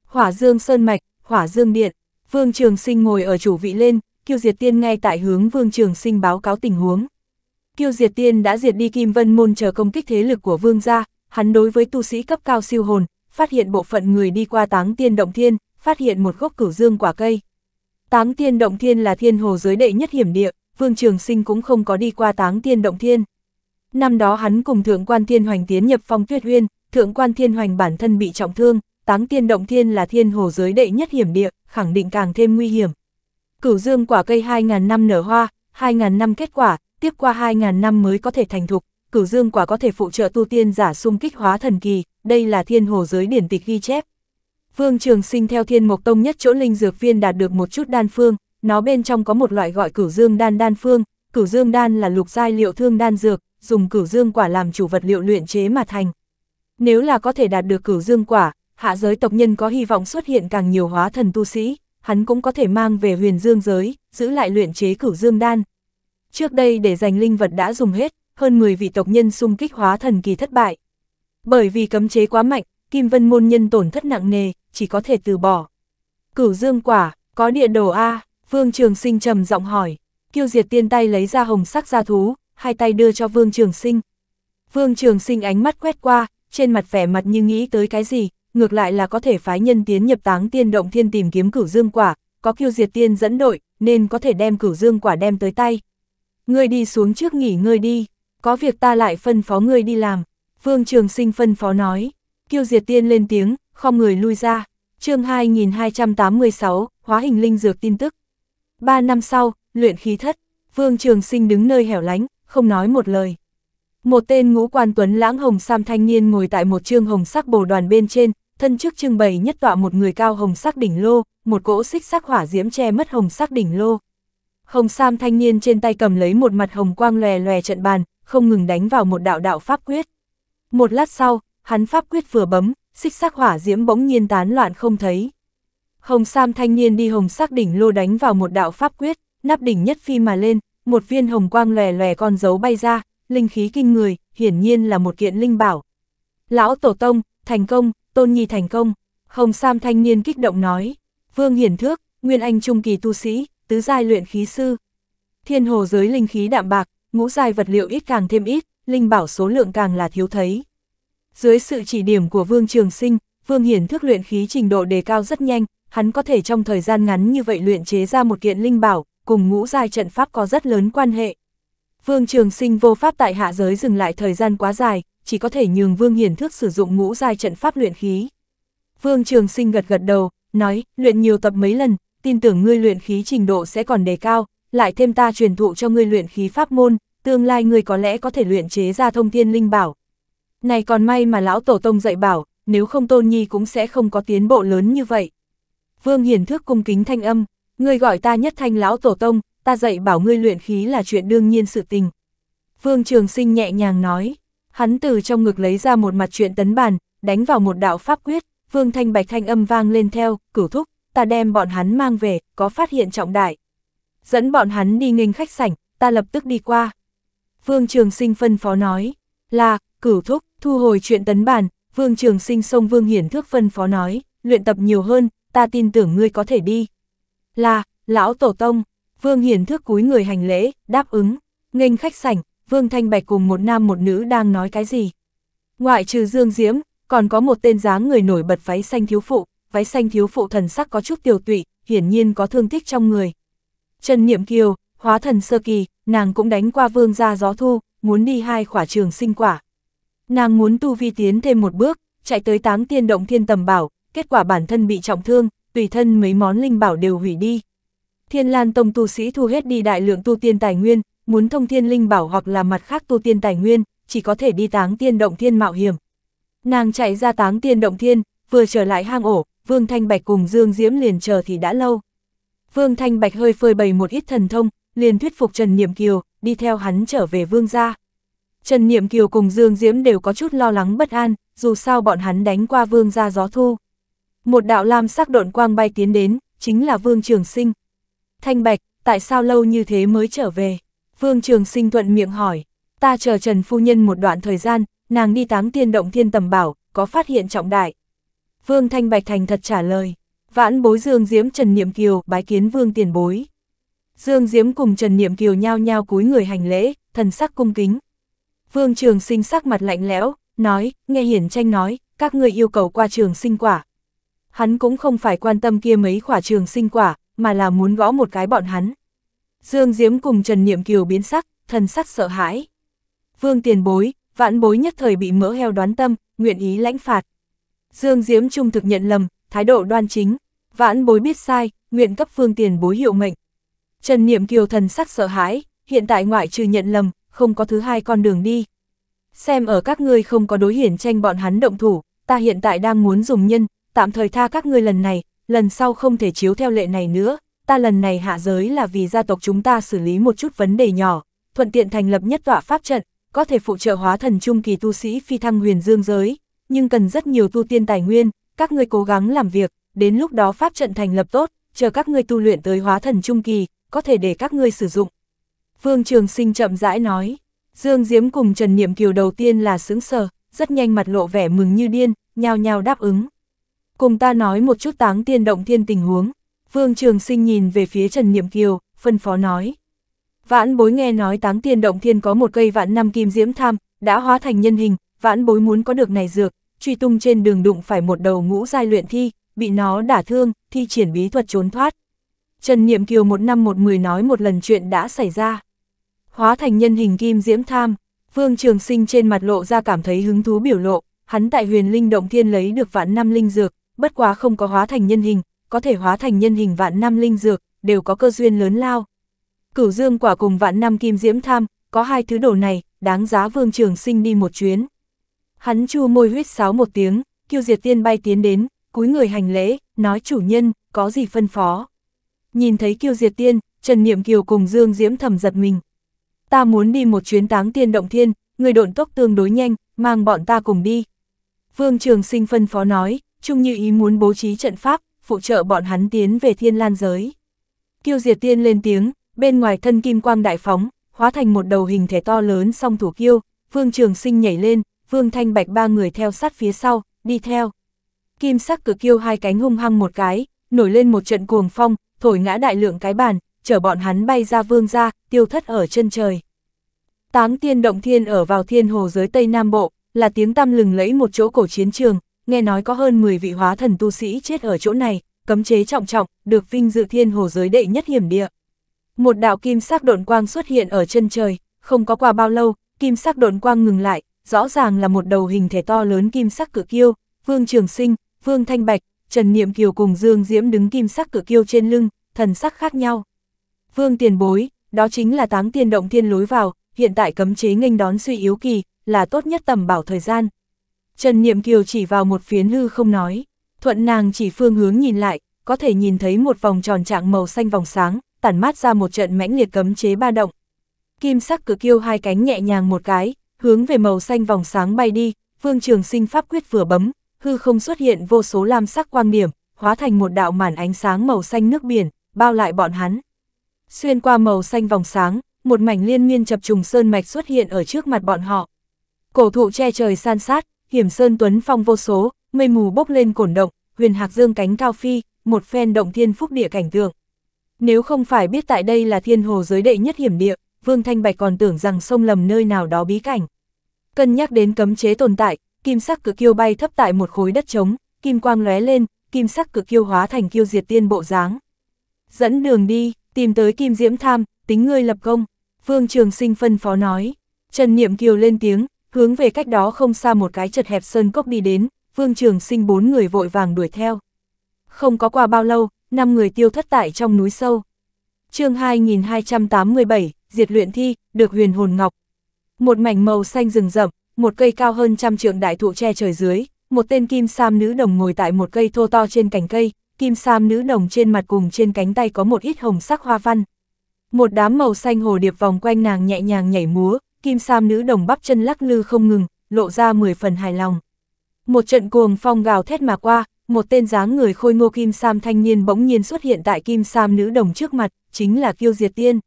Hỏa Dương Sơn Mạch, hỏa dương điện, Vương Trường Sinh ngồi ở chủ vị lên, Kiêu Diệt Tiên ngay tại hướng Vương Trường Sinh báo cáo tình huống. Kiêu Diệt Tiên đã diệt đi Kim Vân Môn chờ công kích thế lực của Vương gia, hắn đối với tu sĩ cấp cao siêu hồn, phát hiện bộ phận người đi qua Táng Tiên Động Thiên, phát hiện một gốc cửu dương quả cây. Táng Tiên Động Thiên là thiên hồ giới đệ nhất hiểm địa, Vương Trường Sinh cũng không có đi qua Táng Tiên Động Thiên. Năm đó hắn cùng Thượng Quan Thiên Hoành tiến nhập Phong Tuyết huyên Thượng Quan Thiên Hoành bản thân bị trọng thương, táng tiên động thiên là thiên hồ giới đệ nhất hiểm địa, khẳng định càng thêm nguy hiểm. Cửu dương quả cây 2.000 năm nở hoa, 2.000 năm kết quả, tiếp qua 2.000 năm mới có thể thành thục, cửu dương quả có thể phụ trợ tu tiên giả xung kích hóa thần kỳ, đây là thiên hồ giới điển tịch ghi chép. Vương Trường Sinh theo Thiên Mộc Tông nhất chỗ linh dược viên đạt được một chút đan phương, nó bên trong có một loại gọi Cửu Dương đan đan phương, Cửu Dương đan là lục giai liệu thương đan dược, dùng Cửu Dương quả làm chủ vật liệu luyện chế mà thành. Nếu là có thể đạt được Cửu Dương quả, hạ giới tộc nhân có hy vọng xuất hiện càng nhiều hóa thần tu sĩ, hắn cũng có thể mang về huyền dương giới, giữ lại luyện chế cửu dương đan. Trước đây để giành linh vật đã dùng hết, hơn 10 vị tộc nhân xung kích hóa thần kỳ thất bại. Bởi vì cấm chế quá mạnh, Kim Vân môn nhân tổn thất nặng nề, chỉ có thể từ bỏ. Cửu dương quả, có địa đồ A, Vương Trường Sinh trầm giọng hỏi, kiêu diệt tiên tay lấy ra hồng sắc gia thú, hai tay đưa cho Vương Trường Sinh. Vương Trường Sinh ánh mắt quét qua, trên mặt vẻ mặt như nghĩ tới cái gì, ngược lại là có thể phái nhân tiến nhập táng tiên động thiên tìm kiếm cửu dương quả, có kiêu diệt tiên dẫn đội, nên có thể đem cửu dương quả đem tới tay. Ngươi đi xuống trước nghỉ ngơi đi, có việc ta lại phân phó ngươi đi làm. Vương Trường Sinh phân phó nói, kiêu diệt tiên lên tiếng, không người lui ra. chương 2286, hóa hình linh dược tin tức. Ba năm sau, luyện khí thất, Vương Trường Sinh đứng nơi hẻo lánh, không nói một lời. Một tên ngũ quan tuấn lãng hồng sam thanh niên ngồi tại một trương hồng sắc bồ đoàn bên trên, thân trước trưng bày nhất tọa một người cao hồng sắc đỉnh lô, một cỗ xích sắc hỏa diễm che mất hồng sắc đỉnh lô. Hồng Sam thanh niên trên tay cầm lấy một mặt hồng quang lòe lòe trận bàn, không ngừng đánh vào một đạo đạo pháp quyết. Một lát sau, hắn pháp quyết vừa bấm, xích sắc hỏa diễm bỗng nhiên tán loạn không thấy. Hồng Sam thanh niên đi hồng sắc đỉnh lô đánh vào một đạo pháp quyết, nắp đỉnh nhất phi mà lên, một viên hồng quang lòe lòe con dấu bay ra, linh khí kinh người, hiển nhiên là một kiện linh bảo. Lão Tổ Tông, thành công, Tôn Nhi thành công, Hồng Sam thanh niên kích động nói, Vương Hiển Thước, Nguyên Anh Trung Kỳ tu sĩ, tứ giai luyện khí sư. Thiên hồ giới linh khí đạm bạc, ngũ giai vật liệu ít càng thêm ít, linh bảo số lượng càng là thiếu thấy. Dưới sự chỉ điểm của Vương Trường Sinh, Vương Hiển Thước luyện khí trình độ đề cao rất nhanh, hắn có thể trong thời gian ngắn như vậy luyện chế ra một kiện linh bảo, cùng ngũ giai trận pháp có rất lớn quan hệ. Vương Trường Sinh vô pháp tại hạ giới dừng lại thời gian quá dài, chỉ có thể nhường Vương Hiển Thước sử dụng ngũ giai trận pháp luyện khí. Vương Trường Sinh gật gật đầu, nói, luyện nhiều tập mấy lần, tin tưởng ngươi luyện khí trình độ sẽ còn đề cao, lại thêm ta truyền thụ cho ngươi luyện khí pháp môn, tương lai ngươi có lẽ có thể luyện chế ra thông thiên linh bảo. Này còn may mà lão tổ tông dạy bảo, nếu không Tôn Nhi cũng sẽ không có tiến bộ lớn như vậy. Vương Hiển Thước cung kính thanh âm, ngươi gọi ta nhất thanh lão tổ tông, ta dạy bảo ngươi luyện khí là chuyện đương nhiên sự tình. Vương Trường Sinh nhẹ nhàng nói, hắn từ trong ngực lấy ra một mặt chuyện tấn bàn, đánh vào một đạo pháp quyết, Vương Thanh Bạch Thanh âm vang lên theo, cửu thúc, ta đem bọn hắn mang về, có phát hiện trọng đại. Dẫn bọn hắn đi nghênh khách sảnh, ta lập tức đi qua. Vương Trường Sinh phân phó nói, là, cửu thúc, thu hồi chuyện tấn bàn, Vương Trường Sinh xông Vương Hiển Thước phân phó nói, luyện tập nhiều hơn, ta tin tưởng ngươi có thể đi. Là, lão tổ tông, Vương Hiền Thước cúi người hành lễ, đáp ứng, nghênh khách sảnh, Vương Thanh Bạch cùng một nam một nữ đang nói cái gì. Ngoại trừ Dương Diễm, còn có một tên dáng người nổi bật váy xanh thiếu phụ, váy xanh thiếu phụ thần sắc có chút tiêu tụy, hiển nhiên có thương tích trong người. Trần Niệm Kiều, hóa thần sơ kỳ, nàng cũng đánh qua vương gia gió thu, muốn đi hai khỏa trường sinh quả. Nàng muốn tu vi tiến thêm một bước, chạy tới táng tiên động thiên tầm bảo, kết quả bản thân bị trọng thương, tùy thân mấy món linh bảo đều hủy đi, Thiên Lan Tông tu sĩ thu hết đi đại lượng tu tiên tài nguyên, muốn thông thiên linh bảo hoặc là mặt khác tu tiên tài nguyên, chỉ có thể đi táng tiên động thiên mạo hiểm. Nàng chạy ra táng tiên động thiên, vừa trở lại hang ổ, Vương Thanh Bạch cùng Dương Diễm liền chờ thì đã lâu. Vương Thanh Bạch hơi phơi bày một ít thần thông, liền thuyết phục Trần Niệm Kiều, đi theo hắn trở về Vương gia. Trần Niệm Kiều cùng Dương Diễm đều có chút lo lắng bất an, dù sao bọn hắn đánh qua Vương gia gió thu. Một đạo lam sắc độn quang bay tiến đến, chính là Vương Trường Sinh. Thanh Bạch, tại sao lâu như thế mới trở về? Vương Trường Sinh thuận miệng hỏi, ta chờ Trần Phu Nhân một đoạn thời gian, nàng đi táng tiên động thiên tầm bảo, có phát hiện trọng đại. Vương Thanh Bạch Thành thật trả lời, vãn bối Dương Diễm Trần Niệm Kiều bái kiến Vương tiền bối. Dương Diễm cùng Trần Niệm Kiều nhao nhao cúi người hành lễ, thần sắc cung kính. Vương Trường Sinh sắc mặt lạnh lẽo, nói, nghe Hiển Tranh nói, các người yêu cầu qua trường sinh quả. Hắn cũng không phải quan tâm kia mấy khỏa trường sinh quả, mà là muốn gõ một cái bọn hắn. Dương Diễm cùng Trần Niệm Kiều biến sắc, thần sắc sợ hãi. Vương tiền bối, Vãn bối nhất thời bị mỡ heo đoán tâm, nguyện ý lãnh phạt. Dương Diễm trung thực nhận lầm, thái độ đoan chính, vãn bối biết sai, nguyện cấp phương tiền bối hiệu mệnh. Trần Niệm Kiều thần sắc sợ hãi, hiện tại ngoại trừ nhận lầm, không có thứ hai con đường đi. Xem ở các ngươi không có đối hiển tranh bọn hắn động thủ, ta hiện tại đang muốn dùng nhân, tạm thời tha các ngươi lần này, lần sau không thể chiếu theo lệ này nữa, ta lần này hạ giới là vì gia tộc chúng ta xử lý một chút vấn đề nhỏ, thuận tiện thành lập nhất tọa pháp trận, có thể phụ trợ hóa thần trung kỳ tu sĩ phi thăng huyền dương giới, nhưng cần rất nhiều tu tiên tài nguyên, các ngươi cố gắng làm việc, đến lúc đó pháp trận thành lập tốt, chờ các ngươi tu luyện tới hóa thần trung kỳ, có thể để các ngươi sử dụng. Vương Trường Sinh chậm rãi nói, Dương Diếm cùng Trần Niệm Kiều đầu tiên là sướng sờ, rất nhanh mặt lộ vẻ mừng như điên, nhao nhao đáp ứng cùng ta nói một chút táng tiên động thiên tình huống. Vương Trường Sinh nhìn về phía Trần Niệm Kiều, phân phó nói. Vãn bối nghe nói táng tiên động thiên có một cây vạn năm kim diễm tham, đã hóa thành nhân hình, vãn bối muốn có được này dược, truy tung trên đường đụng phải một đầu ngũ giai luyện thi, bị nó đả thương, thi triển bí thuật trốn thoát. Trần Niệm Kiều một năm một mười nói một lần chuyện đã xảy ra. Hóa thành nhân hình kim diễm tham, Vương Trường Sinh trên mặt lộ ra cảm thấy hứng thú biểu lộ, hắn tại huyền linh động thiên lấy được vạn năm linh dược, bất quá không có hóa thành nhân hình, có thể hóa thành nhân hình vạn năm linh dược, đều có cơ duyên lớn lao. Cửu dương quả cùng vạn năm kim diễm tham, có hai thứ đồ này, đáng giá vương trường sinh đi một chuyến. Hắn chu môi huyết sáo một tiếng, kiêu diệt tiên bay tiến đến, cúi người hành lễ, nói chủ nhân, có gì phân phó. Nhìn thấy kiêu diệt tiên, Trần Niệm Kiều cùng Dương Diễm thầm giật mình. Ta muốn đi một chuyến táng tiên động thiên, người độn tốc tương đối nhanh, mang bọn ta cùng đi. Vương Trường Sinh phân phó nói, Trung như ý muốn bố trí trận pháp, phụ trợ bọn hắn tiến về thiên lan giới. Kiêu Diệt Tiên lên tiếng, bên ngoài thân kim quang đại phóng, hóa thành một đầu hình thể to lớn song thủ kiêu, Vương Trường Sinh nhảy lên, Vương Thanh Bạch ba người theo sát phía sau, đi theo. Kim sắc cử kiêu hai cánh hung hăng một cái, nổi lên một trận cuồng phong, thổi ngã đại lượng cái bàn, chở bọn hắn bay ra vương ra, tiêu thất ở chân trời. Táng tiên động thiên ở vào thiên hồ giới Tây Nam Bộ, là tiếng tăm lừng lẫy một chỗ cổ chiến trường, nghe nói có hơn 10 vị hóa thần tu sĩ chết ở chỗ này, cấm chế trọng trọng, được vinh dự thiên hồ giới đệ nhất hiểm địa. Một đạo kim sắc độn quang xuất hiện ở chân trời, không có qua bao lâu, kim sắc độn quang ngừng lại, rõ ràng là một đầu hình thể to lớn kim sắc cự kiêu, Vương Trường Sinh, Vương Thanh Bạch, Trần Niệm Kiều cùng Dương Diễm đứng kim sắc cự kiêu trên lưng, thần sắc khác nhau. Vương Tiền Bối, đó chính là táng tiên động thiên lối vào, hiện tại cấm chế nghênh đón suy yếu kỳ, là tốt nhất tầm bảo thời gian, Trần Niệm Kiều chỉ vào một phiến hư không nói, thuận nàng chỉ phương hướng nhìn lại, có thể nhìn thấy một vòng tròn trạng màu xanh vòng sáng, tản mát ra một trận mãnh liệt cấm chế ba động. Kim sắc cực yêu hai cánh nhẹ nhàng một cái, hướng về màu xanh vòng sáng bay đi, Vương Trường Sinh pháp quyết vừa bấm, hư không xuất hiện vô số lam sắc quang điểm, hóa thành một đạo màn ánh sáng màu xanh nước biển, bao lại bọn hắn. Xuyên qua màu xanh vòng sáng, một mảnh liên miên chập trùng sơn mạch xuất hiện ở trước mặt bọn họ. Cổ thụ che trời san sát, hiểm sơn tuấn phong vô số, mây mù bốc lên cổn động, huyền hạc dương cánh cao phi, một phen động thiên phúc địa cảnh tượng. Nếu không phải biết tại đây là thiên hồ giới đệ nhất hiểm địa, Vương Thanh Bạch còn tưởng rằng sông lầm nơi nào đó bí cảnh. Cân nhắc đến cấm chế tồn tại, kim sắc cực kiêu bay thấp tại một khối đất trống, kim quang lóe lên, kim sắc cực kiêu hóa thành kiêu diệt tiên bộ dáng. Dẫn đường đi, tìm tới kim diễm tham, tính ngươi lập công. Vương Trường Sinh phân phó nói. Trần Niệm Kiều lên tiếng, Hướng về cách đó không xa một cái chật hẹp sơn cốc đi đến, Vương Trường Sinh bốn người vội vàng đuổi theo. Không có qua bao lâu, năm người tiêu thất tại trong núi sâu. chương 2287, Diệt luyện thi, được huyền hồn ngọc. Một mảnh màu xanh rừng rậm, một cây cao hơn trăm trượng đại thụ che trời dưới, một tên kim sam nữ đồng ngồi tại một cây thô to trên cành cây, kim sam nữ đồng trên mặt cùng trên cánh tay có một ít hồng sắc hoa văn. Một đám màu xanh hồ điệp vòng quanh nàng nhẹ nhàng nhảy múa, kim sam nữ đồng bắp chân lắc lư không ngừng, lộ ra 10 phần hài lòng. Một trận cuồng phong gào thét mà qua, một tên dáng người khôi ngô kim sam thanh niên bỗng nhiên xuất hiện tại kim sam nữ đồng trước mặt, chính là Kiêu Diệt Tiên.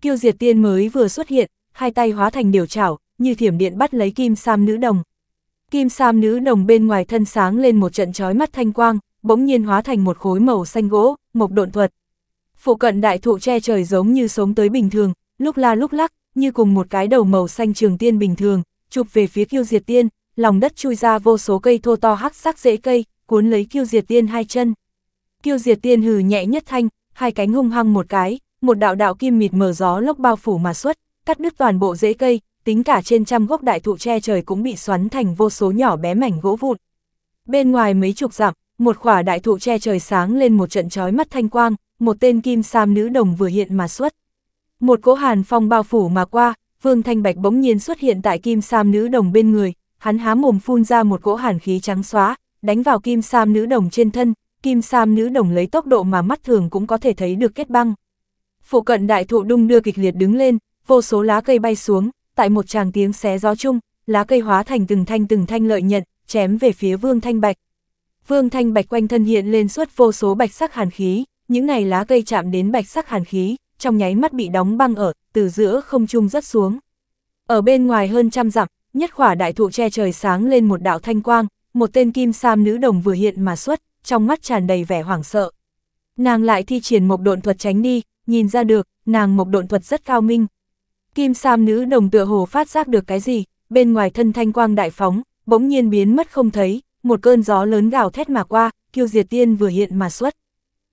Kiêu Diệt Tiên mới vừa xuất hiện, hai tay hóa thành điều chảo, như thiểm điện bắt lấy kim sam nữ đồng. Kim sam nữ đồng bên ngoài thân sáng lên một trận chói mắt thanh quang, bỗng nhiên hóa thành một khối màu xanh gỗ, mộc độn thuật. Phụ cận đại thụ che trời giống như sống tới bình thường, lúc la lúc lắc, như cùng một cái đầu màu xanh trường tiên bình thường, chụp về phía kiêu diệt tiên, lòng đất chui ra vô số cây thô to hắc sắc rễ cây, cuốn lấy kiêu diệt tiên hai chân. Kiêu diệt tiên hừ nhẹ nhất thanh, hai cánh hung hăng một cái, một đạo đạo kim mịt mờ gió lốc bao phủ mà xuất, cắt đứt toàn bộ rễ cây, tính cả trên trăm gốc đại thụ che trời cũng bị xoắn thành vô số nhỏ bé mảnh gỗ vụn. Bên ngoài mấy chục dặm, một khỏa đại thụ che trời sáng lên một trận chói mắt thanh quang, một tên kim sam nữ đồng vừa hiện mà xuất. Một cỗ hàn phong bao phủ mà qua, Vương Thanh Bạch bỗng nhiên xuất hiện tại kim sam nữ đồng bên người, hắn há mồm phun ra một cỗ hàn khí trắng xóa, đánh vào kim sam nữ đồng trên thân, kim sam nữ đồng lấy tốc độ mà mắt thường cũng có thể thấy được kết băng. Phụ cận đại thụ đung đưa kịch liệt đứng lên, vô số lá cây bay xuống, tại một tràng tiếng xé gió chung, lá cây hóa thành từng thanh từng thanh lợi nhận, chém về phía Vương Thanh Bạch. Vương Thanh Bạch quanh thân hiện lên suốt vô số bạch sắc hàn khí, những này lá cây chạm đến bạch sắc hàn khí, trong nháy mắt bị đóng băng ở, từ giữa không trung rất xuống. Ở bên ngoài hơn trăm dặm, nhất khỏa đại thụ che trời sáng lên một đạo thanh quang, một tên kim sam nữ đồng vừa hiện mà xuất, trong mắt tràn đầy vẻ hoảng sợ. Nàng lại thi triển một độn thuật tránh đi, nhìn ra được, nàng một độn thuật rất cao minh. Kim sam nữ đồng tựa hồ phát giác được cái gì, bên ngoài thân thanh quang đại phóng, bỗng nhiên biến mất không thấy, một cơn gió lớn gào thét mà qua, kiêu diệt tiên vừa hiện mà xuất.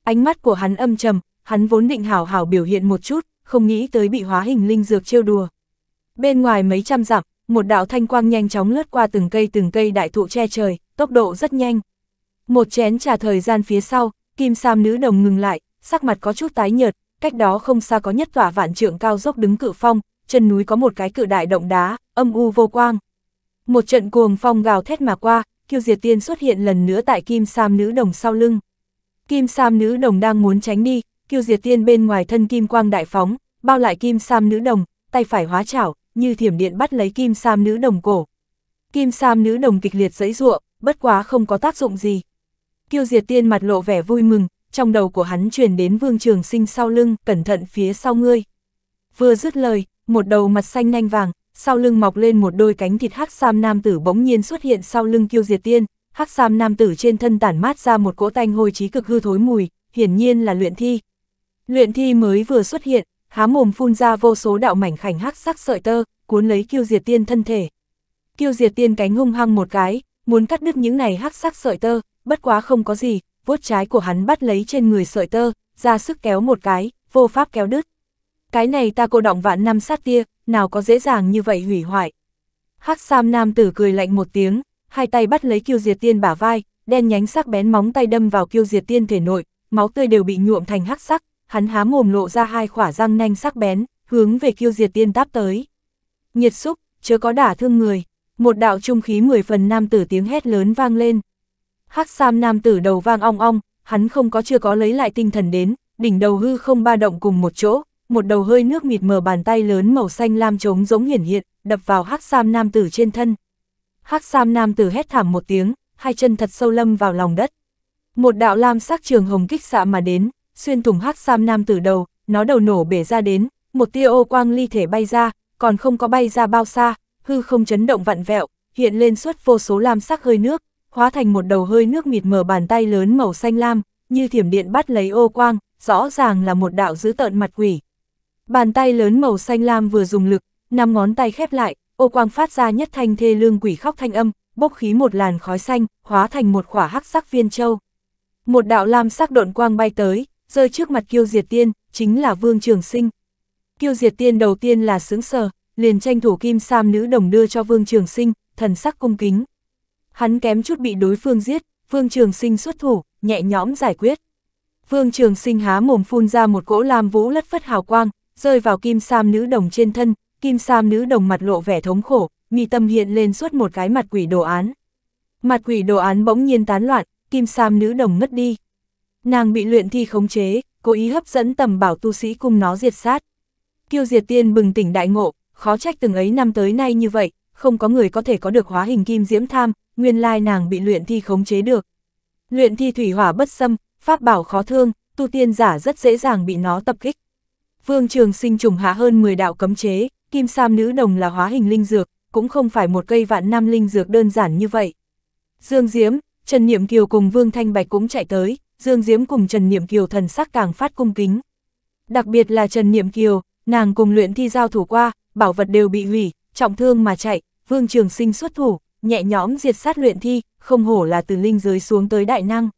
Ánh mắt của hắn âm trầm, hắn vốn định hảo hảo biểu hiện một chút, không nghĩ tới bị hóa hình linh dược trêu đùa. Bên ngoài mấy trăm dặm, một đạo thanh quang nhanh chóng lướt qua từng cây từng cây đại thụ che trời, tốc độ rất nhanh. Một chén trà thời gian phía sau, kim sam nữ đồng ngừng lại, sắc mặt có chút tái nhợt, cách đó không xa có nhất tỏa vạn trượng cao dốc đứng cự phong, chân núi có một cái cự đại động đá, âm u vô quang. Một trận cuồng phong gào thét mà qua, kiêu diệt tiên xuất hiện lần nữa tại kim sam nữ đồng sau lưng. Kim sam nữ đồng đang muốn tránh đi, kiêu diệt tiên bên ngoài thân kim quang đại phóng, bao lại kim sam nữ đồng, tay phải hóa chảo, như thiểm điện bắt lấy kim sam nữ đồng cổ. Kim sam nữ đồng kịch liệt dẫy ruộng, bất quá không có tác dụng gì. Kiêu diệt tiên mặt lộ vẻ vui mừng, trong đầu của hắn truyền đến vương trường sinh sau lưng, cẩn thận phía sau ngươi. Vừa dứt lời, một đầu mặt xanh nhanh vàng, sau lưng mọc lên một đôi cánh thịt hắc sam nam tử bỗng nhiên xuất hiện sau lưng kiêu diệt tiên, hắc sam nam tử trên thân tản mát ra một cỗ tanh hôi trí cực hư thối mùi, hiển nhiên là luyện thi, Luyện thi mới vừa xuất hiện, há mồm phun ra vô số đạo mảnh khảnh hắc sắc sợi tơ, cuốn lấy kiêu diệt tiên thân thể. Kiêu diệt tiên cánh hung hăng một cái, muốn cắt đứt những này hắc sắc sợi tơ, bất quá không có gì, vuốt trái của hắn bắt lấy trên người sợi tơ, ra sức kéo một cái, vô pháp kéo đứt. Cái này ta cô động vạn năm sát tia, nào có dễ dàng như vậy hủy hoại. Hắc Sam nam tử cười lạnh một tiếng, hai tay bắt lấy Kiêu Diệt Tiên bả vai, đen nhánh sắc bén móng tay đâm vào Kiêu Diệt Tiên thể nội, máu tươi đều bị nhuộm thành hắc sắc, hắn há mồm lộ ra hai khỏa răng nanh sắc bén, hướng về kiêu diệt tiên táp tới. Nhiệt xúc, chớ có đả thương người, một đạo trung khí mười phần nam tử tiếng hét lớn vang lên. Hắc sam nam tử đầu vang ong ong, hắn không có chưa có lấy lại tinh thần đến, đỉnh đầu hư không ba động cùng một chỗ, một đầu hơi nước mịt mờ bàn tay lớn màu xanh lam trống giống hiển hiện, đập vào hắc sam nam tử trên thân. Hắc sam nam tử hét thảm một tiếng, hai chân thật sâu lâm vào lòng đất. Một đạo lam sắc trường hồng kích xạ mà đến, xuyên thủng hắc sam nam tử đầu, nó đầu nổ bể ra đến, một tia ô quang ly thể bay ra, còn không có bay ra bao xa, hư không chấn động vặn vẹo, hiện lên suốt vô số lam sắc hơi nước, hóa thành một đầu hơi nước mịt mở bàn tay lớn màu xanh lam, như thiểm điện bắt lấy ô quang, rõ ràng là một đạo dữ tợn mặt quỷ. Bàn tay lớn màu xanh lam vừa dùng lực, năm ngón tay khép lại, ô quang phát ra nhất thanh thê lương quỷ khóc thanh âm, bốc khí một làn khói xanh, hóa thành một quả hắc sắc viên châu. Một đạo lam sắc độn quang bay tới, rơi trước mặt kiêu diệt tiên, chính là Vương Trường Sinh. Kiêu diệt tiên đầu tiên là sướng sờ, liền tranh thủ kim sam nữ đồng đưa cho Vương Trường Sinh, thần sắc cung kính. Hắn kém chút bị đối phương giết, Vương Trường Sinh xuất thủ, nhẹ nhõm giải quyết. Vương Trường Sinh há mồm phun ra một cỗ lam vũ lất phất hào quang, rơi vào kim sam nữ đồng trên thân, kim sam nữ đồng mặt lộ vẻ thống khổ, mi tâm hiện lên suốt một cái mặt quỷ đồ án. Mặt quỷ đồ án bỗng nhiên tán loạn, kim sam nữ đồng ngất đi. Nàng bị luyện thi khống chế, cố ý hấp dẫn tầm bảo tu sĩ cùng nó diệt sát. Kiêu diệt tiên bừng tỉnh đại ngộ, khó trách từng ấy năm tới nay như vậy, không có người có thể có được hóa hình kim diễm tham, nguyên lai nàng bị luyện thi khống chế được. Luyện thi thủy hỏa bất xâm, pháp bảo khó thương, tu tiên giả rất dễ dàng bị nó tập kích. Vương Trường Sinh trùng hạ hơn 10 đạo cấm chế, kim sam nữ đồng là hóa hình linh dược, cũng không phải một cây vạn năm linh dược đơn giản như vậy. Dương Diễm, Trần Niệm Kiều cùng Vương Thanh Bạch cũng chạy tới, Dương Diễm cùng Trần Niệm Kiều thần sắc càng phát cung kính. Đặc biệt là Trần Niệm Kiều, nàng cùng luyện thi giao thủ qua, bảo vật đều bị hủy, trọng thương mà chạy, Vương Trường Sinh xuất thủ, nhẹ nhõm diệt sát luyện thi, không hổ là từ linh giới xuống tới đại năng.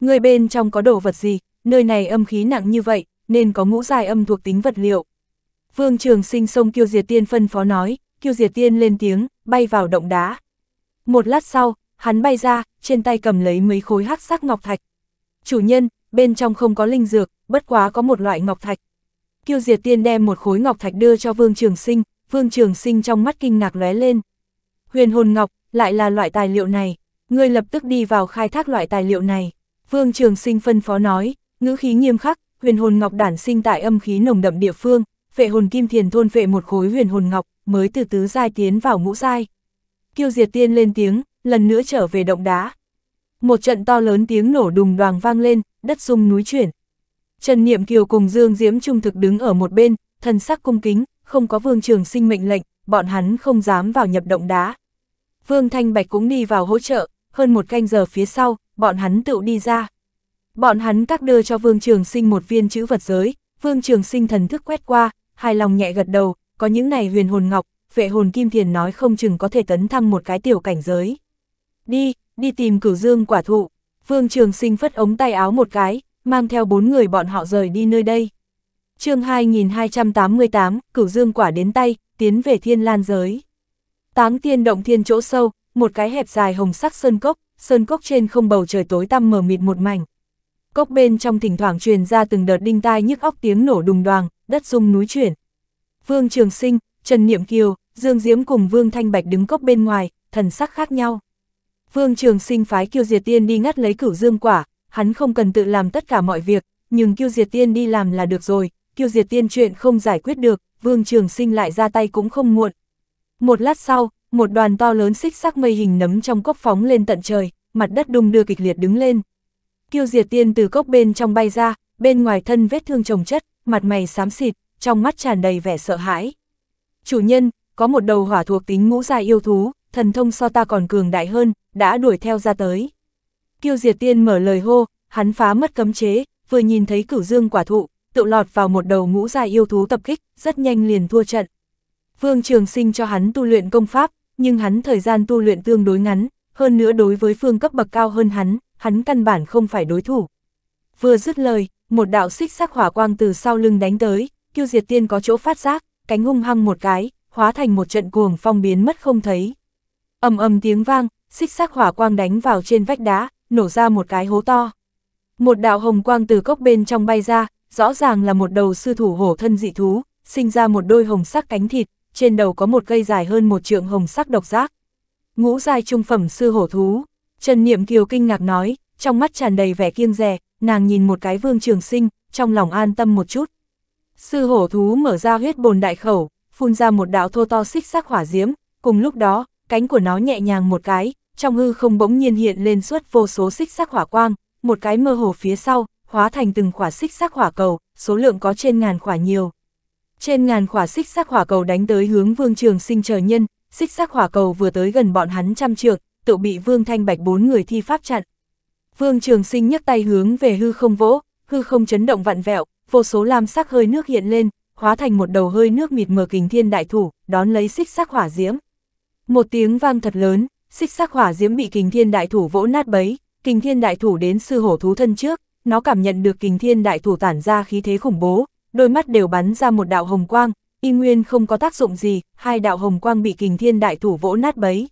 Người bên trong có đồ vật gì, nơi này âm khí nặng như vậy, nên có ngũ dài âm thuộc tính vật liệu. Vương Trường Sinh xông Kiêu Diệt Tiên phân phó nói, Kiêu Diệt Tiên lên tiếng, bay vào động đá. Một lát sau, hắn bay ra, trên tay cầm lấy mấy khối hắc sắc ngọc thạch, Chủ nhân, bên trong không có linh dược, bất quá có một loại ngọc thạch. Kiêu Diệt Tiên đem một khối ngọc thạch đưa cho Vương Trường Sinh, Vương Trường Sinh trong mắt kinh ngạc lóe lên. Huyền hồn ngọc, lại là loại tài liệu này, ngươi lập tức đi vào khai thác loại tài liệu này. Vương Trường Sinh phân phó nói, ngữ khí nghiêm khắc, huyền hồn ngọc đản sinh tại âm khí nồng đậm địa phương, vệ hồn kim thiền thôn vệ một khối huyền hồn ngọc, mới từ tứ giai tiến vào ngũ giai. Kiêu Diệt Tiên lên tiếng, lần nữa trở về động đá, một trận to lớn tiếng nổ đùng đoàng vang lên, đất rung núi chuyển. Trần Niệm Kiều cùng Dương Diễm Trung thực đứng ở một bên, thần sắc cung kính, không có vương trường sinh mệnh lệnh, bọn hắn không dám vào nhập động đá. Vương Thanh Bạch cũng đi vào hỗ trợ, hơn một canh giờ phía sau, bọn hắn tự đi ra. Bọn hắn các đưa cho Vương Trường Sinh một viên chữ vật giới, Vương Trường Sinh thần thức quét qua, hài lòng nhẹ gật đầu, có những này huyền hồn ngọc, vệ hồn kim thiền nói không chừng có thể tấn thăng một cái tiểu cảnh giới. Đi, đi tìm cửu dương quả thụ. Vương Trường Sinh phất ống tay áo một cái, mang theo bốn người bọn họ rời đi nơi đây. chương 2288, cửu dương quả đến tay, tiến về thiên lan giới. Táng tiên động thiên chỗ sâu, một cái hẹp dài hồng sắc sơn cốc, sơn cốc trên không bầu trời tối tăm mờ mịt một mảnh. Cốc bên trong thỉnh thoảng truyền ra từng đợt đinh tai nhức óc tiếng nổ đùng đoàng, đất rung núi chuyển. Vương Trường Sinh, Trần Niệm Kiều, Dương Diễm cùng Vương Thanh Bạch đứng cốc bên ngoài, thần sắc khác nhau. Vương Trường Sinh phái Kiêu Diệt Tiên đi ngắt lấy cửu dương quả, hắn không cần tự làm tất cả mọi việc, nhưng Kiêu Diệt Tiên đi làm là được rồi, Kiêu Diệt Tiên chuyện không giải quyết được, Vương Trường Sinh lại ra tay cũng không muộn. Một lát sau, một đoàn to lớn xích sắc mây hình nấm trong cốc phóng lên tận trời, mặt đất đung đưa kịch liệt đứng lên. Kiêu Diệt Tiên từ cốc bên trong bay ra, bên ngoài thân vết thương chồng chất, mặt mày xám xịt, trong mắt tràn đầy vẻ sợ hãi. Chủ nhân, có một đầu hỏa thuộc tính ngũ gia yêu thú, thần thông so ta còn cường đại hơn, đã đuổi theo ra tới. Kiêu diệt tiên mở lời hô, hắn phá mất cấm chế, vừa nhìn thấy cửu dương quả thụ, tự lọt vào một đầu ngũ dài yêu thú tập kích, rất nhanh liền thua trận. Vương Trường Sinh cho hắn tu luyện công pháp, nhưng hắn thời gian tu luyện tương đối ngắn, hơn nữa đối với phương cấp bậc cao hơn hắn, hắn căn bản không phải đối thủ. Vừa dứt lời, một đạo xích sắc hỏa quang từ sau lưng đánh tới, kiêu diệt tiên có chỗ phát giác, cánh hung hăng một cái, hóa thành một trận cuồng phong biến mất không thấy ầm ầm tiếng vang, xích sắc hỏa quang đánh vào trên vách đá, nổ ra một cái hố to. Một đạo hồng quang từ cốc bên trong bay ra, rõ ràng là một đầu sư thủ hổ thân dị thú, sinh ra một đôi hồng sắc cánh thịt, trên đầu có một cây dài hơn một trượng hồng sắc độc giác. Ngũ giai trung phẩm sư hổ thú, Trần Niệm Kiều kinh ngạc nói, trong mắt tràn đầy vẻ kiêng dè, nàng nhìn một cái Vương Trường Sinh, trong lòng an tâm một chút. Sư hổ thú mở ra huyết bồn đại khẩu, phun ra một đạo thô to xích sắc hỏa diễm, cùng lúc đó, cánh của nó nhẹ nhàng một cái, trong hư không bỗng nhiên hiện lên suốt vô số xích sắc hỏa quang, một cái mơ hồ phía sau, hóa thành từng quả xích sắc hỏa cầu, số lượng có trên ngàn khỏa nhiều. Trên ngàn khỏa xích sắc hỏa cầu đánh tới hướng Vương Trường Sinh chờ nhân, xích sắc hỏa cầu vừa tới gần bọn hắn trăm trượng, tự bị Vương Thanh Bạch bốn người thi pháp chặn. Vương Trường Sinh nhấc tay hướng về hư không vỗ, hư không chấn động vặn vẹo, vô số lam sắc hơi nước hiện lên, hóa thành một đầu hơi nước mịt mờ kình thiên đại thủ, đón lấy xích sắc hỏa diễm. Một tiếng vang thật lớn, xích sắc hỏa diễm bị kình thiên đại thủ vỗ nát bấy, kình thiên đại thủ đến sư hổ thú thân trước, nó cảm nhận được kình thiên đại thủ tản ra khí thế khủng bố, đôi mắt đều bắn ra một đạo hồng quang, y nguyên không có tác dụng gì, hai đạo hồng quang bị kình thiên đại thủ vỗ nát bấy.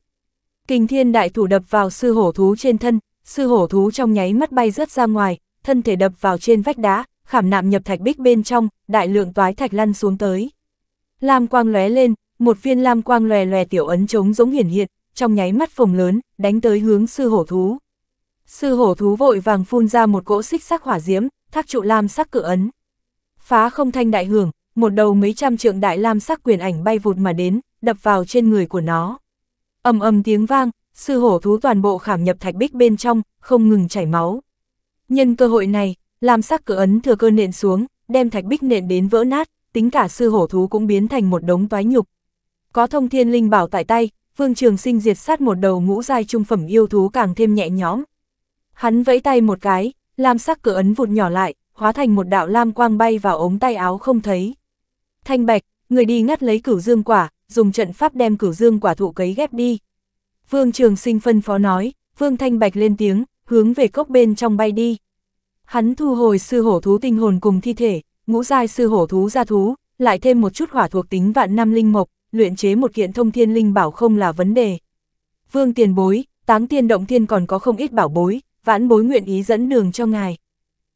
Kình thiên đại thủ đập vào sư hổ thú trên thân, sư hổ thú trong nháy mắt bay rớt ra ngoài, thân thể đập vào trên vách đá, khảm nạm nhập thạch bích bên trong, đại lượng toái thạch lăn xuống tới. Lam quang lóe lên, một viên lam quang lòe lòe tiểu ấn trống giống hiển hiện, trong nháy mắt phồng lớn, đánh tới hướng sư hổ thú. Sư hổ thú vội vàng phun ra một cỗ xích sắc hỏa diễm, thác trụ lam sắc cự ấn. Phá không thanh đại hưởng, một đầu mấy trăm trượng đại lam sắc quyền ảnh bay vụt mà đến, đập vào trên người của nó. ầm ầm tiếng vang, sư hổ thú toàn bộ khảm nhập thạch bích bên trong, không ngừng chảy máu. Nhân cơ hội này, lam sắc cự ấn thừa cơ nện xuống, đem thạch bích nện đến vỡ nát, tính cả sư hổ thú cũng biến thành một đống toái nhục, có thông thiên linh bảo tại tay, Vương Trường Sinh diệt sát một đầu ngũ giai trung phẩm yêu thú càng thêm nhẹ nhõm. Hắn vẫy tay một cái, lam sắc cửa ấn vụt nhỏ lại, hóa thành một đạo lam quang bay vào ống tay áo không thấy. Thanh Bạch, người đi ngắt lấy cửu dương quả, dùng trận pháp đem cửu dương quả thụ cấy ghép đi. Vương Trường Sinh phân phó nói, Vương Thanh Bạch lên tiếng, hướng về cốc bên trong bay đi. Hắn thu hồi sư hổ thú tinh hồn cùng thi thể, ngũ giai sư hổ thú gia thú, lại thêm một chút hỏa thuộc tính vạn năm linh mộc, luyện chế một kiện thông thiên linh bảo không là vấn đề. Vương tiền bối, táng tiên động thiên còn có không ít bảo bối, vãn bối nguyện ý dẫn đường cho ngài.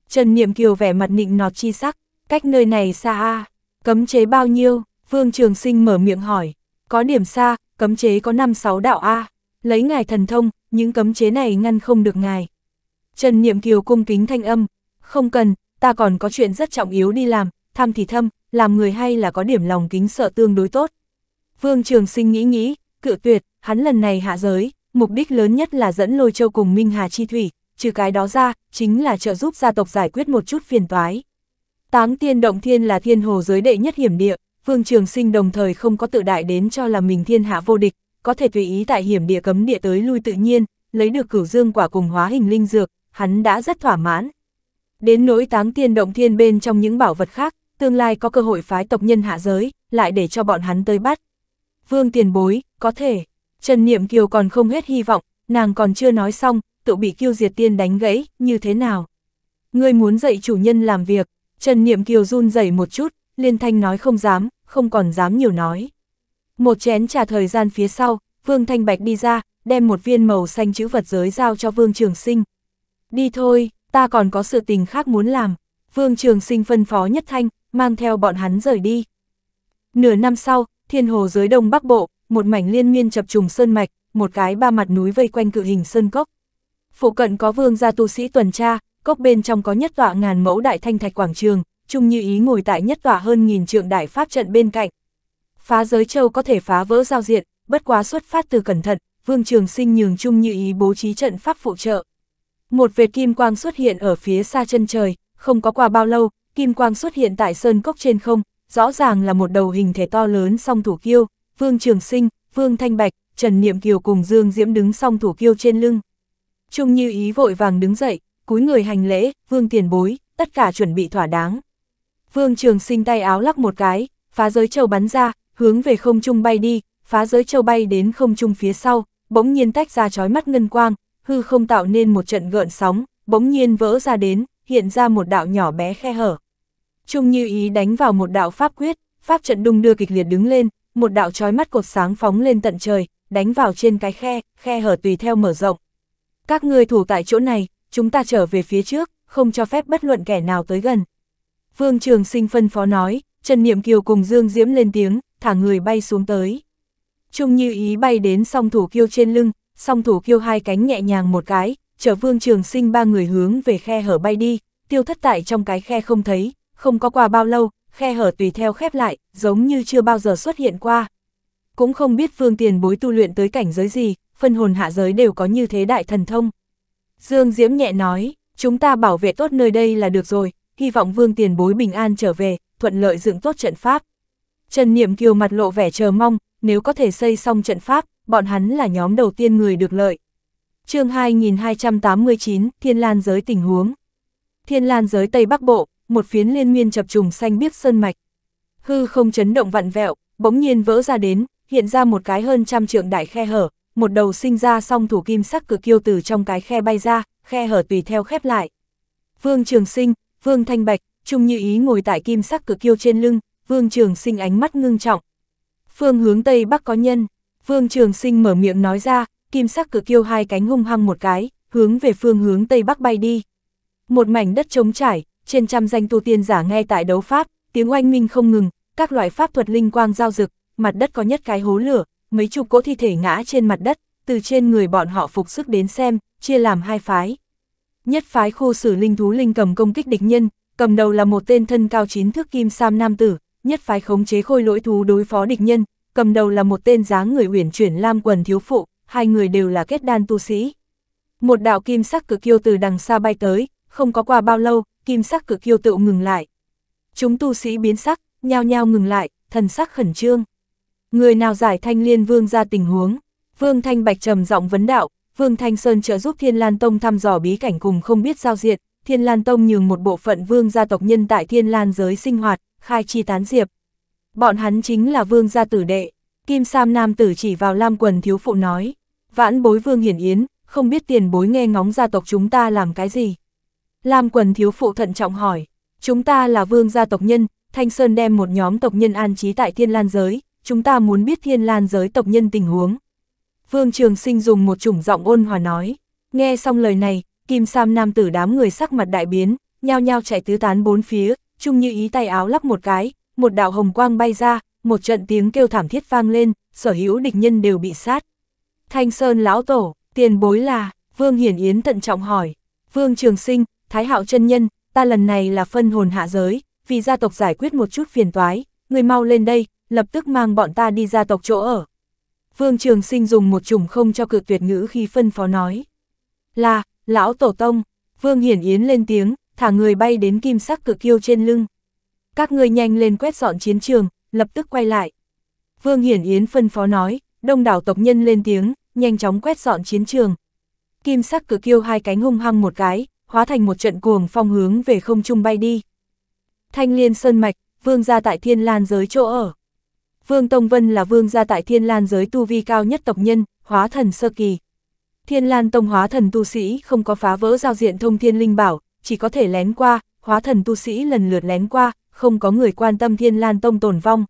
Trần Niệm Kiều vẻ mặt nịnh nọt chi sắc, cách nơi này xa a cấm chế bao nhiêu, Vương Trường Sinh mở miệng hỏi, có điểm xa, cấm chế có 5-6 đạo a lấy ngài thần thông, những cấm chế này ngăn không được ngài. Trần Niệm Kiều cung kính thanh âm, không cần, ta còn có chuyện rất trọng yếu đi làm, tham thì thâm, làm người hay là có điểm lòng kính sợ tương đối tốt. Vương Trường Sinh nghĩ nghĩ, cự tuyệt, hắn lần này hạ giới, mục đích lớn nhất là dẫn lôi châu cùng Minh Hà Chi Thủy, trừ cái đó ra, chính là trợ giúp gia tộc giải quyết một chút phiền toái. Táng tiên động thiên là thiên hồ giới đệ nhất hiểm địa, Vương Trường Sinh đồng thời không có tự đại đến cho là mình thiên hạ vô địch, có thể tùy ý tại hiểm địa cấm địa tới lui tự nhiên, lấy được cửu dương quả cùng hóa hình linh dược, hắn đã rất thỏa mãn. Đến nỗi táng tiên động thiên bên trong những bảo vật khác, tương lai có cơ hội phái tộc nhân hạ giới, lại để cho bọn hắn tới bắt vương tiền bối, có thể. Trần Niệm Kiều còn không hết hy vọng, nàng còn chưa nói xong, tự bị kiêu diệt tiên đánh gãy, như thế nào? Ngươi muốn dạy chủ nhân làm việc, Trần Niệm Kiều run rẩy một chút, liên thanh nói không dám, không còn dám nhiều nói. Một chén trà thời gian phía sau, Vương Thanh Bạch đi ra, đem một viên màu xanh chữ vật giới giao cho Vương Trường Sinh. Đi thôi, ta còn có sự tình khác muốn làm. Vương Trường Sinh phân phó nhất thanh, mang theo bọn hắn rời đi. Nửa năm sau, Thiên hồ dưới đông bắc bộ, một mảnh liên miên chập trùng sơn mạch, một cái ba mặt núi vây quanh cự hình sơn cốc. Phụ cận có vương gia tu sĩ tuần tra, cốc bên trong có nhất tọa ngàn mẫu đại thanh thạch quảng trường, chung như ý ngồi tại nhất tọa hơn nghìn trượng đại pháp trận bên cạnh. Phá giới châu có thể phá vỡ giao diện, bất quá xuất phát từ cẩn thận, vương trường sinh nhường chung như ý bố trí trận pháp phụ trợ. Một vệt kim quang xuất hiện ở phía xa chân trời, không có qua bao lâu, kim quang xuất hiện tại sơn cốc trên không, rõ ràng là một đầu hình thể to lớn song thủ kiêu, Vương Trường Sinh, Vương Thanh Bạch, Trần Niệm Kiều cùng Dương Diễm đứng song thủ kiêu trên lưng. Trung Như Ý vội vàng đứng dậy, cúi người hành lễ, Vương tiền bối, tất cả chuẩn bị thỏa đáng. Vương Trường Sinh tay áo lắc một cái, phá giới châu bắn ra, hướng về không trung bay đi, phá giới châu bay đến không trung phía sau, bỗng nhiên tách ra chói mắt ngân quang, hư không tạo nên một trận gợn sóng, bỗng nhiên vỡ ra đến, hiện ra một đạo nhỏ bé khe hở. Trung Như Ý đánh vào một đạo pháp quyết, pháp trận đung đưa kịch liệt đứng lên, một đạo trói mắt cột sáng phóng lên tận trời, đánh vào trên cái khe, khe hở tùy theo mở rộng. Các ngươi thủ tại chỗ này, chúng ta trở về phía trước, không cho phép bất luận kẻ nào tới gần. Vương Trường Sinh phân phó nói, Trần Niệm Kiều cùng Dương Diễm lên tiếng, thả người bay xuống tới. Trung Như Ý bay đến song thủ kiêu trên lưng, song thủ kiêu hai cánh nhẹ nhàng một cái, chở Vương Trường Sinh ba người hướng về khe hở bay đi, tiêu thất tại trong cái khe không thấy, không có qua bao lâu, khe hở tùy theo khép lại, giống như chưa bao giờ xuất hiện qua. Cũng không biết phương tiền bối tu luyện tới cảnh giới gì, phân hồn hạ giới đều có như thế đại thần thông. Dương Diễm nhẹ nói, chúng ta bảo vệ tốt nơi đây là được rồi, hy vọng vương tiền bối bình an trở về, thuận lợi dựng tốt trận pháp. Trần Niệm Kiều mặt lộ vẻ chờ mong, nếu có thể xây xong trận pháp, bọn hắn là nhóm đầu tiên người được lợi. chương 2289, Thiên Lan Giới tình huống. Thiên Lan Giới Tây Bắc Bộ, một phiến liên miên chập trùng xanh biếc sơn mạch. Hư không chấn động vặn vẹo, bỗng nhiên vỡ ra đến, hiện ra một cái hơn trăm trượng đại khe hở, một đầu sinh ra song thủ kim sắc cực kiêu từ trong cái khe bay ra, khe hở tùy theo khép lại. Vương Trường Sinh, Vương Thanh Bạch, Trung Như Ý ngồi tại kim sắc cực kiêu trên lưng, Vương Trường Sinh ánh mắt ngưng trọng. Phương hướng Tây Bắc có nhân, Vương Trường Sinh mở miệng nói ra, kim sắc cực kiêu hai cánh hung hăng một cái, hướng về phương hướng Tây Bắc bay đi. Một mảnh đất trống trải, trên trăm danh tu tiên giả nghe tại đấu pháp, tiếng oanh minh không ngừng, các loại pháp thuật linh quang giao dực mặt đất có nhất cái hố lửa, mấy chục cỗ thi thể ngã trên mặt đất, từ trên người bọn họ phục sức đến xem, chia làm hai phái. Nhất phái khu xử linh thú linh cầm công kích địch nhân, cầm đầu là một tên thân cao chín thước kim sam nam tử, nhất phái khống chế khôi lỗi thú đối phó địch nhân, cầm đầu là một tên dáng người uyển chuyển lam quần thiếu phụ, hai người đều là kết đan tu sĩ. Một đạo kim sắc cực kiêu từ đằng xa bay tới, không có qua bao lâu, kim sắc cực yêu tựu ngừng lại. Chúng tu sĩ biến sắc, nhao nhao ngừng lại, thần sắc khẩn trương. Người nào giải thanh liên vương ra tình huống, vương thanh bạch trầm giọng vấn đạo, vương thanh sơn trợ giúp thiên lan tông thăm dò bí cảnh cùng không biết giao diệt. thiên lan tông nhường một bộ phận vương gia tộc nhân tại thiên lan giới sinh hoạt, khai chi tán diệp. Bọn hắn chính là vương gia tử đệ, kim sam nam tử chỉ vào lam quần thiếu phụ nói, vãn bối vương hiển yến, không biết tiền bối nghe ngóng gia tộc chúng ta làm cái gì. Lam quần thiếu phụ thận trọng hỏi, chúng ta là vương gia tộc nhân, Thanh Sơn đem một nhóm tộc nhân an trí tại thiên lan giới, chúng ta muốn biết thiên lan giới tộc nhân tình huống. Vương Trường Sinh dùng một chủng giọng ôn hòa nói, nghe xong lời này, Kim Sam nam tử đám người sắc mặt đại biến, nhao nhao chạy tứ tán bốn phía, chung như ý tay áo lắp một cái, một đạo hồng quang bay ra, một trận tiếng kêu thảm thiết vang lên, sở hữu địch nhân đều bị sát. Thanh Sơn lão tổ, tiền bối là, Vương Hiển Yến tận trọng hỏi, Vương Trường Sinh, Thái Hạo chân nhân, ta lần này là phân hồn hạ giới, vì gia tộc giải quyết một chút phiền toái, người mau lên đây, lập tức mang bọn ta đi gia tộc chỗ ở. Vương Trường Sinh dùng một chủng không cho cự tuyệt ngữ khi phân phó nói. Là, lão tổ tông, Vương Hiển Yến lên tiếng, thả người bay đến kim sắc cực kiêu trên lưng. Các người nhanh lên quét dọn chiến trường, lập tức quay lại. Vương Hiển Yến phân phó nói, đông đảo tộc nhân lên tiếng, nhanh chóng quét dọn chiến trường. Kim sắc cực kiêu hai cánh hung hăng một cái, hóa thành một trận cuồng phong hướng về không trung bay đi. Thanh liên sơn mạch, vương gia tại thiên lan giới chỗ ở. Vương Tông Vân là vương gia tại thiên lan giới tu vi cao nhất tộc nhân, hóa thần sơ kỳ. Thiên lan tông hóa thần tu sĩ không có phá vỡ giao diện thông thiên linh bảo, chỉ có thể lén qua, hóa thần tu sĩ lần lượt lén qua, không có người quan tâm thiên lan tông tồn vong.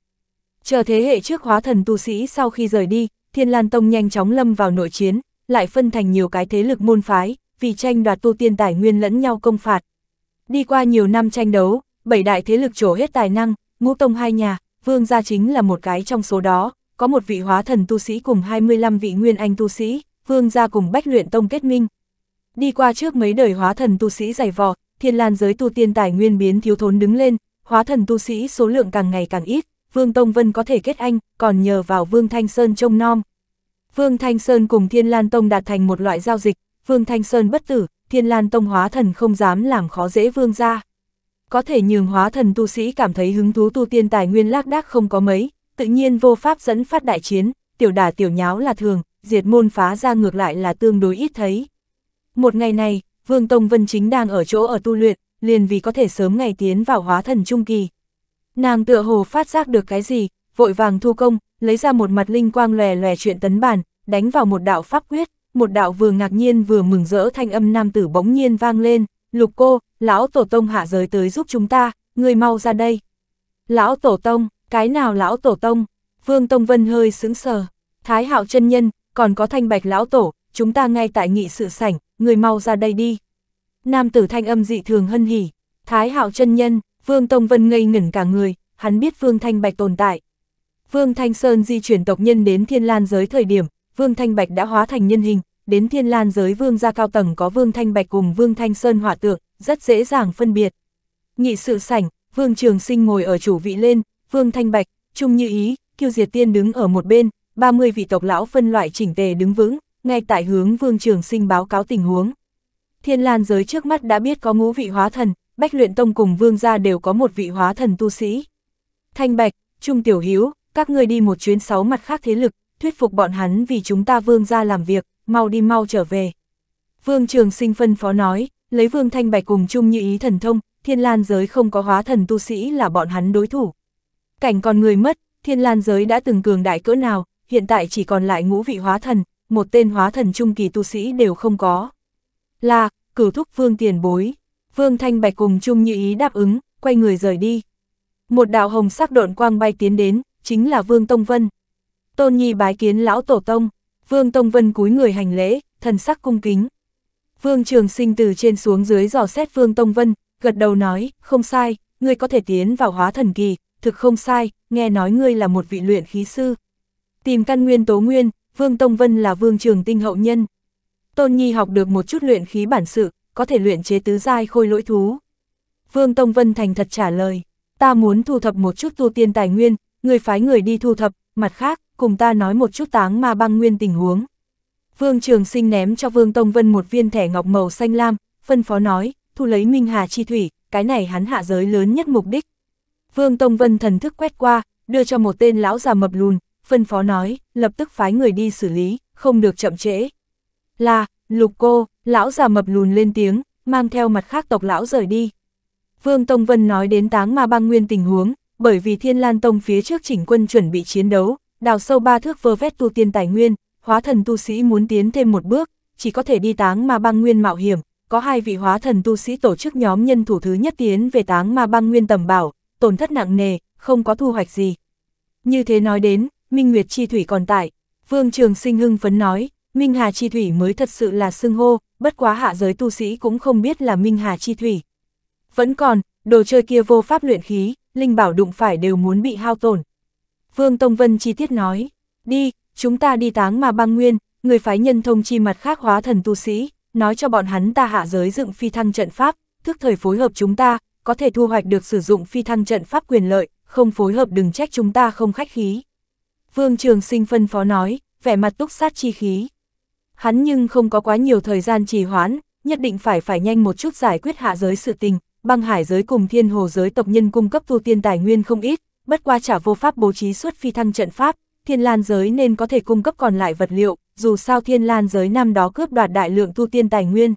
Chờ thế hệ trước hóa thần tu sĩ sau khi rời đi, thiên lan tông nhanh chóng lâm vào nội chiến, lại phân thành nhiều cái thế lực môn phái, vì tranh đoạt tu tiên tài nguyên lẫn nhau công phạt. Đi qua nhiều năm tranh đấu, bảy đại thế lực trổ hết tài năng, ngũ tông hai nhà, vương gia chính là một cái trong số đó, có một vị hóa thần tu sĩ cùng 25 vị nguyên anh tu sĩ, vương gia cùng bách luyện tông kết minh. Đi qua trước mấy đời hóa thần tu sĩ dày vò, thiên lan giới tu tiên tài nguyên biến thiếu thốn đứng lên, hóa thần tu sĩ số lượng càng ngày càng ít, vương Tông Vân có thể kết anh, còn nhờ vào vương Thanh Sơn trông nom. Vương Thanh Sơn cùng thiên lan tông đạt thành một loại giao dịch, Vương Thanh Sơn bất tử, Thiên Lan Tông hóa thần không dám làm khó dễ vương gia. Có thể nhường hóa thần tu sĩ cảm thấy hứng thú tu tiên tài nguyên lác đác không có mấy, tự nhiên vô pháp dẫn phát đại chiến, tiểu đả tiểu nháo là thường, diệt môn phá ra ngược lại là tương đối ít thấy. Một ngày này, Vương Tông Vân chính đang ở chỗ ở tu luyện, liền vì có thể sớm ngày tiến vào hóa thần trung kỳ. Nàng tựa hồ phát giác được cái gì, vội vàng thu công, lấy ra một mặt linh quang lòe lòe chuyện tấn bản đánh vào một đạo pháp quyết, một đạo vừa ngạc nhiên vừa mừng rỡ thanh âm nam tử bỗng nhiên vang lên, lục cô, lão tổ tông hạ giới tới giúp chúng ta, người mau ra đây. Lão tổ tông, cái nào lão tổ tông? Vương Tông Vân hơi sững sờ. Thái hạo chân nhân, còn có thanh bạch lão tổ, chúng ta ngay tại nghị sự sảnh, người mau ra đây đi. Nam tử thanh âm dị thường hân hỉ. Thái hạo chân nhân, Vương Tông Vân ngây ngẩn cả người, hắn biết Vương Thanh Bạch tồn tại. Vương Thanh Sơn di chuyển tộc nhân đến thiên lan giới thời điểm, Vương Thanh Bạch đã hóa thành nhân hình, đến thiên lan giới vương gia cao tầng có vương thanh bạch cùng vương thanh sơn hỏa tượng, rất dễ dàng phân biệt. Nghị sự sảnh, vương trường sinh ngồi ở chủ vị lên, vương thanh bạch, trung như ý, kiêu diệt tiên đứng ở một bên, 30 vị tộc lão phân loại chỉnh tề đứng vững, ngay tại hướng vương trường sinh báo cáo tình huống. Thiên lan giới trước mắt đã biết có ngũ vị hóa thần, bách luyện tông cùng vương gia đều có một vị hóa thần tu sĩ. Thanh bạch, trung tiểu hiếu, các ngươi đi một chuyến sáu mặt khác thế lực, thuyết phục bọn hắn vì chúng ta vương gia làm việc, mau đi mau trở về. Vương Trường Sinh phân phó nói, lấy Vương Thanh Bạch cùng chung như ý thần thông, thiên lan giới không có hóa thần tu sĩ là bọn hắn đối thủ. Cảnh còn người mất, thiên lan giới đã từng cường đại cỡ nào, hiện tại chỉ còn lại ngũ vị hóa thần, một tên hóa thần trung kỳ tu sĩ đều không có. Là, cửu thúc vương tiền bối, vương thanh bạch cùng chung như ý đáp ứng, quay người rời đi. Một đạo hồng sắc độn quang bay tiến đến, chính là vương Tông Vân. Tôn Nhi bái kiến lão tổ tông, Vương Tông Vân cúi người hành lễ, thần sắc cung kính. Vương Trường Sinh từ trên xuống dưới dò xét Vương Tông Vân, gật đầu nói, không sai, ngươi có thể tiến vào hóa thần kỳ, thực không sai, nghe nói ngươi là một vị luyện khí sư. Tìm căn nguyên tố nguyên, Vương Tông Vân là Vương Trường Tinh hậu nhân. Tôn Nhi học được một chút luyện khí bản sự, có thể luyện chế tứ giai khôi lỗi thú. Vương Tông Vân thành thật trả lời, ta muốn thu thập một chút tu tiên tài nguyên, người phái người đi thu thập, mặt khác, cùng ta nói một chút táng ma băng nguyên tình huống. Vương Trường Sinh ném cho Vương Tông Vân một viên thẻ ngọc màu xanh lam, phân phó nói, thu lấy Minh Hà Chi Thủy, cái này hắn hạ giới lớn nhất mục đích. Vương Tông Vân thần thức quét qua, đưa cho một tên lão già mập lùn, phân phó nói, lập tức phái người đi xử lý, không được chậm trễ. Là, lục cô, lão già mập lùn lên tiếng, mang theo mặt khác tộc lão rời đi. Vương Tông Vân nói đến táng ma băng nguyên tình huống, bởi vì Thiên Lan Tông phía trước chỉnh quân chuẩn bị chiến đấu, đào sâu ba thước vơ vét tu tiên tài nguyên, hóa thần tu sĩ muốn tiến thêm một bước, chỉ có thể đi táng ma băng nguyên mạo hiểm, có hai vị hóa thần tu sĩ tổ chức nhóm nhân thủ thứ nhất tiến về táng ma băng nguyên tầm bảo, tổn thất nặng nề, không có thu hoạch gì. Như thế nói đến, Minh Nguyệt Chi Thủy còn tại, Vương Trường Sinh hưng phấn nói, Minh Hà Chi Thủy mới thật sự là xưng hô, bất quá hạ giới tu sĩ cũng không biết là Minh Hà Chi Thủy. Vẫn còn, đồ chơi kia vô pháp luyện khí, linh bảo đụng phải đều muốn bị hao tổn, Vương Tông Vân chi tiết nói, đi, chúng ta đi táng mà băng nguyên, người phái nhân thông chi mặt khác hóa thần tu sĩ, nói cho bọn hắn ta hạ giới dựng phi thăng trận pháp, thức thời phối hợp chúng ta, có thể thu hoạch được sử dụng phi thăng trận pháp quyền lợi, không phối hợp đừng trách chúng ta không khách khí. Vương Trường Sinh phân phó nói, vẻ mặt túc sát chi khí. Hắn nhưng không có quá nhiều thời gian trì hoãn, nhất định phải phải nhanh một chút giải quyết hạ giới sự tình, băng hải giới cùng thiên hồ giới tộc nhân cung cấp tu tiên tài nguyên không ít, bất qua trả vô pháp bố trí suốt phi thăng trận pháp, thiên lan giới nên có thể cung cấp còn lại vật liệu, dù sao thiên lan giới năm đó cướp đoạt đại lượng tu tiên tài nguyên.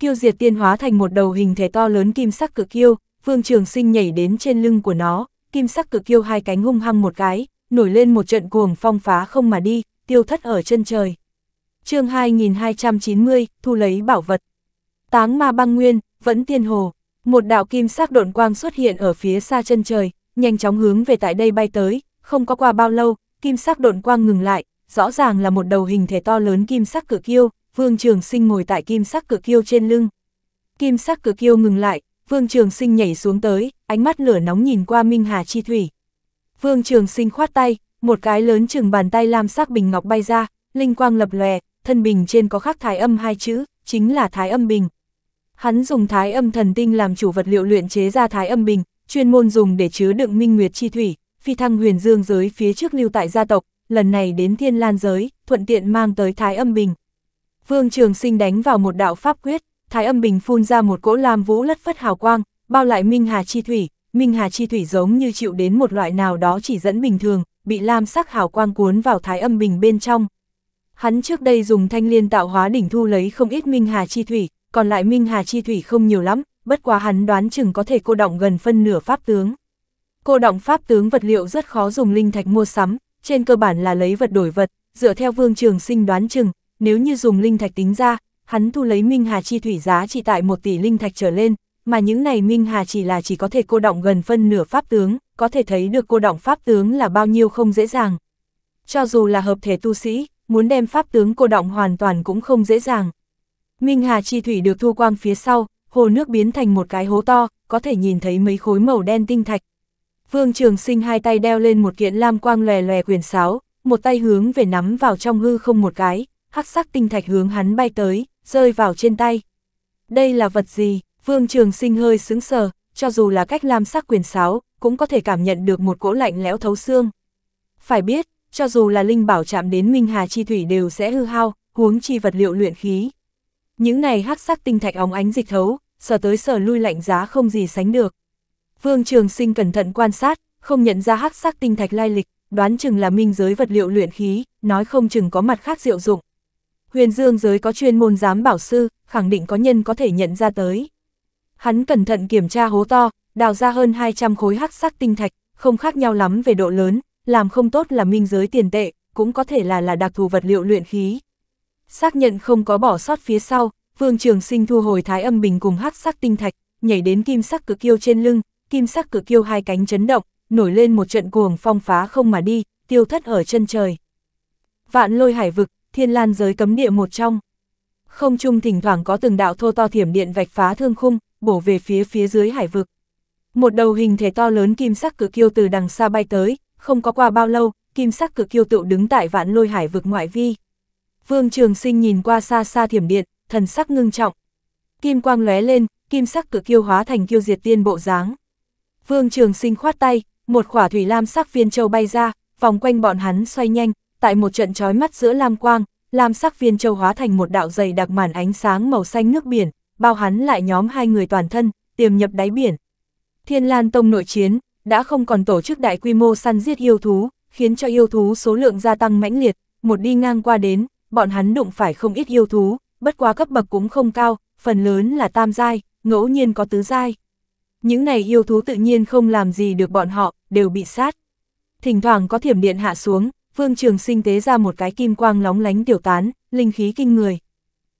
Kiêu diệt tiên hóa thành một đầu hình thể to lớn kim sắc cực kiêu, vương trường sinh nhảy đến trên lưng của nó, kim sắc cực kiêu hai cánh hung hăng một cái, nổi lên một trận cuồng phong phá không mà đi, tiêu thất ở chân trời. chương 2290, thu lấy bảo vật. Táng ma băng nguyên, vẫn tiên hồ, một đạo kim sắc độn quang xuất hiện ở phía xa chân trời, nhanh chóng hướng về tại đây bay tới, không có qua bao lâu, kim sắc độn quang ngừng lại, rõ ràng là một đầu hình thể to lớn kim sắc cự kiêu, Vương Trường Sinh ngồi tại kim sắc cự kiêu trên lưng. Kim sắc cự kiêu ngừng lại, Vương Trường Sinh nhảy xuống tới, ánh mắt lửa nóng nhìn qua Minh Hà Chi Thủy. Vương Trường Sinh khoát tay, một cái lớn chừng bàn tay lam sắc bình ngọc bay ra, linh quang lập lòe, thân bình trên có khắc thái âm hai chữ, chính là thái âm bình. Hắn dùng thái âm thần tinh làm chủ vật liệu luyện chế ra thái âm bình, chuyên môn dùng để chứa đựng minh nguyệt chi thủy, phi thăng huyền dương giới phía trước lưu tại gia tộc, lần này đến thiên lan giới, thuận tiện mang tới thái âm bình. Vương Trường Sinh đánh vào một đạo pháp quyết, thái âm bình phun ra một cỗ lam vũ lất phất hào quang, bao lại minh hà chi thủy, minh hà chi thủy giống như chịu đến một loại nào đó chỉ dẫn bình thường, bị lam sắc hào quang cuốn vào thái âm bình bên trong. Hắn trước đây dùng thanh liên tạo hóa đỉnh thu lấy không ít minh hà chi thủy, còn lại minh hà chi thủy không nhiều lắm, bất quá hắn đoán chừng có thể cô động gần phân nửa pháp tướng. Cô động pháp tướng vật liệu rất khó dùng linh thạch mua sắm, trên cơ bản là lấy vật đổi vật, dựa theo vương trường sinh đoán chừng, nếu như dùng linh thạch tính ra, hắn thu lấy minh hà chi thủy giá chỉ tại một tỷ linh thạch trở lên, mà những này minh hà chỉ là chỉ có thể cô động gần phân nửa pháp tướng, có thể thấy được cô động pháp tướng là bao nhiêu không dễ dàng. Cho dù là hợp thể tu sĩ, muốn đem pháp tướng cô động hoàn toàn cũng không dễ dàng. Minh Hà Chi Thủy được thu quang phía sau, hồ nước biến thành một cái hố to, có thể nhìn thấy mấy khối màu đen tinh thạch. Vương Trường Sinh hai tay đeo lên một kiện lam quang lòe lòe quyền sáo, một tay hướng về nắm vào trong hư không một cái, hắc sắc tinh thạch hướng hắn bay tới, rơi vào trên tay. Đây là vật gì? Vương Trường Sinh hơi sững sờ, cho dù là cách lam sắc quyền sáo, cũng có thể cảm nhận được một cỗ lạnh lẽo thấu xương. Phải biết, cho dù là linh bảo chạm đến minh hà chi thủy đều sẽ hư hao, huống chi vật liệu luyện khí. Những này hắc sắc tinh thạch óng ánh dịch thấu, sờ tới sở lui lạnh giá không gì sánh được. Vương Trường Sinh cẩn thận quan sát, không nhận ra hắc sắc tinh thạch lai lịch, đoán chừng là minh giới vật liệu luyện khí, nói không chừng có mặt khác diệu dụng. Huyền Dương giới có chuyên môn giám bảo sư, khẳng định có nhân có thể nhận ra tới. Hắn cẩn thận kiểm tra hố to, đào ra hơn 200 khối hắc sắc tinh thạch, không khác nhau lắm về độ lớn, làm không tốt là minh giới tiền tệ, cũng có thể là là đặc thù vật liệu luyện khí. Xác nhận không có bỏ sót phía sau, Vương Trường Sinh thu hồi thái âm bình cùng hắc sắc tinh thạch, nhảy đến kim sắc cự kiêu trên lưng, kim sắc cự kiêu hai cánh chấn động, nổi lên một trận cuồng phong phá không mà đi, tiêu thất ở chân trời. Vạn lôi hải vực, thiên lan giới cấm địa một trong. Không trung thỉnh thoảng có từng đạo thô to thiểm điện vạch phá thương khung, bổ về phía phía dưới hải vực. Một đầu hình thể to lớn kim sắc cự kiêu từ đằng xa bay tới, không có qua bao lâu, kim sắc cự kiêu tựu đứng tại vạn lôi hải vực ngoại vi. Vương Trường Sinh nhìn qua xa xa thiểm điện, thần sắc ngưng trọng. Kim quang lóe lên, kim sắc cử kiêu hóa thành kiêu diệt tiên bộ dáng. Vương Trường Sinh khoát tay, một khỏa thủy lam sắc viên châu bay ra, vòng quanh bọn hắn xoay nhanh, tại một trận chói mắt giữa lam quang, lam sắc viên châu hóa thành một đạo dày đặc màn ánh sáng màu xanh nước biển, bao hắn lại nhóm hai người toàn thân, tiềm nhập đáy biển. Thiên Lan Tông nội chiến, đã không còn tổ chức đại quy mô săn giết yêu thú, khiến cho yêu thú số lượng gia tăng mãnh liệt, một đi ngang qua đến, bọn hắn đụng phải không ít yêu thú, bất quá cấp bậc cũng không cao, phần lớn là tam giai, ngẫu nhiên có tứ giai. Những này yêu thú tự nhiên không làm gì được bọn họ, đều bị sát. Thỉnh thoảng có thiểm điện hạ xuống, Vương Trường Sinh tế ra một cái kim quang lóng lánh tiểu tán, linh khí kinh người.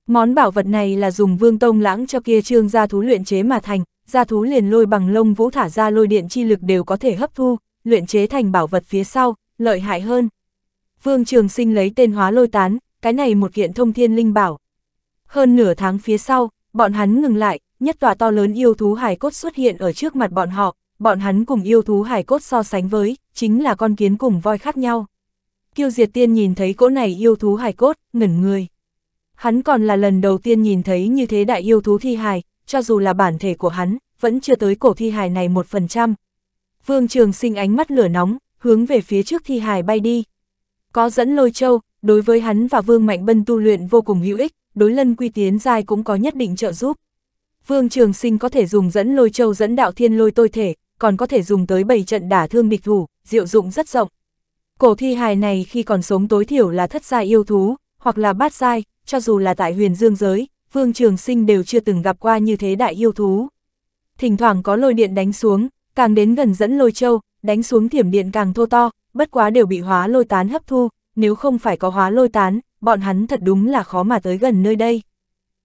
Món bảo vật này là dùng Vương Tông lãng cho kia trương gia thú luyện chế mà thành, gia thú liền lôi bằng lông vũ thả ra lôi điện chi lực đều có thể hấp thu, luyện chế thành bảo vật phía sau, lợi hại hơn. Vương Trường Sinh lấy tên hóa lôi tán, cái này một kiện thông thiên linh bảo. Hơn nửa tháng phía sau, bọn hắn ngừng lại, nhất tòa to lớn yêu thú hải cốt xuất hiện ở trước mặt bọn họ, bọn hắn cùng yêu thú hải cốt so sánh với, chính là con kiến cùng voi khác nhau. Kiêu Diệt Tiên nhìn thấy cỗ này yêu thú hải cốt, ngẩn người. Hắn còn là lần đầu tiên nhìn thấy như thế đại yêu thú thi hài, cho dù là bản thể của hắn, vẫn chưa tới cổ thi hài này một phần trăm. Vương Trường sinh ánh mắt lửa nóng, hướng về phía trước thi hài bay đi. Có dẫn lôi châu, đối với hắn và Vương Mạnh Bân tu luyện vô cùng hữu ích, đối lân quy tiến giai cũng có nhất định trợ giúp. Vương Trường Sinh có thể dùng dẫn lôi châu dẫn đạo thiên lôi tôi thể, còn có thể dùng tới bảy trận đả thương địch thủ, diệu dụng rất rộng. Cổ thi hài này khi còn sống tối thiểu là thất giai yêu thú, hoặc là bát giai, cho dù là tại huyền dương giới, Vương Trường Sinh đều chưa từng gặp qua như thế đại yêu thú. Thỉnh thoảng có lôi điện đánh xuống, càng đến gần dẫn lôi châu, đánh xuống thiểm điện càng thô to, bất quá đều bị hóa lôi tán hấp thu, nếu không phải có hóa lôi tán, bọn hắn thật đúng là khó mà tới gần nơi đây.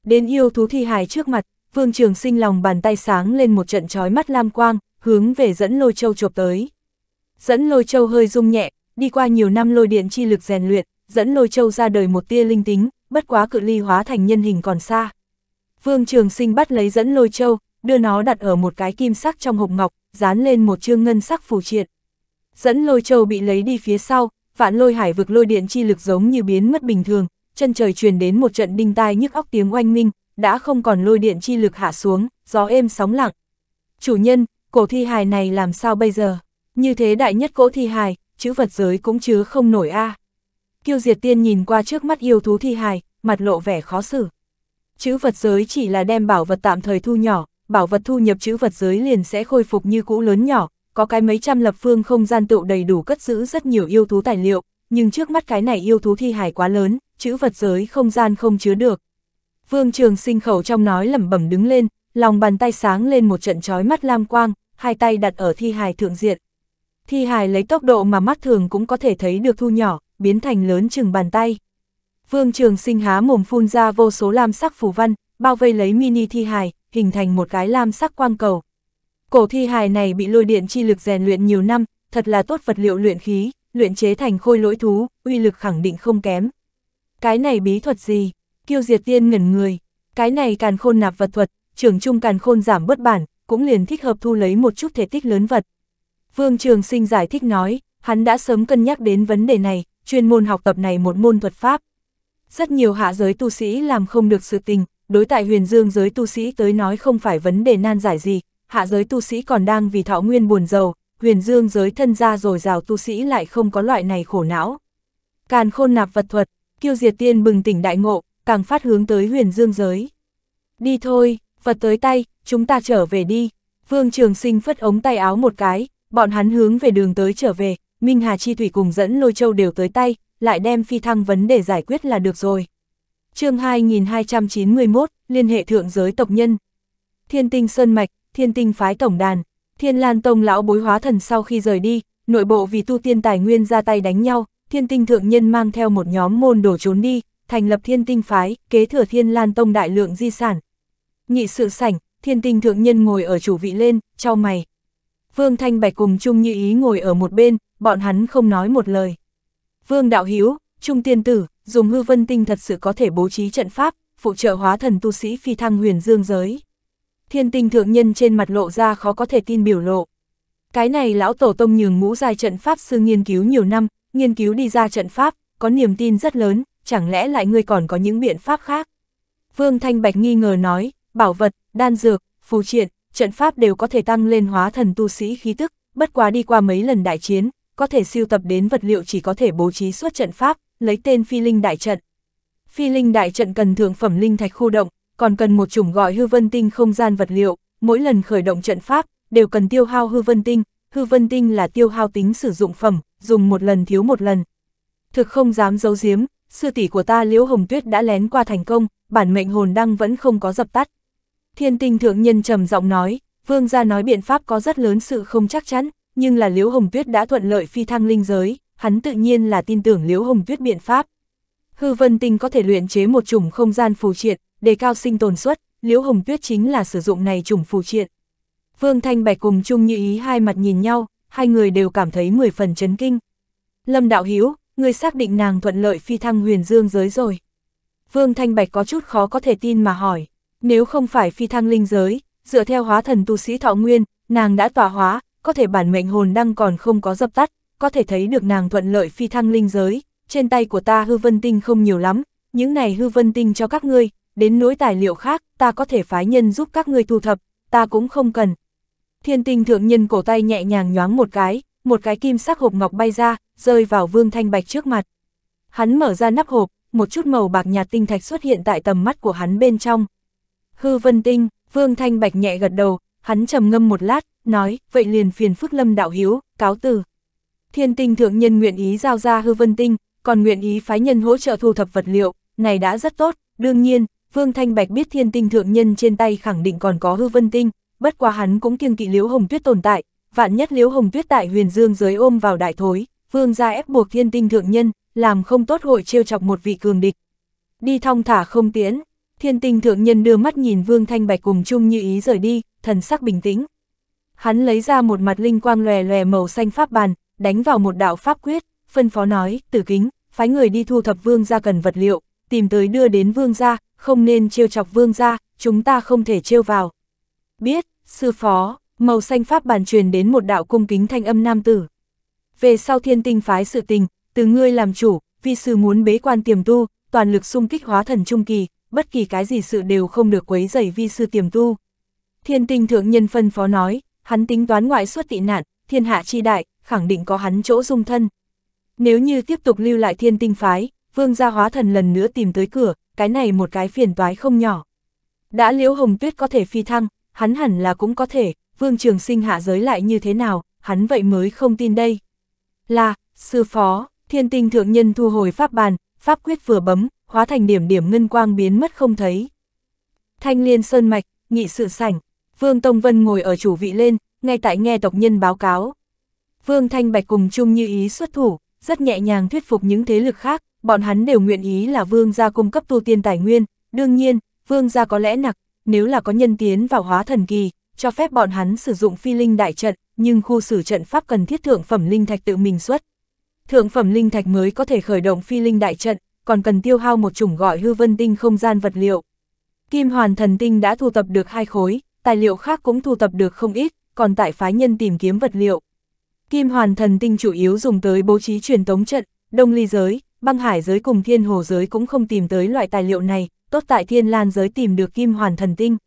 Đến yêu thú thi hài trước mặt, Vương Trường sinh lòng bàn tay sáng lên một trận trói mắt lam quang, hướng về dẫn lôi châu chộp tới. Dẫn lôi châu hơi rung nhẹ, đi qua nhiều năm lôi điện chi lực rèn luyện, dẫn lôi châu ra đời một tia linh tính, bất quá cự ly hóa thành nhân hình còn xa. Vương Trường Sinh bắt lấy dẫn lôi châu, đưa nó đặt ở một cái kim sắc trong hộp ngọc, dán lên một chương ngân sắc phù triệt. Dẫn lôi châu bị lấy đi phía sau, vạn lôi hải vực lôi điện chi lực giống như biến mất bình thường, chân trời truyền đến một trận đinh tai nhức óc tiếng oanh minh, đã không còn lôi điện chi lực hạ xuống, gió êm sóng lặng. Chủ nhân, cổ thi hài này làm sao bây giờ? Như thế đại nhất cổ thi hài, chữ vật giới cũng chứa không nổi a. À. Kiêu Diệt Tiên nhìn qua trước mắt yêu thú thi hài, mặt lộ vẻ khó xử. Chữ vật giới chỉ là đem bảo vật tạm thời thu nhỏ, bảo vật thu nhập chữ vật giới liền sẽ khôi phục như cũ lớn nhỏ, có cái mấy trăm lập phương không gian tựu đầy đủ cất giữ rất nhiều yêu thú tài liệu, nhưng trước mắt cái này yêu thú thi hải quá lớn, chữ vật giới không gian không chứa được. Vương Trường sinh khẩu trong nói lẩm bẩm đứng lên, lòng bàn tay sáng lên một trận chói mắt lam quang, hai tay đặt ở thi hài thượng diện. Thi hài lấy tốc độ mà mắt thường cũng có thể thấy được thu nhỏ, biến thành lớn chừng bàn tay. Vương Trường sinh há mồm phun ra vô số lam sắc phù văn, bao vây lấy mini thi hài, hình thành một cái lam sắc quang cầu. Cổ thi hài này bị lôi điện chi lực rèn luyện nhiều năm, thật là tốt vật liệu luyện khí, luyện chế thành khôi lỗi thú, uy lực khẳng định không kém. Cái này bí thuật gì? Kiêu Diệt Tiên ngẩn người. Cái này càn khôn nạp vật thuật, trưởng trung càn khôn giảm bớt bản, cũng liền thích hợp thu lấy một chút thể tích lớn vật. Vương Trường Sinh giải thích nói, hắn đã sớm cân nhắc đến vấn đề này, chuyên môn học tập này một môn thuật pháp. Rất nhiều hạ giới tu sĩ làm không được sự tình, đối tại huyền dương giới tu sĩ tới nói không phải vấn đề nan giải gì, hạ giới tu sĩ còn đang vì thọ nguyên buồn giàu, huyền dương giới thân gia rồi rào tu sĩ lại không có loại này khổ não. Càn khôn nạp vật thuật, kiêu diệt tiên bừng tỉnh đại ngộ, càng phát hướng tới huyền dương giới. Đi thôi, vật tới tay, chúng ta trở về đi. Vương Trường Sinh phất ống tay áo một cái, bọn hắn hướng về đường tới trở về, Minh Hà Chi Thủy cùng dẫn lôi châu đều tới tay, lại đem phi thăng vấn để giải quyết là được rồi. chương 2291, Liên hệ Thượng Giới Tộc Nhân Thiên tinh Sơn Mạch, thiên tinh phái tổng đàn, thiên lan tông lão bối hóa thần sau khi rời đi, nội bộ vì tu tiên tài nguyên ra tay đánh nhau, thiên tinh thượng nhân mang theo một nhóm môn đổ trốn đi, thành lập thiên tinh phái, kế thừa thiên lan tông đại lượng di sản. nhị sự sảnh, thiên tinh thượng nhân ngồi ở chủ vị lên, trao mày. Vương Thanh Bạch cùng Trung Như Ý ngồi ở một bên, bọn hắn không nói một lời. Vương Đạo Hiếu, Trung Tiên Tử, dùng hư vân tinh thật sự có thể bố trí trận pháp, phụ trợ hóa thần tu sĩ phi thăng huyền dương giới thiên tinh thượng nhân trên mặt lộ ra khó có thể tin biểu lộ. Cái này lão tổ tông nhường ngũ giai trận pháp sư nghiên cứu nhiều năm, nghiên cứu đi ra trận pháp, có niềm tin rất lớn, chẳng lẽ lại ngươi còn có những biện pháp khác? Vương Thanh Bạch nghi ngờ nói, bảo vật, đan dược, phù triện, trận pháp đều có thể tăng lên hóa thần tu sĩ khí tức, bất quá đi qua mấy lần đại chiến, có thể siêu tập đến vật liệu chỉ có thể bố trí suốt trận pháp, lấy tên phi linh đại trận. Phi linh đại trận cần thượng phẩm linh thạch khu động, còn cần một chủng gọi hư vân tinh không gian vật liệu, mỗi lần khởi động trận pháp, đều cần tiêu hao hư vân tinh, hư vân tinh là tiêu hao tính sử dụng phẩm, dùng một lần thiếu một lần. Thực không dám giấu giếm, sư tỷ của ta Liễu Hồng Tuyết đã lén qua thành công, bản mệnh hồn đăng vẫn không có dập tắt. Thiên tinh thượng nhân trầm giọng nói, vương gia nói biện pháp có rất lớn sự không chắc chắn, nhưng là Liễu Hồng Tuyết đã thuận lợi phi thăng linh giới, hắn tự nhiên là tin tưởng Liễu Hồng Tuyết biện pháp. Hư vân tinh có thể luyện chế một chủng không gian phù triện, đề cao sinh tồn suất, Liễu Hồng Tuyết chính là sử dụng này chủng phù triện. Vương Thanh Bạch cùng Chung Như Ý hai mặt nhìn nhau, hai người đều cảm thấy mười phần chấn kinh. Lâm Đạo Hiếu, người xác định nàng thuận lợi phi thăng huyền dương giới rồi. Vương Thanh Bạch có chút khó có thể tin mà hỏi, nếu không phải phi thăng linh giới, dựa theo hóa thần tu sĩ thọ nguyên, nàng đã tỏa hóa, có thể bản mệnh hồn đăng còn không có dập tắt, có thể thấy được nàng thuận lợi phi thăng linh giới, trên tay của ta hư vân tinh không nhiều lắm, những này hư vân tinh cho các ngươi, đến nỗi tài liệu khác, ta có thể phái nhân giúp các ngươi thu thập, ta cũng không cần. Thiên tinh thượng nhân cổ tay nhẹ nhàng nhoáng một cái, một cái kim sắc hộp ngọc bay ra, rơi vào Vương Thanh Bạch trước mặt. Hắn mở ra nắp hộp, một chút màu bạc nhạt tinh thạch xuất hiện tại tầm mắt của hắn bên trong. Hư vân tinh, Vương Thanh Bạch nhẹ gật đầu, hắn trầm ngâm một lát, nói, vậy liền phiền phức lâm đạo hiếu, cáo từ. Thiên tinh thượng nhân nguyện ý giao ra hư vân tinh, còn nguyện ý phái nhân hỗ trợ thu thập vật liệu, này đã rất tốt, đương nhiên, Vương Thanh Bạch biết thiên tinh thượng nhân trên tay khẳng định còn có hư vân tinh, bất quá hắn cũng kiêng kỵ Liễu Hồng Tuyết tồn tại, vạn nhất Liễu Hồng Tuyết tại huyền dương giới ôm vào đại thối, vương gia ép buộc thiên tinh thượng nhân, làm không tốt hội trêu chọc một vị cường địch. Đi thong thả không tiến, thiên tinh thượng nhân đưa mắt nhìn Vương Thanh Bạch cùng chung như ý rời đi, thần sắc bình tĩnh. Hắn lấy ra một mặt linh quang lòe lòe màu xanh pháp bàn, đánh vào một đạo pháp quyết, phân phó nói, tử kính, phái người đi thu thập vương gia cần vật liệu, tìm tới đưa đến vương gia, không nên trêu chọc vương gia, chúng ta không thể trêu vào. Biết, sư phó, màu xanh pháp bàn truyền đến một đạo cung kính thanh âm nam tử. Về sau thiên tinh phái sự tình, từ ngươi làm chủ, vi sư muốn bế quan tiềm tu, toàn lực xung kích hóa thần trung kỳ, bất kỳ cái gì sự đều không được quấy rầy vi sư tiềm tu. Thiên tinh thượng nhân phân phó nói, hắn tính toán ngoại suất tị nạn, thiên hạ chi đại, khẳng định có hắn chỗ dung thân. Nếu như tiếp tục lưu lại thiên tinh phái, vương gia hóa thần lần nữa tìm tới cửa, cái này một cái phiền toái không nhỏ. Đã Liễu Hồng Tuyết có thể phi thăng, hắn hẳn là cũng có thể, vương trường sinh hạ giới lại như thế nào, hắn vậy mới không tin đây. Là, sư phó, thiên tinh thượng nhân thu hồi pháp bàn, pháp quyết vừa bấm, hóa thành điểm điểm ngân quang biến mất không thấy. Thanh liên sơn mạch, nghị sự sảnh, vương Tông Vân ngồi ở chủ vị lên, ngay tại nghe tộc nhân báo cáo. Vương Thanh Bạch cùng chung như ý xuất thủ, rất nhẹ nhàng thuyết phục những thế lực khác, bọn hắn đều nguyện ý là vương gia cung cấp tu tiên tài nguyên, đương nhiên, vương gia có lẽ nặc, nếu là có nhân tiến vào hóa thần kỳ, cho phép bọn hắn sử dụng phi linh đại trận, nhưng khu xử trận pháp cần thiết thượng phẩm linh thạch tự mình xuất. Thượng phẩm linh thạch mới có thể khởi động phi linh đại trận, còn cần tiêu hao một chủng gọi hư vân tinh không gian vật liệu. Kim hoàn thần tinh đã thu tập được hai khối, tài liệu khác cũng thu tập được không ít, còn tại phái nhân tìm kiếm vật liệu. Kim hoàn thần tinh chủ yếu dùng tới bố trí truyền tống trận, đông ly giới, băng hải giới cùng thiên hồ giới cũng không tìm tới loại tài liệu này, tốt tại thiên lan giới tìm được kim hoàn thần tinh.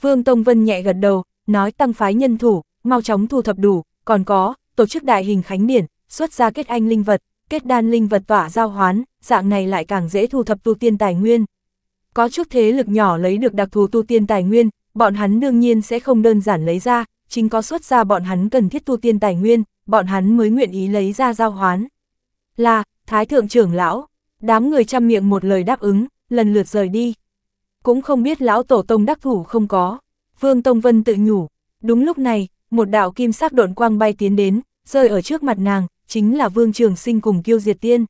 Vương Tông Vân nhẹ gật đầu, nói tăng phái nhân thủ, mau chóng thu thập đủ, còn có, tổ chức đại hình khánh điển, xuất ra kết anh linh vật, kết đan linh vật tỏa giao hoán, dạng này lại càng dễ thu thập tu tiên tài nguyên. Có chút thế lực nhỏ lấy được đặc thù tu tiên tài nguyên, bọn hắn đương nhiên sẽ không đơn giản lấy ra, chính có xuất ra bọn hắn cần thiết tu tiên tài nguyên, bọn hắn mới nguyện ý lấy ra giao hoán. Là, Thái thượng trưởng lão, đám người chăm miệng một lời đáp ứng, lần lượt rời đi. Cũng không biết lão tổ tông đắc thủ không có. Vương Tông Vân tự nhủ, đúng lúc này, một đạo kim sắc độn quang bay tiến đến, rơi ở trước mặt nàng, chính là Vương Trường Sinh cùng Kiêu Diệt Tiên.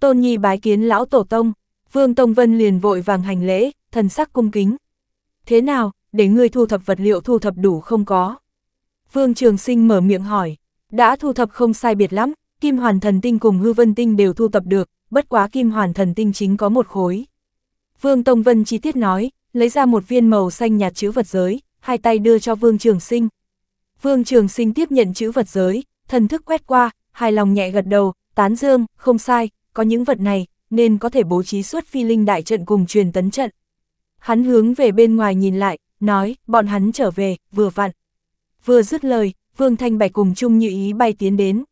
Tôn Nhi bái kiến lão tổ tông, Vương Tông Vân liền vội vàng hành lễ, thần sắc cung kính. Thế nào, để ngươi thu thập vật liệu thu thập đủ không có? Vương Trường Sinh mở miệng hỏi, đã thu thập không sai biệt lắm, kim hoàn thần tinh cùng hư vân tinh đều thu tập được, bất quá kim hoàn thần tinh chính có một khối. Vương Tông Vân chi tiết nói, lấy ra một viên màu xanh nhạt chữ vật giới, hai tay đưa cho Vương Trường Sinh. Vương Trường Sinh tiếp nhận chữ vật giới, thần thức quét qua, hài lòng nhẹ gật đầu, tán dương, không sai, có những vật này, nên có thể bố trí suốt phi linh đại trận cùng truyền tấn trận. Hắn hướng về bên ngoài nhìn lại, nói, bọn hắn trở về, vừa vặn. Vừa dứt lời, Vương Thanh Bạch cùng Trung Như Ý bay tiến đến.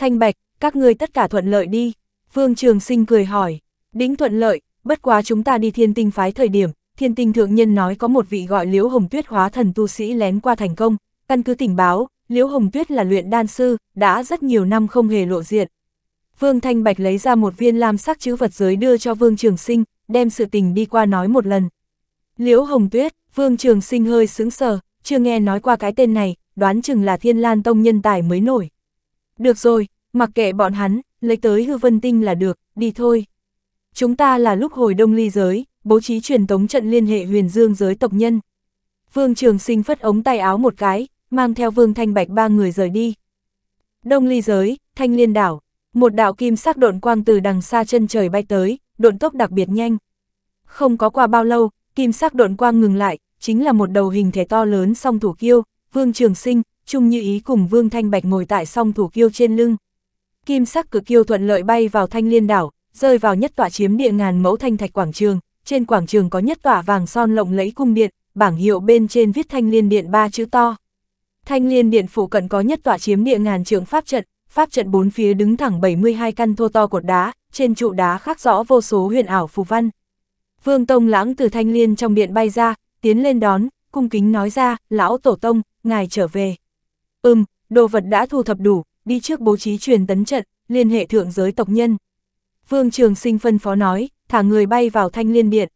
Thanh Bạch, các ngươi tất cả thuận lợi đi. Vương Trường Sinh cười hỏi, đính thuận lợi, bất quá chúng ta đi thiên tinh phái thời điểm, thiên tinh thượng nhân nói có một vị gọi Liễu Hồng Tuyết hóa thần tu sĩ lén qua thành công, căn cứ tình báo, Liễu Hồng Tuyết là luyện đan sư, đã rất nhiều năm không hề lộ diện. Vương Thanh Bạch lấy ra một viên lam sắc chữ vật giới đưa cho Vương Trường Sinh, đem sự tình đi qua nói một lần. Liễu Hồng Tuyết, Vương Trường Sinh hơi sướng sờ, chưa nghe nói qua cái tên này, đoán chừng là thiên lan tông nhân tài mới nổi. Được rồi, mặc kệ bọn hắn, lấy tới hư vân tinh là được, đi thôi. Chúng ta là lúc hồi đông ly giới, bố trí truyền tống trận liên hệ huyền dương giới tộc nhân. Vương Trường Sinh phất ống tay áo một cái, mang theo Vương Thanh Bạch ba người rời đi. Đông ly giới, thanh liên đảo, một đạo kim sắc độn quang từ đằng xa chân trời bay tới, độn tốc đặc biệt nhanh. Không có qua bao lâu, kim sắc độn quang ngừng lại, chính là một đầu hình thể to lớn song thủ kiêu, Vương Trường Sinh, Trung Như Ý cùng Vương Thanh Bạch ngồi tại song thủ kiêu trên lưng. Kim sắc cực kiêu thuận lợi bay vào thanh liên đảo, rơi vào nhất tọa chiếm địa ngàn mẫu thanh thạch quảng trường, trên quảng trường có nhất tòa vàng son lộng lẫy cung điện, bảng hiệu bên trên viết thanh liên điện ba chữ to. Thanh liên điện phủ cận có nhất tòa chiếm địa ngàn trường pháp trận, pháp trận bốn phía đứng thẳng 72 căn thô to cột đá, trên trụ đá khắc rõ vô số huyền ảo phù văn. Vương Tông lãng từ thanh liên trong điện bay ra, tiến lên đón, cung kính nói ra, lão tổ tông, ngài trở về. Ừm, đồ vật đã thu thập đủ, đi trước bố trí truyền tấn trận, liên hệ thượng giới tộc nhân. Vương Trường Sinh phân phó nói, thả người bay vào thanh liên điện.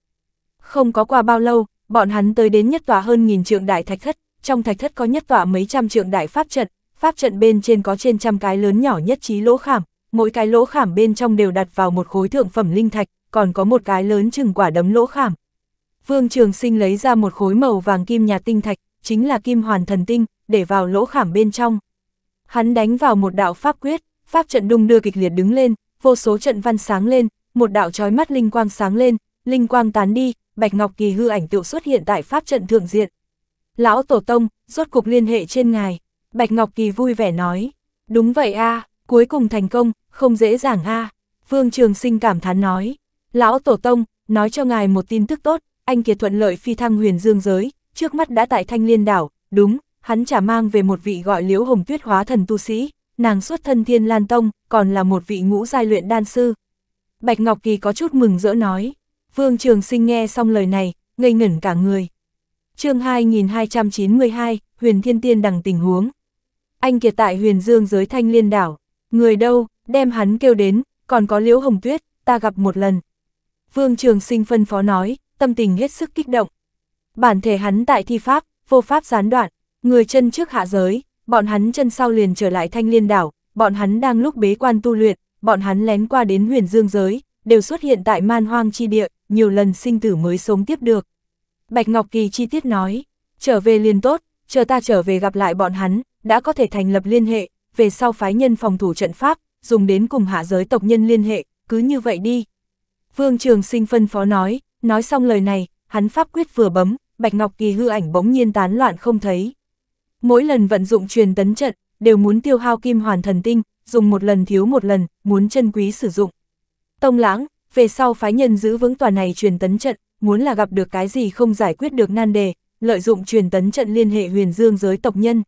Không có qua bao lâu, bọn hắn tới đến nhất tòa hơn nghìn trượng đại thạch thất, trong thạch thất có nhất tòa mấy trăm trượng đại pháp trận, pháp trận bên trên có trên trăm cái lớn nhỏ nhất trí lỗ khảm, mỗi cái lỗ khảm bên trong đều đặt vào một khối thượng phẩm linh thạch, còn có một cái lớn chừng quả đấm lỗ khảm. Vương Trường Sinh lấy ra một khối màu vàng kim nhà tinh thạch, chính là kim hoàn thần tinh, để vào lỗ khảm bên trong. Hắn đánh vào một đạo pháp quyết, pháp trận đung đưa kịch liệt đứng lên, vô số trận văn sáng lên, một đạo trói mắt linh quang sáng lên, linh quang tán đi, Bạch Ngọc Kỳ hư ảnh tựu xuất hiện tại pháp trận thượng diện. Lão Tổ Tông, rốt cục liên hệ trên ngài. Bạch Ngọc Kỳ vui vẻ nói, đúng vậy a cuối cùng thành công, không dễ dàng a Vương Trường Sinh cảm thán nói, Lão Tổ Tông, nói cho ngài một tin tức tốt, anh kia thuận lợi phi thăng huyền dương giới, trước mắt đã tại Thanh Liên đảo, đúng, hắn trả mang về một vị gọi Liễu Hồng Tuyết hóa thần tu sĩ, nàng xuất thân Thiên Lan Tông, còn là một vị ngũ giai luyện đan sư. Bạch Ngọc Kỳ có chút mừng rỡ nói. Vương Trường Sinh nghe xong lời này, ngây ngẩn cả người. chương 2292, Huyền Thiên Tiên đằng tình huống. Anh kiệt tại Huyền Dương giới Thanh Liên đảo, người đâu, đem hắn kêu đến, còn có Liễu Hồng Tuyết, ta gặp một lần. Vương Trường Sinh phân phó nói, tâm tình hết sức kích động. Bản thể hắn tại thi pháp, vô pháp gián đoạn, người chân trước hạ giới, bọn hắn chân sau liền trở lại thanh liên đảo, bọn hắn đang lúc bế quan tu luyện, bọn hắn lén qua đến huyền dương giới, đều xuất hiện tại man hoang chi địa, nhiều lần sinh tử mới sống tiếp được. Bạch Ngọc Kỳ chi tiết nói, trở về liền tốt, chờ ta trở về gặp lại bọn hắn, đã có thể thành lập liên hệ, về sau phái nhân phòng thủ trận pháp, dùng đến cùng hạ giới tộc nhân liên hệ, cứ như vậy đi. Vương Trường Sinh phân phó nói, nói xong lời này, hắn pháp quyết vừa bấm, Bạch Ngọc Kỳ hư ảnh bỗng nhiên tán loạn không thấy. Mỗi lần vận dụng truyền tấn trận, đều muốn tiêu hao kim hoàn thần tinh, dùng một lần thiếu một lần, muốn chân quý sử dụng. Tông lãng, về sau phái nhân giữ vững tòa này truyền tấn trận, muốn là gặp được cái gì không giải quyết được nan đề, lợi dụng truyền tấn trận liên hệ huyền dương giới tộc nhân.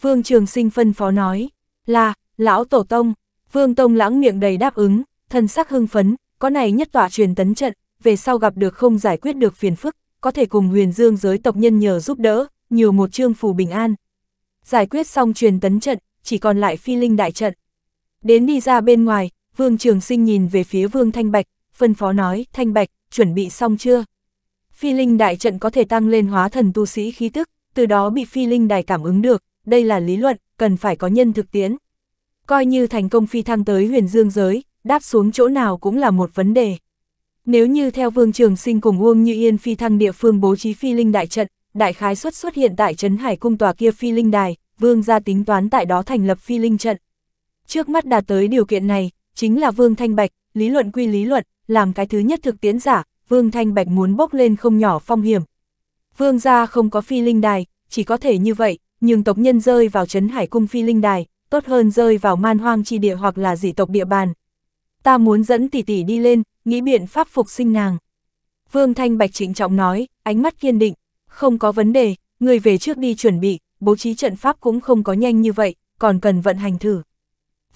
Vương Trường Sinh phân phó nói, là, lão tổ tông, Vương Tông lãng miệng đầy đáp ứng, thân sắc hưng phấn, có này nhất tỏa truyền tấn trận, về sau gặp được không giải quyết được phiền phức, có thể cùng huyền dương giới tộc nhân nhờ giúp đỡ, nhiều một chương phù bình an. Giải quyết xong truyền tấn trận, chỉ còn lại phi linh đại trận. Đến đi ra bên ngoài, Vương Trường Sinh nhìn về phía Vương Thanh Bạch, phân phó nói, Thanh Bạch, chuẩn bị xong chưa? Phi linh đại trận có thể tăng lên hóa thần tu sĩ khí tức, từ đó bị phi linh đài cảm ứng được, đây là lý luận, cần phải có nhân thực tiễn. Coi như thành công phi thăng tới huyền dương giới, đáp xuống chỗ nào cũng là một vấn đề. Nếu như theo Vương Trường Sinh cùng Uông Như Yên phi thăng địa phương bố trí phi linh đại trận, đại khái xuất xuất hiện tại trấn Hải cung tòa kia phi linh đài, Vương gia tính toán tại đó thành lập phi linh trận. Trước mắt đạt tới điều kiện này, chính là Vương Thanh Bạch, lý luận quy lý luận, làm cái thứ nhất thực tiễn giả, Vương Thanh Bạch muốn bốc lên không nhỏ phong hiểm. Vương gia không có phi linh đài, chỉ có thể như vậy, nhưng tộc nhân rơi vào trấn Hải cung phi linh đài, tốt hơn rơi vào man hoang chi địa hoặc là dị tộc địa bàn. Ta muốn dẫn tỷ tỷ đi lên, nghĩ biện pháp phục sinh nàng. Vương Thanh Bạch trịnh trọng nói, ánh mắt kiên định, không có vấn đề, người về trước đi chuẩn bị, bố trí trận pháp cũng không có nhanh như vậy, còn cần vận hành thử.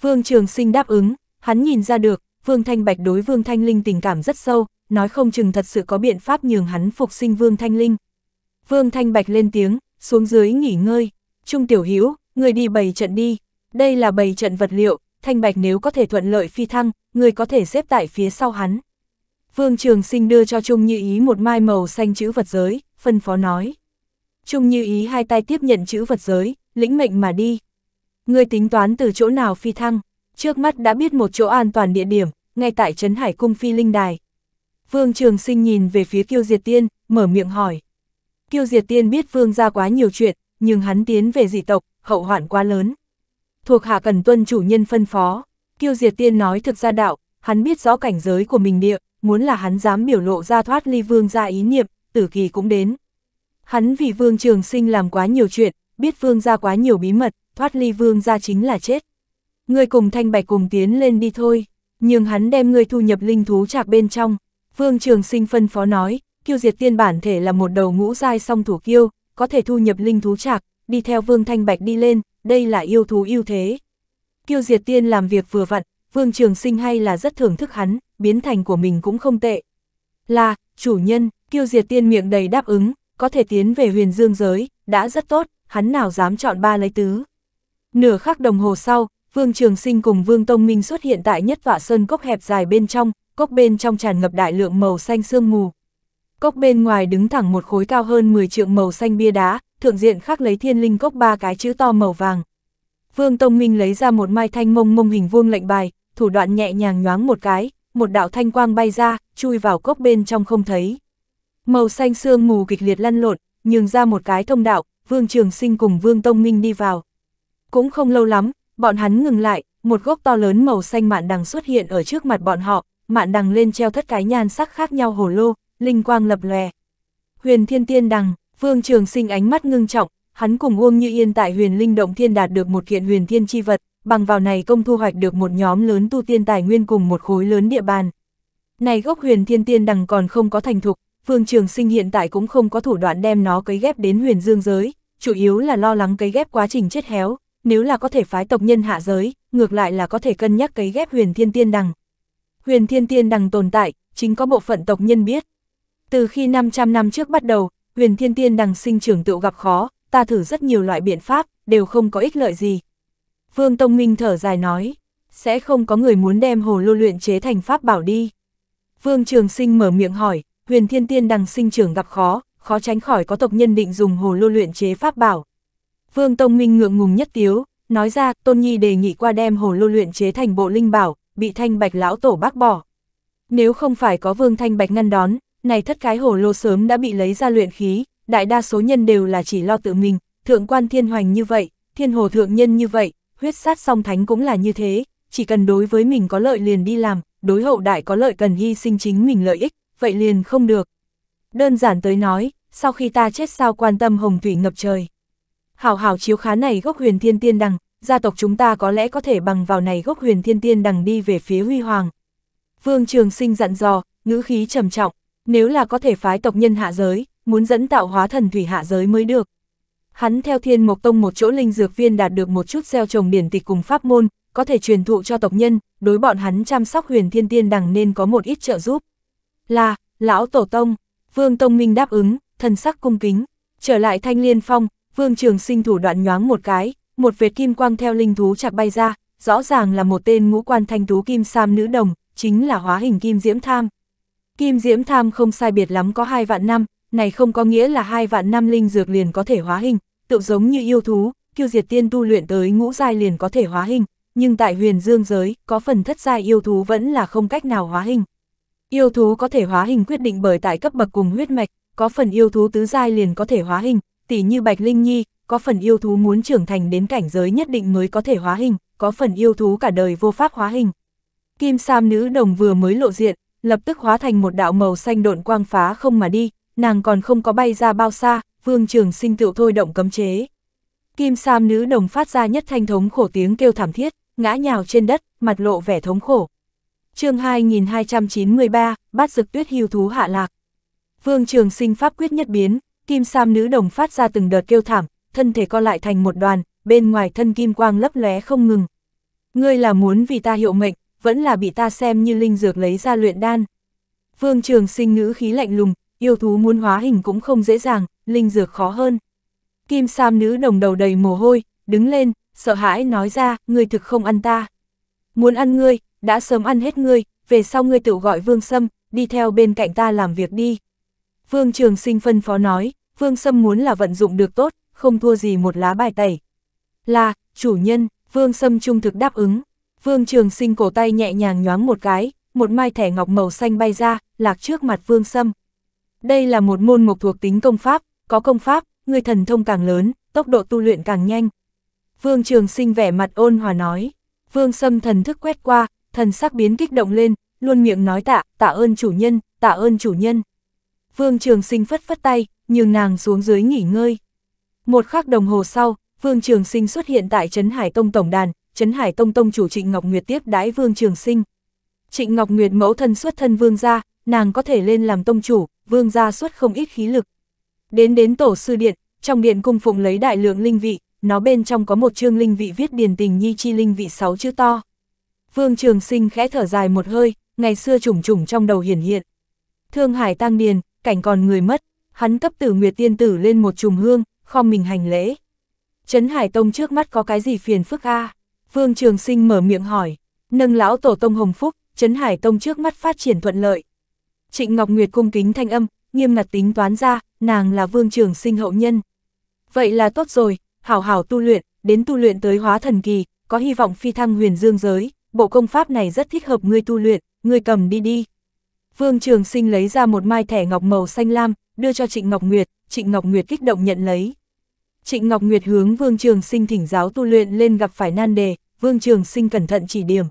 Vương Trường Sinh đáp ứng, hắn nhìn ra được, Vương Thanh Bạch đối Vương Thanh Linh tình cảm rất sâu, nói không chừng thật sự có biện pháp nhường hắn phục sinh Vương Thanh Linh. Vương Thanh Bạch lên tiếng, xuống dưới nghỉ ngơi, Trung Tiểu Hữu người đi bày trận đi, đây là bày trận vật liệu, Thanh Bạch nếu có thể thuận lợi phi thăng, người có thể xếp tại phía sau hắn. Vương Trường Sinh đưa cho Trung Như Ý một mai màu xanh chữ vật giới, phân phó nói. Trung Như Ý hai tay tiếp nhận chữ vật giới, lĩnh mệnh mà đi. Người tính toán từ chỗ nào phi thăng, trước mắt đã biết một chỗ an toàn địa điểm, ngay tại Trấn Hải Cung Phi Linh Đài. Vương Trường Sinh nhìn về phía Kiêu Diệt Tiên, mở miệng hỏi. Kiêu Diệt Tiên biết Vương ra quá nhiều chuyện, nhưng hắn tiến về dị tộc, hậu hoạn quá lớn thuộc hạ cần tuân chủ nhân phân phó. Kiêu Diệt Tiên nói thực ra đạo, hắn biết rõ cảnh giới của mình địa, muốn là hắn dám biểu lộ ra thoát ly vương ra ý niệm, tử kỳ cũng đến. Hắn vì vương trường sinh làm quá nhiều chuyện, biết vương ra quá nhiều bí mật, thoát ly vương ra chính là chết. Ngươi cùng thanh bạch cùng tiến lên đi thôi, nhưng hắn đem ngươi thu nhập linh thú chạc bên trong. Vương trường sinh phân phó nói, kiêu diệt tiên bản thể là một đầu ngũ dai song thủ kiêu, có thể thu nhập linh thú chạc, đi theo vương thanh bạch đi lên, đây là yêu thú ưu thế. Kiêu diệt tiên làm việc vừa vặn, Vương Trường Sinh hay là rất thưởng thức hắn, biến thành của mình cũng không tệ. Là, chủ nhân, kiêu diệt tiên miệng đầy đáp ứng, có thể tiến về huyền dương giới, đã rất tốt, hắn nào dám chọn ba lấy tứ. Nửa khắc đồng hồ sau, Vương Trường Sinh cùng Vương Tông Minh xuất hiện tại nhất vả sơn cốc hẹp dài bên trong, cốc bên trong tràn ngập đại lượng màu xanh sương mù. Cốc bên ngoài đứng thẳng một khối cao hơn 10 trượng màu xanh bia đá, thượng diện khắc lấy thiên linh cốc ba cái chữ to màu vàng. Vương Tông Minh lấy ra một mai thanh mông mông hình vuông lệnh bài, thủ đoạn nhẹ nhàng nhoáng một cái, một đạo thanh quang bay ra, chui vào cốc bên trong không thấy. Màu xanh sương mù kịch liệt lăn lộn, nhường ra một cái thông đạo, Vương Trường Sinh cùng Vương Tông Minh đi vào. Cũng không lâu lắm, bọn hắn ngừng lại, một gốc to lớn màu xanh mạn đằng xuất hiện ở trước mặt bọn họ, mạn đằng lên treo thất cái nhan sắc khác nhau hồ lô, linh quang lập lòe. Huyền Thiên Tiên đằng, Vương Trường Sinh ánh mắt ngưng trọng, hắn cùng Uông Như Yên tại huyền linh động thiên đạt được một kiện huyền thiên chi vật, bằng vào này công thu hoạch được một nhóm lớn tu tiên tài nguyên cùng một khối lớn địa bàn. Này gốc huyền thiên tiên đằng còn không có thành thục, Vương Trường Sinh hiện tại cũng không có thủ đoạn đem nó cấy ghép đến huyền dương giới, chủ yếu là lo lắng cấy ghép quá trình chết héo, nếu là có thể phái tộc nhân hạ giới, ngược lại là có thể cân nhắc cấy ghép huyền thiên tiên đằng. Huyền thiên tiên đằng tồn tại, chính có bộ phận tộc nhân biết. Từ khi 500 năm trước bắt đầu, huyền thiên tiên đằng sinh trưởng tựu gặp khó, ta thử rất nhiều loại biện pháp, đều không có ích lợi gì. Vương Tông Minh thở dài nói, sẽ không có người muốn đem hồ lô luyện chế thành pháp bảo đi. Vương Trường Sinh mở miệng hỏi, huyền thiên tiên đằng sinh trưởng gặp khó, khó tránh khỏi có tộc nhân định dùng hồ lô luyện chế pháp bảo. Vương Tông Minh ngượng ngùng nhất tiếu, nói ra Tôn Nhi đề nghị qua đem hồ lô luyện chế thành bộ linh bảo, bị thanh bạch lão tổ bác bỏ. Nếu không phải có Vương Thanh Bạch ngăn đón, này thất cái hổ lô sớm đã bị lấy ra luyện khí, đại đa số nhân đều là chỉ lo tự mình, thượng quan thiên hoành như vậy, thiên hồ thượng nhân như vậy, huyết sát song thánh cũng là như thế, chỉ cần đối với mình có lợi liền đi làm, đối hậu đại có lợi cần hy sinh chính mình lợi ích, vậy liền không được. Đơn giản tới nói, sau khi ta chết sao quan tâm hồng thủy ngập trời. Hảo hảo chiếu khá này gốc huyền thiên tiên đằng, gia tộc chúng ta có lẽ có thể bằng vào này gốc huyền thiên tiên đằng đi về phía huy hoàng. Vương Trường Sinh dặn dò, ngữ khí trầm trọng, nếu là có thể phái tộc nhân hạ giới, muốn dẫn tạo hóa thần thủy hạ giới mới được. Hắn theo thiên mộc tông một chỗ linh dược viên đạt được một chút gieo trồng biển tịch cùng pháp môn, có thể truyền thụ cho tộc nhân, đối bọn hắn chăm sóc huyền thiên tiên đằng nên có một ít trợ giúp. Là, lão tổ tông, vương tông minh đáp ứng, thần sắc cung kính, trở lại thanh liên phong, vương trường sinh thủ đoạn nhoáng một cái, một vệt kim quang theo linh thú chạc bay ra, rõ ràng là một tên ngũ quan thanh thú kim sam nữ đồng, chính là hóa hình kim diễm tham, Kim Diễm Tham không sai biệt lắm có hai vạn năm, này không có nghĩa là hai vạn năm linh dược liền có thể hóa hình, tự giống như yêu thú, kiêu diệt tiên tu luyện tới ngũ giai liền có thể hóa hình, nhưng tại huyền dương giới, có phần thất giai yêu thú vẫn là không cách nào hóa hình. Yêu thú có thể hóa hình quyết định bởi tại cấp bậc cùng huyết mạch, có phần yêu thú tứ giai liền có thể hóa hình, tỷ như Bạch Linh Nhi, có phần yêu thú muốn trưởng thành đến cảnh giới nhất định mới có thể hóa hình, có phần yêu thú cả đời vô pháp hóa hình. Kim Sam nữ đồng vừa mới lộ diện, lập tức hóa thành một đạo màu xanh độn quang phá không mà đi, nàng còn không có bay ra bao xa, vương trường sinh tựu thôi động cấm chế. Kim Sam nữ đồng phát ra nhất thanh thống khổ tiếng kêu thảm thiết, ngã nhào trên đất, mặt lộ vẻ thống khổ. chương 2293, bát dực tuyết hưu thú hạ lạc. Vương trường sinh pháp quyết nhất biến, Kim Sam nữ đồng phát ra từng đợt kêu thảm, thân thể co lại thành một đoàn, bên ngoài thân kim quang lấp lóe không ngừng. Ngươi là muốn vì ta hiệu mệnh, vẫn là bị ta xem như linh dược lấy ra luyện đan. Vương Trường sinh ngữ khí lạnh lùng, yêu thú muốn hóa hình cũng không dễ dàng, linh dược khó hơn. Kim Sam nữ đồng đầu đầy mồ hôi, đứng lên, sợ hãi nói ra, ngươi thực không ăn ta. Muốn ăn ngươi, đã sớm ăn hết ngươi, về sau ngươi tự gọi Vương Sâm, đi theo bên cạnh ta làm việc đi. Vương Trường Sinh phân phó nói, Vương Sâm muốn là vận dụng được tốt, không thua gì một lá bài tẩy. Là, chủ nhân, Vương Sâm trung thực đáp ứng. Vương Trường Sinh cổ tay nhẹ nhàng nhoáng một cái, một mai thẻ ngọc màu xanh bay ra, lạc trước mặt Vương Sâm. Đây là một môn mục thuộc tính công pháp, có công pháp, người thần thông càng lớn, tốc độ tu luyện càng nhanh. Vương Trường Sinh vẻ mặt ôn hòa nói, Vương Sâm thần thức quét qua, thần sắc biến kích động lên, luôn miệng nói tạ, tạ ơn chủ nhân, tạ ơn chủ nhân. Vương Trường Sinh phất phất tay, nhường nàng xuống dưới nghỉ ngơi. Một khắc đồng hồ sau, Vương Trường Sinh xuất hiện tại Trấn Hải Tông Tổng Đàn, Trấn Hải Tông Tông chủ Trịnh Ngọc Nguyệt tiếp đái Vương Trường Sinh. Trịnh Ngọc Nguyệt mẫu thân xuất thân Vương gia, nàng có thể lên làm Tông chủ, Vương gia xuất không ít khí lực. Đến đến tổ sư điện, trong điện cung phụng lấy đại lượng linh vị, nó bên trong có một chương linh vị viết điền tình nhi chi linh vị sáu chữ to. Vương Trường Sinh khẽ thở dài một hơi, ngày xưa trùng trùng trong đầu hiển hiện. Thương Hải tăng điền, cảnh còn người mất, hắn cấp Tử Nguyệt tiên tử lên một chùm hương, khom mình hành lễ. Trấn Hải Tông trước mắt có cái gì phiền phức a? Vương Trường Sinh mở miệng hỏi, nâng lão tổ tông Hồng Phúc, Trấn Hải Tông trước mắt phát triển thuận lợi. Trịnh Ngọc Nguyệt cung kính thanh âm, nghiêm ngặt tính toán ra, nàng là Vương Trường Sinh hậu nhân. Vậy là tốt rồi, hảo hảo tu luyện, đến tu luyện tới hóa thần kỳ, có hy vọng phi thăng huyền dương giới, bộ công pháp này rất thích hợp ngươi tu luyện, ngươi cầm đi đi. Vương Trường Sinh lấy ra một mai thẻ ngọc màu xanh lam, đưa cho Trịnh Ngọc Nguyệt, Trịnh Ngọc Nguyệt kích động nhận lấy. Trịnh Ngọc Nguyệt hướng Vương Trường Sinh thỉnh giáo tu luyện lên gặp phải nan đề, Vương Trường Sinh cẩn thận chỉ điểm.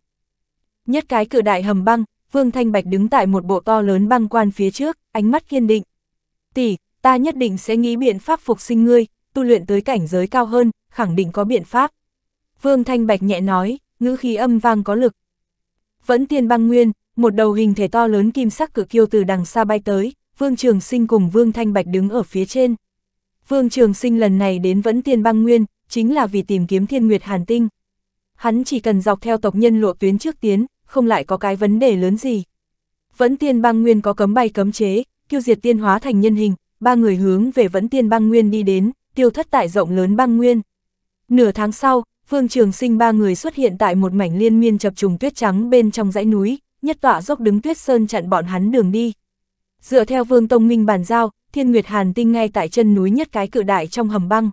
Nhất cái cự đại hầm băng, Vương Thanh Bạch đứng tại một bộ to lớn băng quan phía trước, ánh mắt kiên định. Tỷ, ta nhất định sẽ nghĩ biện pháp phục sinh ngươi, tu luyện tới cảnh giới cao hơn, khẳng định có biện pháp. Vương Thanh Bạch nhẹ nói, ngữ khí âm vang có lực. Vẫn tiên băng nguyên, một đầu hình thể to lớn kim sắc cự kiêu từ đằng xa bay tới, Vương Trường Sinh cùng Vương Thanh Bạch đứng ở phía trên. Vương Trường Sinh lần này đến Vẫn Tiên Băng Nguyên, chính là vì tìm kiếm Thiên Nguyệt Hàn Tinh hắn chỉ cần dọc theo tộc nhân lộ tuyến trước tiến, không lại có cái vấn đề lớn gì. Vẫn tiên băng nguyên có cấm bay cấm chế, kiêu diệt tiên hóa thành nhân hình, ba người hướng về vẫn tiên băng nguyên đi đến, tiêu thất tại rộng lớn băng nguyên. Nửa tháng sau, Phương Trường Sinh ba người xuất hiện tại một mảnh liên miên chập trùng tuyết trắng bên trong dãy núi, nhất tọa dốc đứng tuyết sơn chặn bọn hắn đường đi. Dựa theo Vương Tông Minh bàn giao, Thiên Nguyệt Hàn Tinh ngay tại chân núi nhất cái cự đại trong hầm băng.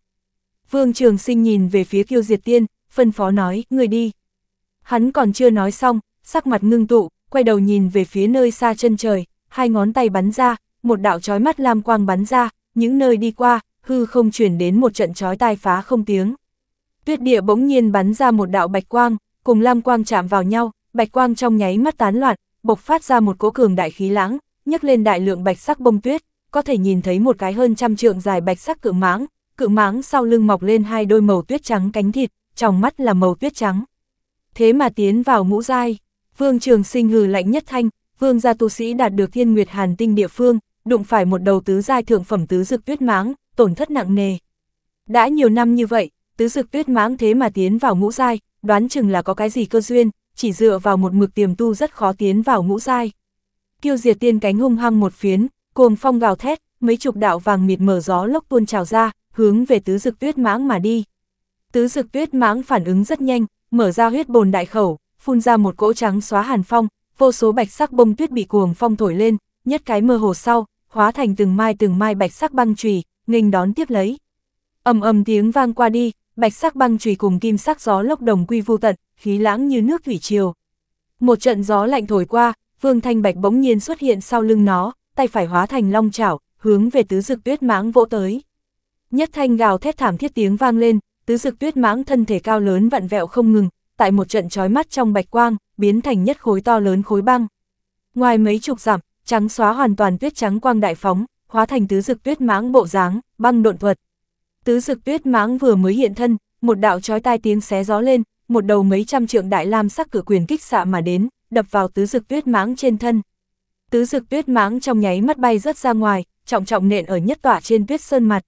Vương Trường Sinh nhìn về phía Kiêu Diệt Tiên, phân phó nói, người đi. Hắn còn chưa nói xong, sắc mặt ngưng tụ, quay đầu nhìn về phía nơi xa chân trời, hai ngón tay bắn ra, một đạo chói mắt lam quang bắn ra, những nơi đi qua, hư không chuyển đến một trận chói tai phá không tiếng. Tuyết địa bỗng nhiên bắn ra một đạo bạch quang, cùng lam quang chạm vào nhau, bạch quang trong nháy mắt tán loạn, bộc phát ra một cỗ cường đại khí lãng, nhấc lên đại lượng bạch sắc bông tuyết, có thể nhìn thấy một cái hơn trăm trượng dài bạch sắc cự mãng, cự mãng sau lưng mọc lên hai đôi màu tuyết trắng cánh thịt, trong mắt là màu tuyết trắng. Thế mà tiến vào ngũ giai, Vương Trường Sinh hừ lạnh nhất thanh, Vương gia tu sĩ đạt được Thiên Nguyệt Hàn Tinh địa phương, đụng phải một đầu tứ giai thượng phẩm tứ dực tuyết mãng, tổn thất nặng nề. Đã nhiều năm như vậy, tứ dực tuyết mãng thế mà tiến vào ngũ giai, đoán chừng là có cái gì cơ duyên, chỉ dựa vào một mực tiềm tu rất khó tiến vào ngũ giai. Kiêu Diệt Tiên cánh hung hăng một phiến, cuồng phong gào thét, mấy chục đạo vàng mịt mở gió lốc tuôn trào ra, hướng về tứ dực tuyết mãng mà đi. Tứ dực tuyết mãng phản ứng rất nhanh, mở ra huyết bồn đại khẩu, phun ra một cỗ trắng xóa hàn phong, vô số bạch sắc bông tuyết bị cuồng phong thổi lên, nhất cái mơ hồ sau, hóa thành từng mai từng mai bạch sắc băng chùy, nghênh đón tiếp lấy. Ầm ầm tiếng vang qua đi, bạch sắc băng chùy cùng kim sắc gió lốc đồng quy vu tận, khí lãng như nước thủy triều. Một trận gió lạnh thổi qua, Vương Thanh Bạch bỗng nhiên xuất hiện sau lưng nó, tay phải hóa thành long chảo, hướng về tứ dực tuyết mãng vỗ tới. Nhất thanh gào thét thảm thiết tiếng vang lên, tứ dực tuyết mãng thân thể cao lớn vặn vẹo không ngừng, tại một trận trói mắt trong bạch quang, biến thành nhất khối to lớn khối băng. Ngoài mấy chục dặm, trắng xóa hoàn toàn tuyết trắng quang đại phóng, hóa thành tứ dực tuyết mãng bộ dáng, băng độn thuật. Tứ dực tuyết mãng vừa mới hiện thân, một đạo chói tai tiếng xé gió lên, một đầu mấy trăm trượng đại lam sắc cửa quyền kích xạ mà đến, đập vào tứ dực tuyết mãng trên thân. Tứ dực tuyết mãng trong nháy mắt bay rất ra ngoài, trọng trọng nện ở nhất tỏa trên tuyết sơn mặt.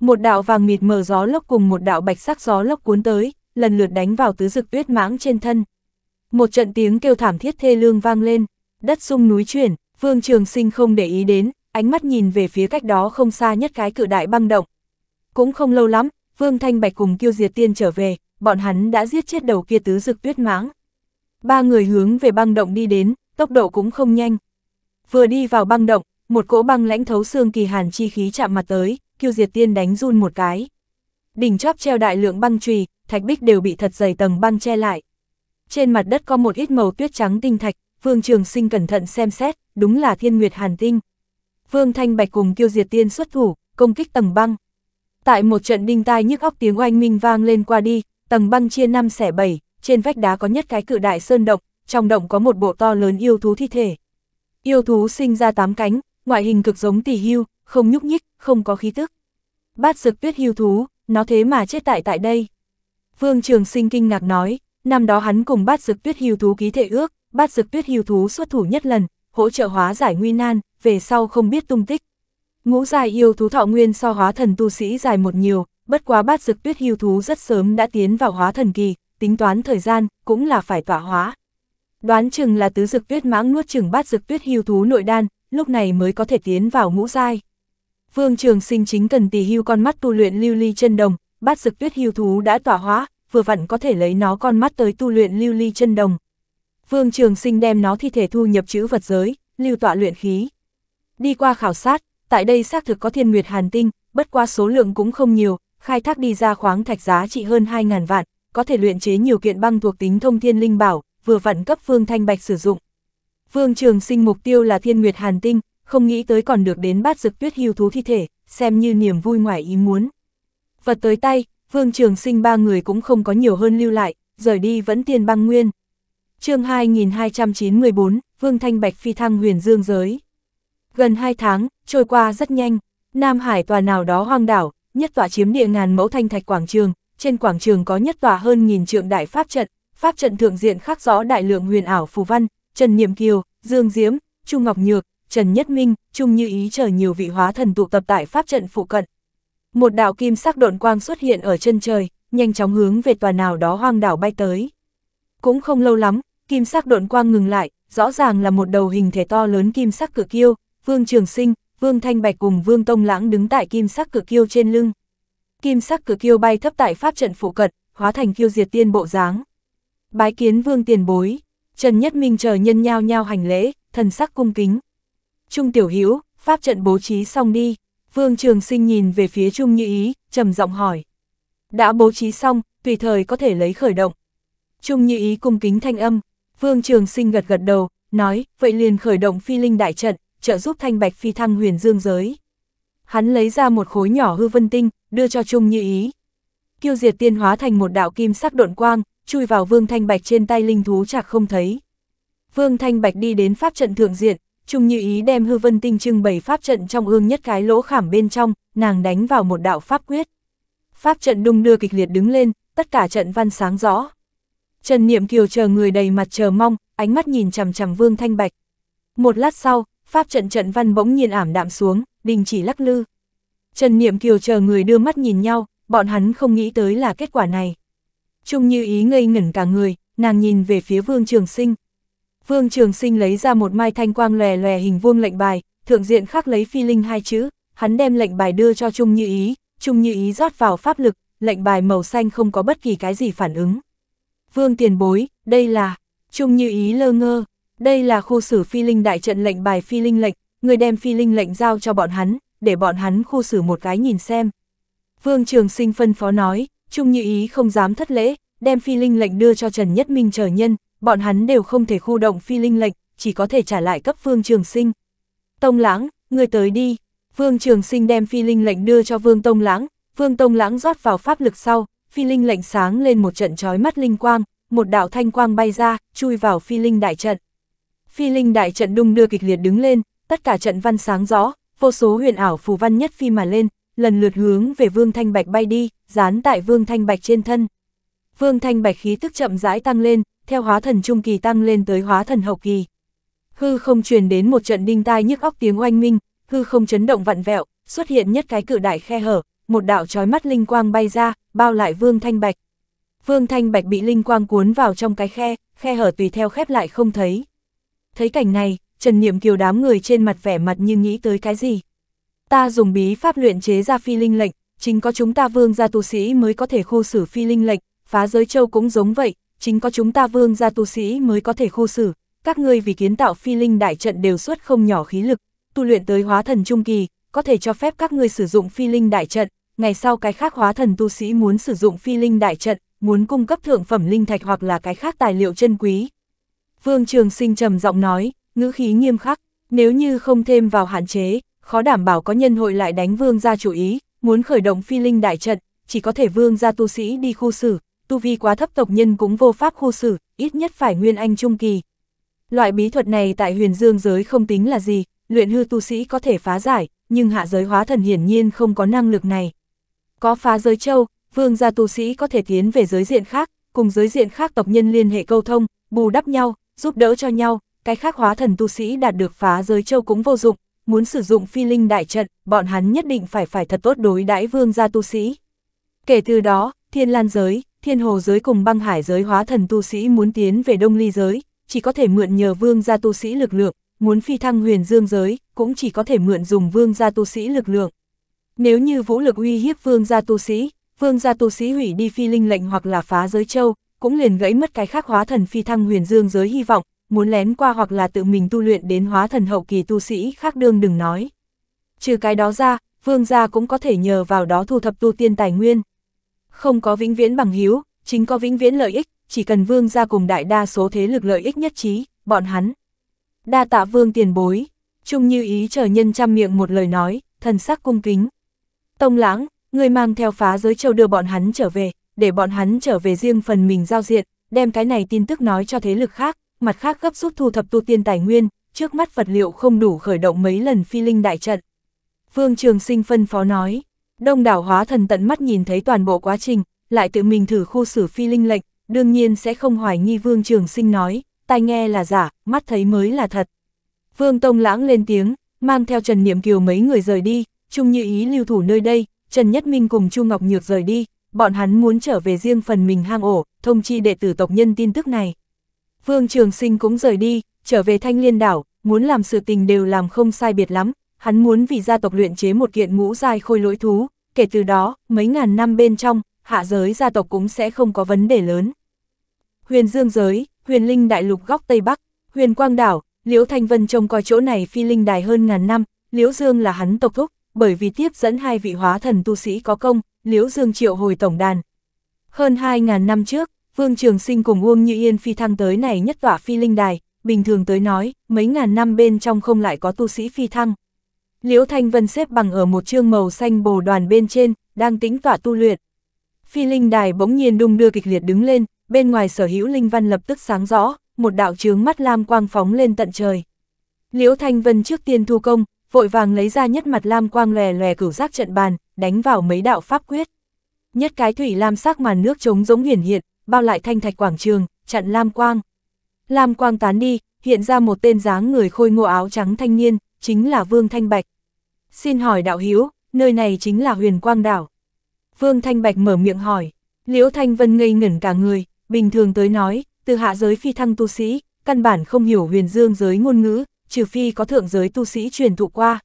Một đạo vàng mịt mờ gió lốc cùng một đạo bạch sắc gió lốc cuốn tới, lần lượt đánh vào tứ dực tuyết mãng trên thân. Một trận tiếng kêu thảm thiết thê lương vang lên, đất sung núi chuyển, Vương Trường Sinh không để ý đến, ánh mắt nhìn về phía cách đó không xa nhất cái cự đại băng động. Cũng không lâu lắm, Vương Thanh Bạch cùng Kiêu Diệt Tiên trở về, bọn hắn đã giết chết đầu kia tứ dực tuyết mãng. Ba người hướng về băng động đi đến, tốc độ cũng không nhanh. Vừa đi vào băng động, một cỗ băng lãnh thấu xương kỳ hàn chi khí chạm mặt tới, kiêu diệt tiên đánh run một cái. Đỉnh chóp treo đại lượng băng trùy, thạch bích đều bị thật dày tầng băng che lại. Trên mặt đất có một ít màu tuyết trắng tinh thạch, Phương Trường Sinh cẩn thận xem xét, đúng là Thiên Nguyệt Hàn Tinh. Phương Thanh Bạch cùng Kiêu Diệt Tiên xuất thủ, công kích tầng băng. Tại một trận đinh tai nhức óc tiếng oanh minh vang lên qua đi, tầng băng chia năm xẻ bảy, trên vách đá có nhất cái cự đại sơn động, trong động có một bộ to lớn yêu thú thi thể. Yêu thú sinh ra tám cánh, ngoại hình cực giống tỷ hưu, không nhúc nhích, không có khí tức. Bát dực tuyết hưu thú, nó thế mà chết tại tại đây. Vương Trường Sinh kinh ngạc nói, năm đó hắn cùng bát dực tuyết hưu thú ký thể ước, bát dực tuyết hưu thú xuất thủ nhất lần, hỗ trợ hóa giải nguy nan, về sau không biết tung tích. Ngũ dài yêu thú thọ nguyên so hóa thần tu sĩ dài một nhiều, bất quá bát dực tuyết hưu thú rất sớm đã tiến vào hóa thần kỳ, tính toán thời gian cũng là phải tỏa hóa. Đoán chừng là tứ dực tuyết mãng nuốt chừng bát dực tuyết hưu thú nội đan, lúc này mới có thể tiến vào ngũ giai. Vương Trường Sinh chính cần tỉ hưu con mắt tu luyện lưu ly chân đồng, bát dực tuyết hưu thú đã tỏa hóa, vừa vặn có thể lấy nó con mắt tới tu luyện lưu ly chân đồng. Vương Trường Sinh đem nó thi thể thu nhập chữ vật giới, lưu tọa luyện khí. Đi qua khảo sát, tại đây xác thực có thiên nguyệt hàn tinh, bất qua số lượng cũng không nhiều, khai thác đi ra khoáng thạch giá trị hơn 2.000 vạn, có thể luyện chế nhiều kiện băng thuộc tính thông thiên linh bảo, vừa vặn cấp Vương Thanh Bạch sử dụng. Vương Trường Sinh mục tiêu là Thiên Nguyệt Hàn Tinh, không nghĩ tới còn được đến bát dực tuyết hưu thú thi thể, xem như niềm vui ngoài ý muốn. Vật tới tay, Vương Trường Sinh ba người cũng không có nhiều hơn lưu lại, rời đi vẫn tiền băng nguyên. chương 2294, Vương Thanh Bạch phi thăng huyền dương giới. Gần hai tháng, trôi qua rất nhanh, Nam Hải tòa nào đó hoang đảo, nhất tòa chiếm địa ngàn mẫu thanh thạch quảng trường, trên quảng trường có nhất tòa hơn nghìn trượng đại pháp trận, pháp trận thượng diện khắc rõ đại lượng huyền ảo phù văn, Trần Niệm Kiều, Dương Diễm, Chu Ngọc Nhược, Trần Nhất Minh, Trung Như Ý chờ nhiều vị hóa thần tụ tập tại pháp trận phụ cận. Một đạo kim sắc độn quang xuất hiện ở chân trời, nhanh chóng hướng về tòa nào đó hoang đảo bay tới. Cũng không lâu lắm, kim sắc độn quang ngừng lại, rõ ràng là một đầu hình thể to lớn kim sắc cử kiêu, Vương Trường Sinh, Vương Thanh Bạch cùng Vương Tông Lãng đứng tại kim sắc cử kiêu trên lưng. Kim sắc cử kiêu bay thấp tại pháp trận phụ cận, hóa thành kiêu diệt tiên bộ dáng. Bái kiến Vương Tiền Bối. Trần Nhất Minh chờ nhân nhao nhao hành lễ, thần sắc cung kính. Trung Tiểu Hữu pháp trận bố trí xong đi. Vương Trường Sinh nhìn về phía Trung Như Ý, trầm giọng hỏi. Đã bố trí xong, tùy thời có thể lấy khởi động. Trung Như Ý cung kính thanh âm, Vương Trường Sinh gật gật đầu, nói, vậy liền khởi động phi linh đại trận, trợ giúp thanh bạch phi thăng huyền dương giới. Hắn lấy ra một khối nhỏ hư vân tinh, đưa cho Trung Như Ý. Kiêu diệt tiên hóa thành một đạo kim sắc độn quang, chui vào Vương Thanh Bạch trên tay linh thú chạc không thấy. Vương Thanh Bạch đi đến pháp trận thượng diện, Trung Như Ý đem hư vân tinh trưng bày pháp trận trong ương nhất cái lỗ khảm bên trong, nàng đánh vào một đạo pháp quyết. Pháp trận đung đưa kịch liệt đứng lên, tất cả trận văn sáng rõ. Trần Niệm Kiều chờ người đầy mặt chờ mong, ánh mắt nhìn chằm chằm Vương Thanh Bạch. Một lát sau, pháp trận trận văn bỗng nhiên ảm đạm xuống, đình chỉ lắc lư. Trần Niệm Kiều chờ người đưa mắt nhìn nhau, bọn hắn không nghĩ tới là kết quả này. Trung Như Ý ngây ngẩn cả người, nàng nhìn về phía Vương Trường Sinh. Vương Trường Sinh lấy ra một mai thanh quang lòe lòe hình vuông lệnh bài, thượng diện khắc lấy phi linh hai chữ, hắn đem lệnh bài đưa cho Trung Như Ý, Trung Như Ý rót vào pháp lực, lệnh bài màu xanh không có bất kỳ cái gì phản ứng. Vương tiền bối, đây là, Trung Như Ý lơ ngơ, đây là khu xử phi linh đại trận lệnh bài phi linh lệnh, người đem phi linh lệnh giao cho bọn hắn, để bọn hắn khu xử một cái nhìn xem. Vương Trường Sinh phân phó nói, Trung Như Ý không dám thất lễ, đem phi linh lệnh đưa cho Trần Nhất Minh trở nhân, bọn hắn đều không thể khu động phi linh lệnh, chỉ có thể trả lại cấp Vương Trường Sinh. Tông Lãng, người tới đi. Vương Trường Sinh đem phi linh lệnh đưa cho Vương Tông Lãng, Vương Tông Lãng rót vào pháp lực sau, phi linh lệnh sáng lên một trận chói mắt linh quang, một đạo thanh quang bay ra, chui vào phi linh đại trận. Phi linh đại trận đung đưa kịch liệt đứng lên, tất cả trận văn sáng rõ, vô số huyền ảo phù văn nhất phi mà lên, lần lượt hướng về Vương Thanh Bạch bay đi, dán tại Vương Thanh Bạch trên thân. Vương Thanh Bạch khí tức chậm rãi tăng lên, theo hóa thần trung kỳ tăng lên tới hóa thần hậu kỳ. Hư không truyền đến một trận đinh tai nhức óc tiếng oanh minh, hư không chấn động vặn vẹo, xuất hiện nhất cái cự đại khe hở, một đạo chói mắt linh quang bay ra, bao lại Vương Thanh Bạch. Vương Thanh Bạch bị linh quang cuốn vào trong cái khe, khe hở tùy theo khép lại không thấy. Thấy cảnh này, Trần Niệm Kiều đám người trên mặt vẻ mặt như nghĩ tới cái gì, ta dùng bí pháp luyện chế ra phi linh lệnh, chính có chúng ta vương gia tu sĩ mới có thể khô xử phi linh lệnh, phá giới châu cũng giống vậy, chính có chúng ta vương gia tu sĩ mới có thể khô xử, các ngươi vì kiến tạo phi linh đại trận đều suốt không nhỏ khí lực, tu luyện tới hóa thần trung kỳ, có thể cho phép các ngươi sử dụng phi linh đại trận, ngày sau cái khác hóa thần tu sĩ muốn sử dụng phi linh đại trận, muốn cung cấp thượng phẩm linh thạch hoặc là cái khác tài liệu chân quý. Vương Trường Sinh trầm giọng nói, ngữ khí nghiêm khắc, nếu như không thêm vào hạn chế, khó đảm bảo có nhân hội lại đánh vương gia chủ ý, muốn khởi động phi linh đại trận, chỉ có thể vương gia tu sĩ đi khu xử, tu vi quá thấp tộc nhân cũng vô pháp khu xử, ít nhất phải nguyên anh trung kỳ. Loại bí thuật này tại huyền dương giới không tính là gì, luyện hư tu sĩ có thể phá giải, nhưng hạ giới hóa thần hiển nhiên không có năng lực này. Có phá giới châu, vương gia tu sĩ có thể tiến về giới diện khác, cùng giới diện khác tộc nhân liên hệ câu thông, bù đắp nhau, giúp đỡ cho nhau, cái khác hóa thần tu sĩ đạt được phá giới châu cũng vô dụng, muốn sử dụng phi linh đại trận, bọn hắn nhất định phải phải thật tốt đối đãi vương gia tu sĩ. Kể từ đó, thiên lan giới, thiên hồ giới cùng băng hải giới hóa thần tu sĩ muốn tiến về đông ly giới, chỉ có thể mượn nhờ vương gia tu sĩ lực lượng, muốn phi thăng huyền dương giới, cũng chỉ có thể mượn dùng vương gia tu sĩ lực lượng. Nếu như vũ lực uy hiếp vương gia tu sĩ, vương gia tu sĩ hủy đi phi linh lệnh hoặc là phá giới châu, cũng liền gãy mất cái khác hóa thần phi thăng huyền dương giới hy vọng, muốn lén qua hoặc là tự mình tu luyện đến hóa thần hậu kỳ tu sĩ khác đương đừng nói. Trừ cái đó ra, vương gia cũng có thể nhờ vào đó thu thập tu tiên tài nguyên. Không có vĩnh viễn bằng hiếu, chính có vĩnh viễn lợi ích, chỉ cần vương gia cùng đại đa số thế lực lợi ích nhất trí, bọn hắn. Đa tạ vương tiền bối, chung như ý chờ nhân trăm miệng một lời nói, thần sắc cung kính. Tông lãng, người mang theo phá giới châu đưa bọn hắn trở về, để bọn hắn trở về riêng phần mình giao diện, đem cái này tin tức nói cho thế lực khác, mặt khác gấp rút thu thập tu tiên tài nguyên, trước mắt vật liệu không đủ khởi động mấy lần phi linh đại trận. Vương Trường Sinh phân phó nói, đông đảo hóa thần tận mắt nhìn thấy toàn bộ quá trình, lại tự mình thử khu xử phi linh lệnh, đương nhiên sẽ không hoài nghi Vương Trường Sinh nói, tai nghe là giả, mắt thấy mới là thật. Vương Tông lãng lên tiếng, mang theo Trần Niệm Kiều mấy người rời đi, chung như ý lưu thủ nơi đây, Trần Nhất Minh cùng Chu Ngọc Nhược rời đi, bọn hắn muốn trở về riêng phần mình hang ổ, thông chi đệ tử tộc nhân tin tức này. Vương Trường Sinh cũng rời đi, trở về thanh liên đảo, muốn làm sự tình đều làm không sai biệt lắm, hắn muốn vì gia tộc luyện chế một kiện ngũ giai khôi lỗi thú, kể từ đó, mấy ngàn năm bên trong, hạ giới gia tộc cũng sẽ không có vấn đề lớn. Huyền Dương giới, Huyền Linh đại lục góc Tây Bắc, Huyền Quang đảo, Liễu Thanh Vân trông coi chỗ này phi linh đài hơn ngàn năm, Liễu Dương là hắn tộc thúc, bởi vì tiếp dẫn hai vị hóa thần tu sĩ có công, Liễu Dương triệu hồi tổng đàn. Hơn 2.000 năm trước, Vương Trường Sinh cùng Uông Như Yên phi thăng tới này nhất tỏa phi linh đài, bình thường tới nói, mấy ngàn năm bên trong không lại có tu sĩ phi thăng. Liễu Thanh Vân xếp bằng ở một trương màu xanh bồ đoàn bên trên, đang tĩnh tỏa tu luyện. Phi linh đài bỗng nhiên đung đưa kịch liệt đứng lên, bên ngoài sở hữu linh văn lập tức sáng rõ, một đạo chướng mắt lam quang phóng lên tận trời. Liễu Thanh Vân trước tiên thu công, vội vàng lấy ra nhất mặt lam quang lè lè cửu giác trận bàn, đánh vào mấy đạo pháp quyết. Nhất cái thủy lam sắc màn nước trống giống hiển hiện, bao lại thanh thạch quảng trường, chặn Lam Quang. Lam Quang tán đi, hiện ra một tên dáng người khôi ngô áo trắng thanh niên, chính là Vương Thanh Bạch. Xin hỏi đạo hiếu, nơi này chính là huyền quang đảo. Vương Thanh Bạch mở miệng hỏi, Liễu Thanh Vân ngây ngẩn cả người, bình thường tới nói, từ hạ giới phi thăng tu sĩ, căn bản không hiểu huyền dương giới ngôn ngữ, trừ phi có thượng giới tu sĩ truyền thụ qua.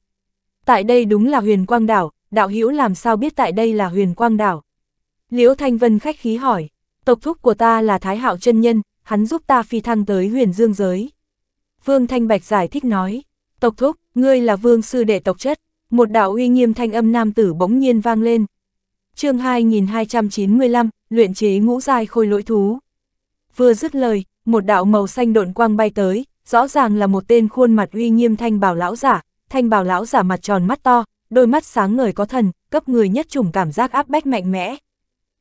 Tại đây đúng là huyền quang đảo, đạo hiếu làm sao biết tại đây là huyền quang đảo. Liễu Thanh Vân khách khí hỏi, tộc thúc của ta là Thái Hạo chân Nhân, hắn giúp ta phi thăng tới huyền dương giới. Vương Thanh Bạch giải thích nói, tộc thúc, ngươi là vương sư đệ tộc chất, một đạo uy nghiêm thanh âm nam tử bỗng nhiên vang lên. chương 2295, luyện chế ngũ giai khôi lỗi thú. Vừa dứt lời, một đạo màu xanh độn quang bay tới, rõ ràng là một tên khuôn mặt uy nghiêm thanh bảo lão giả, thanh bảo lão giả mặt tròn mắt to, đôi mắt sáng ngời có thần, cấp người nhất trùng cảm giác áp bách mạnh mẽ.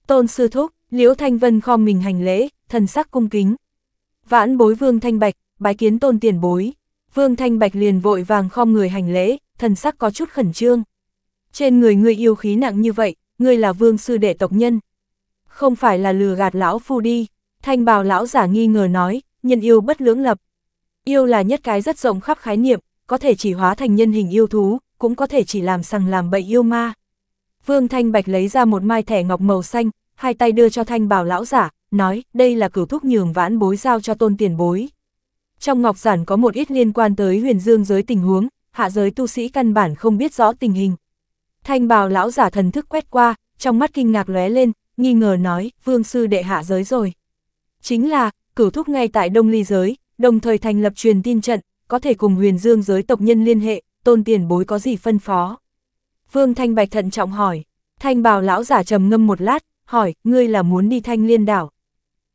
Tôn sư thúc, Liễu Thanh Vân khom mình hành lễ, thần sắc cung kính. Vãn bối Vương Thanh Bạch, bái kiến tôn tiền bối. Vương Thanh Bạch liền vội vàng khom người hành lễ, thần sắc có chút khẩn trương. Trên người người yêu khí nặng như vậy, người là vương sư đệ tộc nhân. Không phải là lừa gạt lão phu đi, thanh bào lão giả nghi ngờ nói, nhân yêu bất lưỡng lập. Yêu là nhất cái rất rộng khắp khái niệm, có thể chỉ hóa thành nhân hình yêu thú, cũng có thể chỉ làm sằng làm bậy yêu ma. Vương Thanh Bạch lấy ra một mai thẻ ngọc màu xanh, hai tay đưa cho thanh bảo lão giả, nói, đây là cửu thúc nhường vãn bối giao cho tôn tiền bối. Trong ngọc giản có một ít liên quan tới huyền dương giới tình huống, hạ giới tu sĩ căn bản không biết rõ tình hình. Thanh bào lão giả thần thức quét qua, trong mắt kinh ngạc lóe lên, nghi ngờ nói, vương sư đệ hạ giới rồi. Chính là, cửu thúc ngay tại đông ly giới, đồng thời thành lập truyền tin trận, có thể cùng huyền dương giới tộc nhân liên hệ, tôn tiền bối có gì phân phó. Vương Thanh Bạch thận trọng hỏi, thanh bào lão giả trầm ngâm một lát, hỏi, ngươi là muốn đi thanh liên đảo.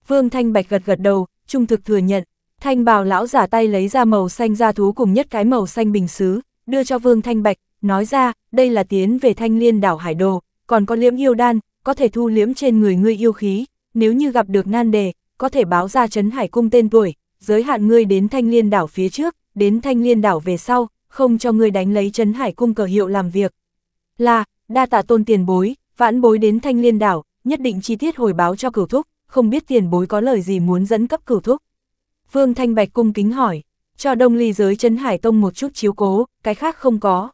Vương Thanh Bạch gật gật đầu, trung thực thừa nhận, thanh bào lão giả tay lấy ra màu xanh ra thú cùng nhất cái màu xanh bình xứ, đưa cho Vương Thanh Bạch, nói ra, đây là tiến về thanh liên đảo hải đồ, còn có liễm yêu đan, có thể thu liễm trên người ngươi yêu khí, nếu như gặp được nan đề, có thể báo ra chấn hải cung tên tuổi, giới hạn ngươi đến thanh liên đảo phía trước, đến thanh liên đảo về sau, không cho ngươi đánh lấy chấn hải cung cờ hiệu làm việc. Là, đa tạ tôn tiền bối, vãn bối đến thanh liên đảo, nhất định chi tiết hồi báo cho cửu thúc, không biết tiền bối có lời gì muốn dẫn cấp cửu thúc. Vương Thanh Bạch cung kính hỏi, cho đông ly giới chấn hải tông một chút chiếu cố, cái khác không có.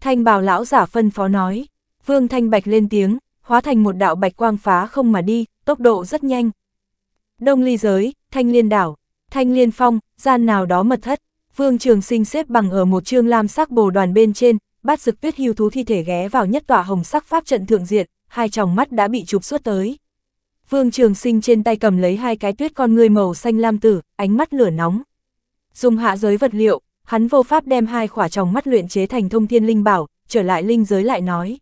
Thanh bào lão giả phân phó nói, Vương Thanh Bạch lên tiếng, hóa thành một đạo bạch quang phá không mà đi, tốc độ rất nhanh. Đông ly giới, thanh liên đảo, thanh liên phong, gian nào đó mật thất, Vương Trường Sinh xếp bằng ở một trương lam sắc bồ đoàn bên trên, bát dực tuyết hưu thú thi thể ghé vào nhất tỏa hồng sắc pháp trận thượng diện, hai tròng mắt đã bị chụp suốt tới. Vương Trường Sinh trên tay cầm lấy hai cái tuyết con người màu xanh lam tử, ánh mắt lửa nóng. Dùng hạ giới vật liệu, hắn vô pháp đem hai khỏa tròng mắt luyện chế thành thông thiên linh bảo, trở lại linh giới lại nói.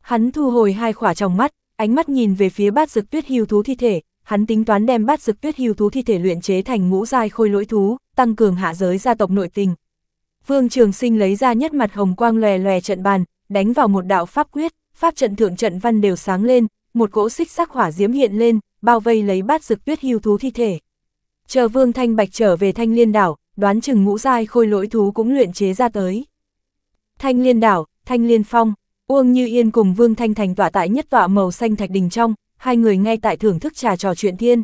Hắn thu hồi hai khỏa tròng mắt, ánh mắt nhìn về phía bát dực tuyết hưu thú thi thể, hắn tính toán đem bát dực tuyết hưu thú thi thể luyện chế thành ngũ giai khôi lỗi thú, tăng cường hạ giới gia tộc nội tình. Vương Trường Sinh lấy ra nhất mặt hồng quang lòe lòe trận bàn, đánh vào một đạo pháp quyết pháp trận thượng trận văn đều sáng lên, một cỗ xích sắc hỏa diễm hiện lên, bao vây lấy bát dực tuyết hưu thú thi thể. Chờ Vương Thanh Bạch trở về Thanh Liên đảo, đoán chừng ngũ giai khôi lỗi thú cũng luyện chế ra tới. Thanh Liên đảo, Thanh Liên phong, Uông Như Yên cùng Vương Thanh Thành tọa tại nhất tọa màu xanh thạch đình trong, hai người ngay tại thưởng thức trà trò chuyện thiên.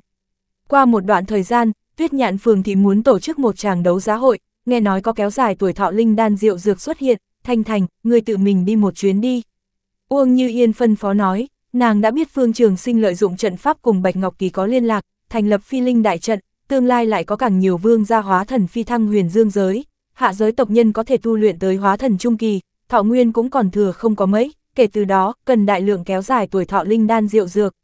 Qua một đoạn thời gian, Tuyết Nhạn Phường thì muốn tổ chức một tràng đấu giá hội, nghe nói có kéo dài tuổi thọ linh đan rượu dược xuất hiện, Thanh Thành, người tự mình đi một chuyến đi. Uông Như Yên phân phó nói, nàng đã biết Phương Trường Sinh lợi dụng trận pháp cùng Bạch Ngọc Kỳ có liên lạc, thành lập phi linh đại trận, tương lai lại có càng nhiều vương gia hóa thần phi thăng huyền dương giới, hạ giới tộc nhân có thể tu luyện tới hóa thần trung kỳ, thọ nguyên cũng còn thừa không có mấy, kể từ đó cần đại lượng kéo dài tuổi thọ linh đan diệu dược.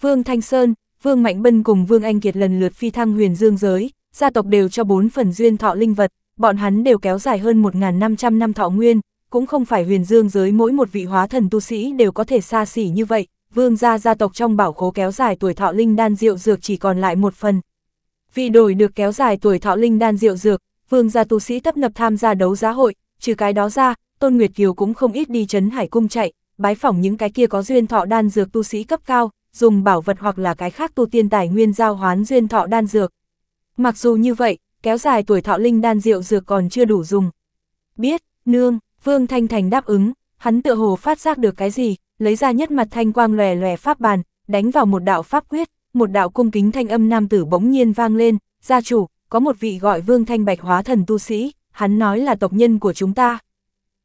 Vương Thanh Sơn, Vương Mạnh Bân cùng Vương Anh Kiệt lần lượt phi thăng huyền dương giới, gia tộc đều cho bốn phần duyên thọ linh vật, bọn hắn đều kéo dài hơn 1.500 năm thọ nguyên, cũng không phải huyền dương giới mỗi một vị hóa thần tu sĩ đều có thể xa xỉ như vậy, vương gia gia tộc trong bảo khố kéo dài tuổi thọ linh đan rượu dược chỉ còn lại một phần. Vì đổi được kéo dài tuổi thọ linh đan rượu dược, vương gia tu sĩ tấp nập tham gia đấu giá hội, trừ cái đó ra, Tôn Nguyệt Kiều cũng không ít đi chấn hải cung chạy, bái phỏng những cái kia có duyên thọ đan dược tu sĩ cấp cao, dùng bảo vật hoặc là cái khác tu tiên tài nguyên giao hoán duyên thọ đan dược. Mặc dù như vậy, kéo dài tuổi thọ linh đan rượu dược còn chưa đủ dùng. Biết, nương, Vương Thanh Thành đáp ứng, hắn tựa hồ phát giác được cái gì, lấy ra nhất mặt thanh quang lòe lòe pháp bàn, đánh vào một đạo pháp quyết, một đạo cung kính thanh âm nam tử bỗng nhiên vang lên, gia chủ, có một vị gọi Vương Thanh Bạch hóa thần tu sĩ, hắn nói là tộc nhân của chúng ta.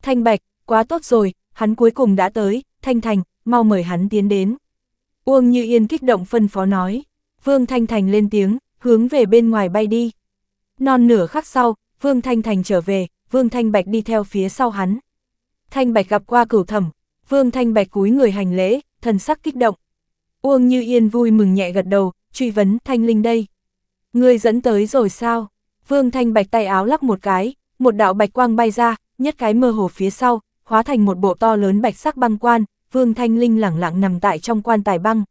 Thanh Bạch, quá tốt rồi, hắn cuối cùng đã tới, Thanh Thành, mau mời hắn tiến đến. Uông Như Yên kích động phân phó nói, Vương Thanh Thành lên tiếng, hướng về bên ngoài bay đi. Non nửa khắc sau, Vương Thanh Thành trở về, Vương Thanh Bạch đi theo phía sau hắn. Thanh Bạch gặp qua cửu thẩm, Vương Thanh Bạch cúi người hành lễ, thần sắc kích động. Uông Như Yên vui mừng nhẹ gật đầu, truy vấn Thanh Linh đây. Người dẫn tới rồi sao? Vương Thanh Bạch tay áo lắc một cái, một đạo bạch quang bay ra, nhất cái mơ hồ phía sau, hóa thành một bộ to lớn bạch sắc băng quan, Vương Thanh Linh lẳng lặng nằm tại trong quan tài băng.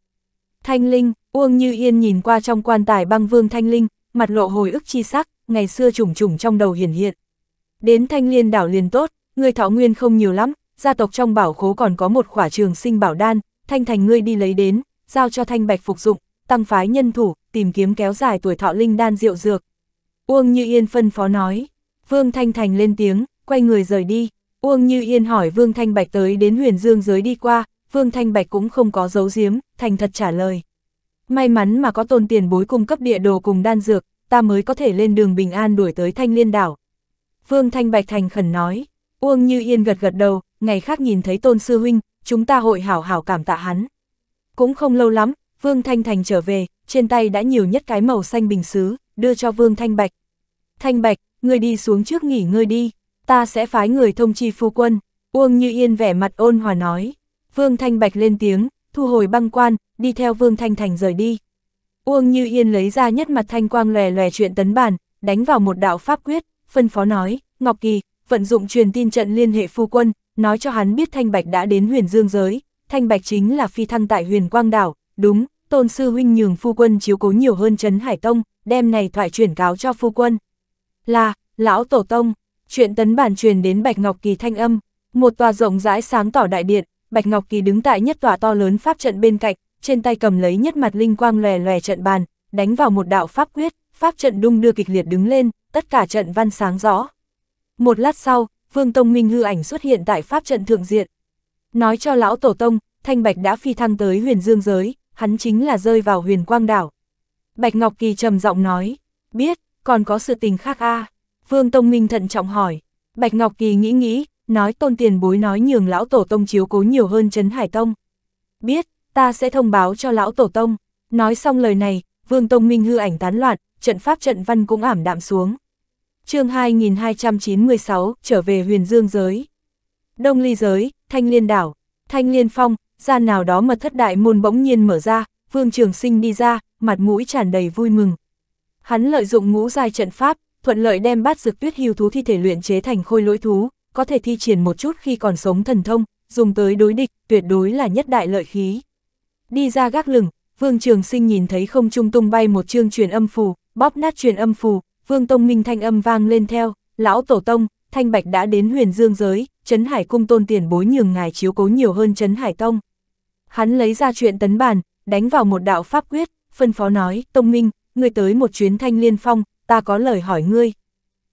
Thanh Linh, Uông Như Yên nhìn qua trong quan tài băng Vương Thanh Linh, mặt lộ hồi ức chi sắc, ngày xưa trùng trùng trong đầu hiển hiện. Đến thanh liên đảo liền tốt, người thọ nguyên không nhiều lắm, gia tộc trong bảo khố còn có một khỏa trường sinh bảo đan, thanh thành ngươi đi lấy đến, giao cho thanh bạch phục dụng, tăng phái nhân thủ, tìm kiếm kéo dài tuổi thọ linh đan diệu dược. Uông Như Yên phân phó nói, Vương Thanh Thành lên tiếng, quay người rời đi, Uông Như Yên hỏi Vương Thanh Bạch tới đến huyền dương giới đi qua, Vương Thanh Bạch cũng không có giấu giếm, thành thật trả lời. May mắn mà có tôn tiền bối cung cấp địa đồ cùng đan dược, ta mới có thể lên đường bình an đuổi tới Thanh Liên đảo. Vương Thanh Bạch Thành khẩn nói, Uông Như Yên gật gật đầu, ngày khác nhìn thấy Tôn Sư Huynh, chúng ta hội hảo hảo cảm tạ hắn. Cũng không lâu lắm, Vương Thanh Thành trở về, trên tay đã nhiều nhất cái màu xanh bình xứ, đưa cho Vương Thanh Bạch. Thanh Bạch, ngươi đi xuống trước nghỉ ngơi đi, ta sẽ phái người thông chi phu quân. Uông Như Yên vẻ mặt ôn hòa nói. Vương Thanh Bạch lên tiếng, thu hồi băng quan, đi theo Vương Thanh Thành rời đi. Uông Như Yên lấy ra nhất mặt thanh quang lòe lòe chuyện tấn bản đánh vào một đạo pháp quyết, phân phó nói, Ngọc Kỳ, vận dụng truyền tin trận liên hệ phu quân, nói cho hắn biết Thanh Bạch đã đến huyền dương giới, Thanh Bạch chính là phi thăng tại huyền quang đảo, đúng, tôn sư huynh nhường phu quân chiếu cố nhiều hơn Trấn Hải Tông, đem này thoại chuyển cáo cho phu quân. Là, lão tổ tông, chuyện tấn bản truyền đến Bạch Ngọc Kỳ thanh âm, một tòa rộng rãi sáng tỏ đại điện, Bạch Ngọc Kỳ đứng tại nhất tòa to lớn pháp trận bên cạnh, trên tay cầm lấy nhất mặt linh quang lòe lòe trận bàn, đánh vào một đạo pháp quyết, pháp trận đung đưa kịch liệt đứng lên, tất cả trận văn sáng rõ. Một lát sau, Vương Tông Minh hư ảnh xuất hiện tại pháp trận thượng diện. Nói cho lão tổ tông, Thanh Bạch đã phi thăng tới huyền dương giới, hắn chính là rơi vào huyền quang đảo. Bạch Ngọc Kỳ trầm giọng nói, biết, còn có sự tình khác a Vương Tông Minh thận trọng hỏi, Bạch Ngọc Kỳ nghĩ nghĩ, nói tôn tiền bối nói nhường lão tổ tông chiếu cố nhiều hơn Trấn Hải Tông. Biết, ta sẽ thông báo cho lão tổ tông. Nói xong lời này, Vương Tông Minh hư ảnh tán loạn, trận pháp trận văn cũng ảm đạm xuống. chương 2296, trở về huyền dương giới. Đông ly giới, thanh liên đảo, thanh liên phong, gian nào đó mà thất đại môn bỗng nhiên mở ra, Vương Trường Sinh đi ra, mặt mũi tràn đầy vui mừng. Hắn lợi dụng ngũ giai trận pháp, thuận lợi đem bát dược tuyết hưu thú thi thể luyện chế thành khôi lỗi thú, có thể thi triển một chút khi còn sống thần thông, dùng tới đối địch, tuyệt đối là nhất đại lợi khí. Đi ra gác lửng, Vương Trường Sinh nhìn thấy không trung tung bay một chương truyền âm phù, bóp nát truyền âm phù, Vương Tông Minh thanh âm vang lên theo, lão tổ tông, Thanh Bạch đã đến huyền dương giới, Trấn Hải cung tôn tiền bối nhường ngài chiếu cố nhiều hơn Trấn Hải Tông. Hắn lấy ra chuyện tấn bàn, đánh vào một đạo pháp quyết, phân phó nói, Tông Minh, ngươi tới một chuyến thanh liên phong, ta có lời hỏi ngươi.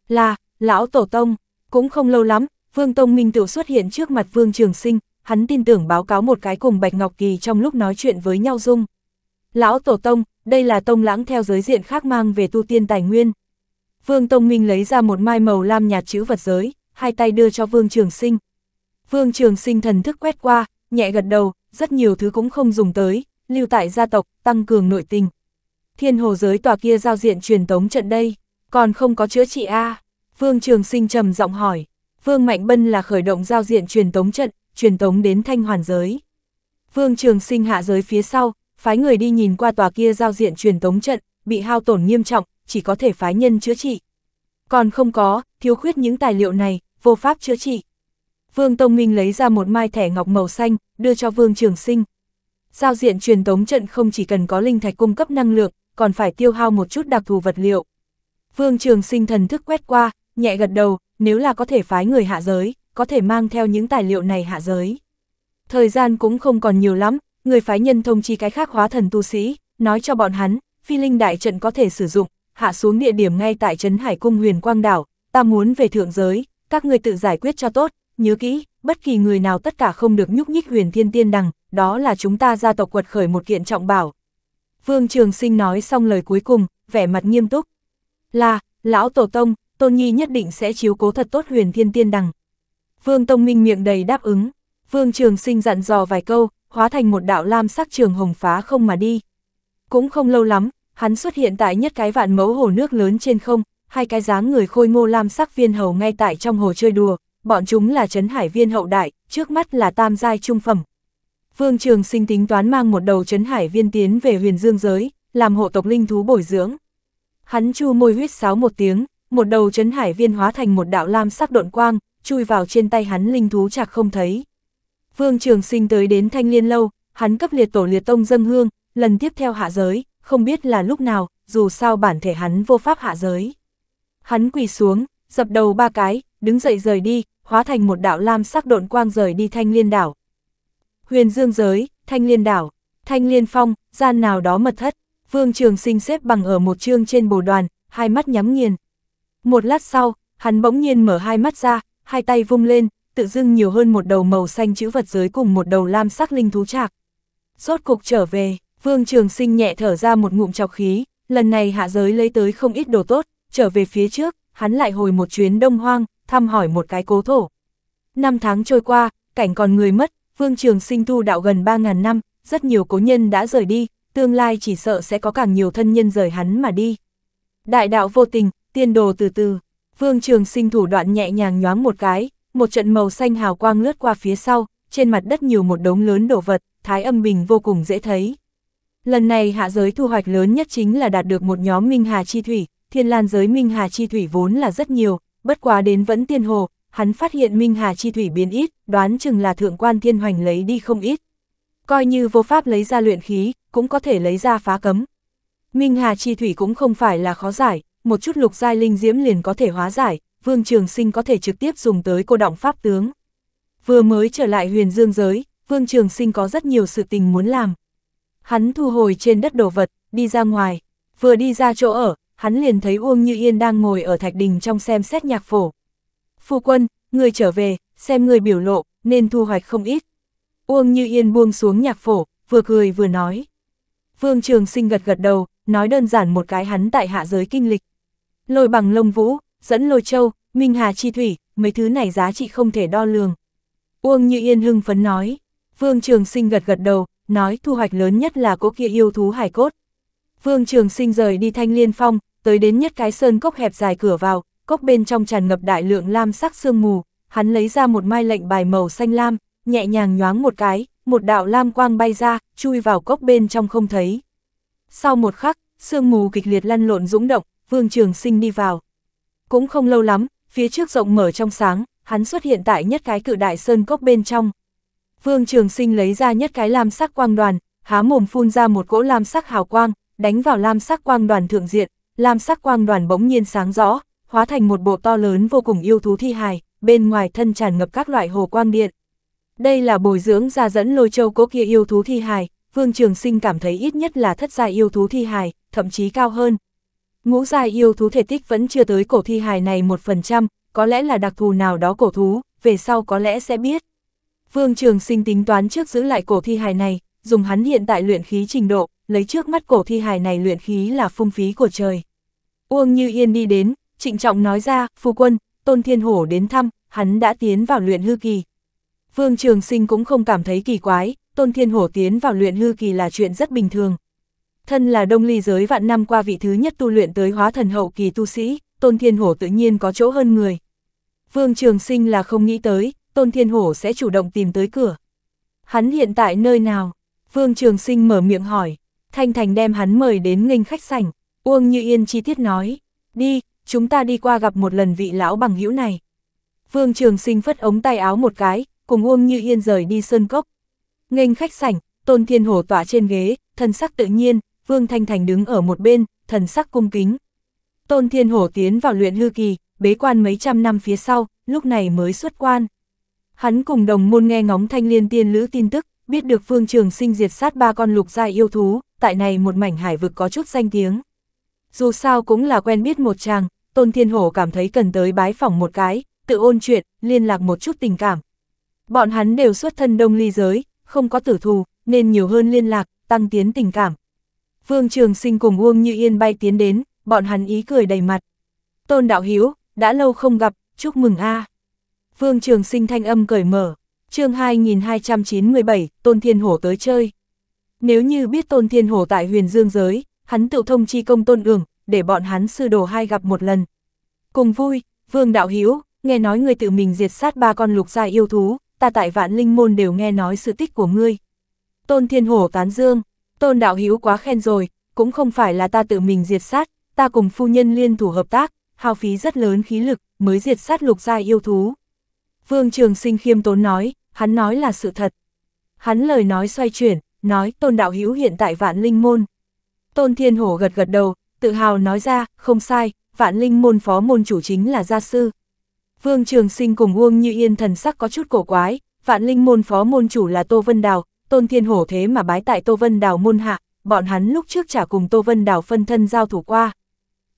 Là, lão tổ tông, cũng không lâu lắm, Vương Tông Minh tự xuất hiện trước mặt Vương Trường Sinh, hắn tin tưởng báo cáo một cái cùng Bạch Ngọc Kỳ trong lúc nói chuyện với nhau dung. Lão Tổ Tông, đây là tông lãng theo giới diện khác mang về tu tiên tài nguyên. Vương Tông Minh lấy ra một mai màu lam nhạt chữ vật giới, hai tay đưa cho Vương Trường Sinh. Vương Trường Sinh thần thức quét qua, nhẹ gật đầu, rất nhiều thứ cũng không dùng tới, lưu tại gia tộc, tăng cường nội tình. Thiên hồ giới tòa kia giao diện truyền tống trận đây, còn không có chữa trị A. Vương Trường Sinh trầm giọng hỏi, Vương Mạnh Bân là khởi động giao diện truyền tống trận, truyền tống đến thanh hoàn giới. Vương Trường Sinh hạ giới phía sau, phái người đi nhìn qua tòa kia giao diện truyền tống trận, bị hao tổn nghiêm trọng, chỉ có thể phái nhân chữa trị. Còn không có, thiếu khuyết những tài liệu này, vô pháp chữa trị. Vương Tông Minh lấy ra một mai thẻ ngọc màu xanh, đưa cho Vương Trường Sinh. Giao diện truyền tống trận không chỉ cần có linh thạch cung cấp năng lượng, còn phải tiêu hao một chút đặc thù vật liệu. Vương Trường Sinh thần thức quét qua, nhẹ gật đầu, nếu là có thể phái người hạ giới, có thể mang theo những tài liệu này hạ giới. Thời gian cũng không còn nhiều lắm, người phái nhân thông chi cái khác hóa thần tu sĩ, nói cho bọn hắn, phi linh đại trận có thể sử dụng, hạ xuống địa điểm ngay tại trấn Hải Cung huyền quang đảo, ta muốn về thượng giới, các người tự giải quyết cho tốt, nhớ kỹ, bất kỳ người nào tất cả không được nhúc nhích huyền thiên tiên đằng, đó là chúng ta gia tộc quật khởi một kiện trọng bảo. Vương Trường Sinh nói xong lời cuối cùng, vẻ mặt nghiêm túc. Là, lão tổ tông, Tôn Nhi nhất định sẽ chiếu cố thật tốt huyền thiên tiên đằng. Vương Tông Minh miệng đầy đáp ứng, Vương Trường Sinh dặn dò vài câu, hóa thành một đạo lam sắc trường hồng phá không mà đi. Cũng không lâu lắm, hắn xuất hiện tại nhất cái vạn mẫu hồ nước lớn trên không, hai cái dáng người khôi ngô lam sắc viên hầu ngay tại trong hồ chơi đùa, bọn chúng là trấn hải viên hậu đại, trước mắt là tam giai trung phẩm. Vương Trường Sinh tính toán mang một đầu trấn hải viên tiến về huyền dương giới, làm hộ tộc linh thú bồi dưỡng. Hắn chu môi huyết sáo một tiếng, một đầu trấn hải viên hóa thành một đạo lam sắc độn quang, chui vào trên tay hắn linh thú chạc không thấy. Vương Trường Sinh tới đến Thanh Liên lâu, hắn cấp liệt tổ liệt tông dâng hương, lần tiếp theo hạ giới, không biết là lúc nào, dù sao bản thể hắn vô pháp hạ giới. Hắn quỳ xuống, dập đầu ba cái, đứng dậy rời đi, hóa thành một đạo lam sắc độn quang rời đi Thanh Liên đảo. Huyền Dương giới, Thanh Liên đảo, Thanh Liên phong, gian nào đó mật thất, Vương Trường Sinh xếp bằng ở một chương trên bồ đoàn, hai mắt nhắm nghiền. Một lát sau, hắn bỗng nhiên mở hai mắt ra, hai tay vung lên, tự dưng nhiều hơn một đầu màu xanh chữ vật giới cùng một đầu lam sắc linh thú trạc, Rốt cục trở về, Vương Trường Sinh nhẹ thở ra một ngụm chọc khí, lần này hạ giới lấy tới không ít đồ tốt, trở về phía trước, hắn lại hồi một chuyến đông hoang, thăm hỏi một cái cố thổ. Năm tháng trôi qua, cảnh còn người mất, Vương Trường Sinh tu đạo gần 3.000 năm, rất nhiều cố nhân đã rời đi, tương lai chỉ sợ sẽ có càng nhiều thân nhân rời hắn mà đi. Đại đạo vô tình, tiên đồ từ từ. Vương Trường Sinh thủ đoạn nhẹ nhàng nhoáng một cái, một trận màu xanh hào quang lướt qua phía sau, trên mặt đất nhiều một đống lớn đồ vật, thái âm bình vô cùng dễ thấy. Lần này hạ giới thu hoạch lớn nhất chính là đạt được một nhóm Minh Hà Chi Thủy, thiên lan giới Minh Hà Chi Thủy vốn là rất nhiều, bất quá đến vẫn tiên hồ, hắn phát hiện Minh Hà Chi Thủy biến ít, đoán chừng là thượng quan thiên hoành lấy đi không ít. Coi như vô pháp lấy ra luyện khí, cũng có thể lấy ra phá cấm. Minh Hà Chi Thủy cũng không phải là khó giải, một chút lục giai linh diễm liền có thể hóa giải, Vương Trường Sinh có thể trực tiếp dùng tới cô động pháp tướng. Vừa mới trở lại huyền dương giới, Vương Trường Sinh có rất nhiều sự tình muốn làm. Hắn thu hồi trên đất đồ vật, đi ra ngoài. Vừa đi ra chỗ ở, hắn liền thấy Uông Như Yên đang ngồi ở thạch đình trong xem xét nhạc phổ. Phu quân, người trở về, xem người biểu lộ, nên thu hoạch không ít. Uông Như Yên buông xuống nhạc phổ, vừa cười vừa nói. Vương Trường Sinh gật gật đầu, nói đơn giản một cái hắn tại hạ giới kinh lịch. Lôi bằng lông vũ, dẫn lôi châu, minh hà chi thủy, mấy thứ này giá trị không thể đo lường. Uông Như Yên hưng phấn nói, Vương Trường Sinh gật gật đầu, nói thu hoạch lớn nhất là cỗ kia yêu thú hải cốt. Vương Trường Sinh rời đi thanh liên phong, tới đến nhất cái sơn cốc hẹp dài cửa vào, cốc bên trong tràn ngập đại lượng lam sắc sương mù, hắn lấy ra một mai lệnh bài màu xanh lam, nhẹ nhàng nhoáng một cái, một đạo lam quang bay ra, chui vào cốc bên trong không thấy. Sau một khắc, sương mù kịch liệt lăn lộn dũng động, Vương Trường Sinh đi vào. Cũng không lâu lắm, phía trước rộng mở trong sáng, hắn xuất hiện tại nhất cái cự đại sơn cốc bên trong. Vương Trường Sinh lấy ra nhất cái lam sắc quang đoàn, há mồm phun ra một cỗ lam sắc hào quang, đánh vào lam sắc quang đoàn thượng diện, lam sắc quang đoàn bỗng nhiên sáng rõ, hóa thành một bộ to lớn vô cùng yêu thú thi hài, bên ngoài thân tràn ngập các loại hồ quang điện. Đây là bồi dưỡng ra dẫn lôi châu cố kia yêu thú thi hài, Vương Trường Sinh cảm thấy ít nhất là thất gia yêu thú thi hài, thậm chí cao hơn, Ngũ giai yêu thú thể tích vẫn chưa tới cổ thi hài này một phần trăm, có lẽ là đặc thù nào đó cổ thú, về sau có lẽ sẽ biết. Vương Trường Sinh tính toán trước giữ lại cổ thi hài này, dùng hắn hiện tại luyện khí trình độ, lấy trước mắt cổ thi hài này luyện khí là phung phí của trời. Uông Như Yên đi đến, trịnh trọng nói ra, phu quân, Tôn Thiên Hổ đến thăm, hắn đã tiến vào luyện hư kỳ. Vương Trường Sinh cũng không cảm thấy kỳ quái, Tôn Thiên Hổ tiến vào luyện hư kỳ là chuyện rất bình thường, Thân là đông ly giới vạn năm qua vị thứ nhất tu luyện tới hóa thần hậu kỳ tu sĩ, Tôn Thiên Hổ tự nhiên có chỗ hơn người. Vương Trường Sinh là không nghĩ tới, Tôn Thiên Hổ sẽ chủ động tìm tới cửa. Hắn hiện tại nơi nào? Vương Trường Sinh mở miệng hỏi. Thanh Thành đem hắn mời đến nghênh khách sảnh. Uông Như Yên chi tiết nói. Đi, chúng ta đi qua gặp một lần vị lão bằng hữu này. Vương Trường Sinh phất ống tay áo một cái, cùng Uông Như Yên rời đi sơn cốc. Nghênh khách sảnh, Tôn Thiên Hổ tỏa trên ghế, thân sắc tự nhiên, Vương Thanh Thành đứng ở một bên, thần sắc cung kính. Tôn Thiên Hổ tiến vào luyện hư kỳ, bế quan mấy trăm năm phía sau, lúc này mới xuất quan. Hắn cùng đồng môn nghe ngóng thanh liên tiên lữ tin tức, biết được Vương Trường sinh diệt sát ba con lục gia yêu thú, tại này một mảnh hải vực có chút danh tiếng. Dù sao cũng là quen biết một chàng, Tôn Thiên Hổ cảm thấy cần tới bái phỏng một cái, tự ôn chuyện, liên lạc một chút tình cảm. Bọn hắn đều xuất thân đông ly giới, không có tử thù, nên nhiều hơn liên lạc, tăng tiến tình cảm, Vương Trường Sinh cùng Uông Như Yên bay tiến đến, bọn hắn ý cười đầy mặt. Tôn Đạo Hiếu, đã lâu không gặp, chúc mừng a. Vương Trường Sinh thanh âm cởi mở, chương 2297, Tôn Thiên Hổ tới chơi. Nếu như biết Tôn Thiên Hổ tại huyền dương giới, hắn tự thông chi công Tôn Ưởng, để bọn hắn sư đồ hai gặp một lần. Cùng vui, Vương Đạo Hiếu, nghe nói người tự mình diệt sát ba con lục gia yêu thú, ta tại vạn linh môn đều nghe nói sự tích của ngươi. Tôn Thiên Hổ tán dương, Tôn Đạo hữu quá khen rồi, cũng không phải là ta tự mình diệt sát, ta cùng phu nhân liên thủ hợp tác, hao phí rất lớn khí lực, mới diệt sát lục gia yêu thú. Vương Trường Sinh khiêm tốn nói, hắn nói là sự thật. Hắn lời nói xoay chuyển, nói Tôn Đạo hữu hiện tại vạn linh môn. Tôn Thiên Hổ gật gật đầu, tự hào nói ra, không sai, vạn linh môn phó môn chủ chính là gia sư. Vương Trường Sinh cùng Uông Như Yên thần sắc có chút cổ quái, vạn linh môn phó môn chủ là Tô Vân Đào, Tôn Thiên Hổ thế mà bái tại Tô Vân Đào môn hạ, bọn hắn lúc trước trả cùng Tô Vân Đào phân thân giao thủ qua.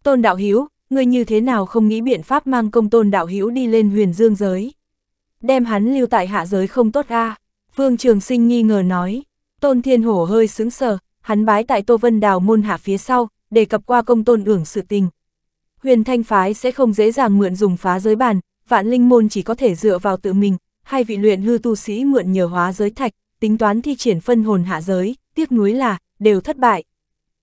Tôn Đạo Hiếu, người như thế nào không nghĩ biện pháp mang công Tôn Đạo Hiếu đi lên huyền dương giới. Đem hắn lưu tại hạ giới không tốt a à? Vương Trường Sinh nghi ngờ nói. Tôn Thiên Hổ hơi sướng sờ, hắn bái tại Tô Vân Đào môn hạ phía sau, đề cập qua công tôn ưởng sự tình. Huyền Thanh Phái sẽ không dễ dàng mượn dùng phá giới bàn, vạn linh môn chỉ có thể dựa vào tự mình, hai vị luyện hư tu sĩ mượn nhờ hóa giới thạch, tính toán thi triển phân hồn hạ giới, tiếc nuối là, đều thất bại.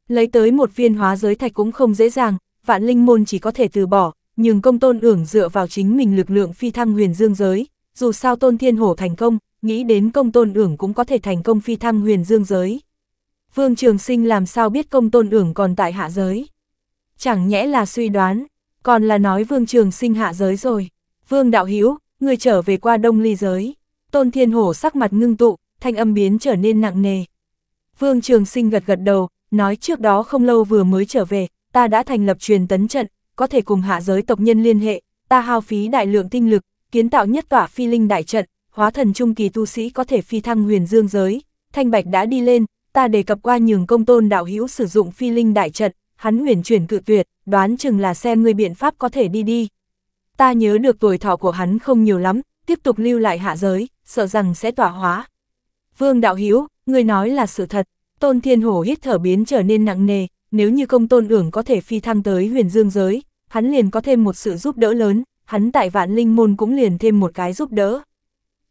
Lấy tới một viên hóa giới thạch cũng không dễ dàng, vạn linh môn chỉ có thể từ bỏ, nhưng công tôn ưởng dựa vào chính mình lực lượng phi thăng huyền dương giới, dù sao tôn thiên hổ thành công, nghĩ đến công tôn ưởng cũng có thể thành công phi thăng huyền dương giới. Vương Trường Sinh làm sao biết công tôn ưởng còn tại hạ giới? Chẳng nhẽ là suy đoán, còn là nói Vương Trường Sinh hạ giới rồi. Vương Đạo Hiếu, người trở về qua đông ly giới. Tôn Thiên Hổ sắc mặt ngưng tụ, thanh âm biến trở nên nặng nề. Vương Trường Sinh gật gật đầu, nói trước đó không lâu vừa mới trở về, ta đã thành lập truyền tấn trận, có thể cùng hạ giới tộc nhân liên hệ, ta hao phí đại lượng tinh lực, kiến tạo nhất tỏa phi linh đại trận, hóa thần trung kỳ tu sĩ có thể phi thăng huyền dương giới, thanh bạch đã đi lên, ta đề cập qua nhường công tôn đạo hữu sử dụng phi linh đại trận, hắn huyền chuyển cự tuyệt, đoán chừng là xem người biện pháp có thể đi đi. Ta nhớ được tuổi thọ của hắn không nhiều lắm, tiếp tục lưu lại hạ giới, sợ rằng sẽ tỏa hóa, Vương Đạo Hiếu, người nói là sự thật, Tôn Thiên Hổ hít thở biến trở nên nặng nề, nếu như công tôn ưởng có thể phi thăng tới huyền dương giới, hắn liền có thêm một sự giúp đỡ lớn, hắn tại vạn linh môn cũng liền thêm một cái giúp đỡ.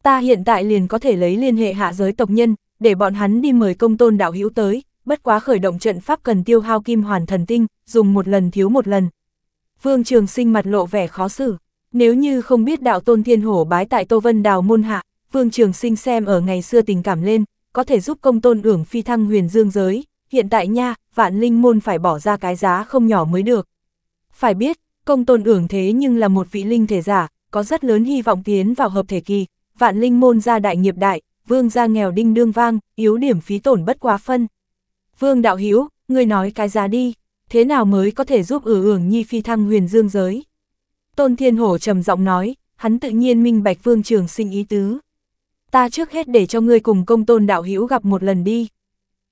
Ta hiện tại liền có thể lấy liên hệ hạ giới tộc nhân, để bọn hắn đi mời công tôn đạo hữu tới, bất quá khởi động trận pháp cần tiêu hao kim hoàn thần tinh, dùng một lần thiếu một lần. Vương Trường Sinh mặt lộ vẻ khó xử, nếu như không biết đạo tôn thiên hổ bái tại Tô Vân Đào môn hạ, Vương Trường Sinh xem ở ngày xưa tình cảm lên, có thể giúp công tôn ưởng phi thăng huyền dương giới, hiện tại nha, vạn linh môn phải bỏ ra cái giá không nhỏ mới được. Phải biết, công tôn ưởng thế nhưng là một vị linh thể giả, có rất lớn hy vọng tiến vào hợp thể kỳ, vạn linh môn ra đại nghiệp đại, vương ra nghèo đinh đương vang, yếu điểm phí tổn bất quá phân. Vương đạo hiếu, ngươi nói cái giá đi, thế nào mới có thể giúp ử ừ ưởng nhi phi thăng huyền dương giới? Tôn Thiên Hổ trầm giọng nói, hắn tự nhiên minh bạch vương trường sinh ý tứ ta trước hết để cho ngươi cùng công tôn đạo hữu gặp một lần đi.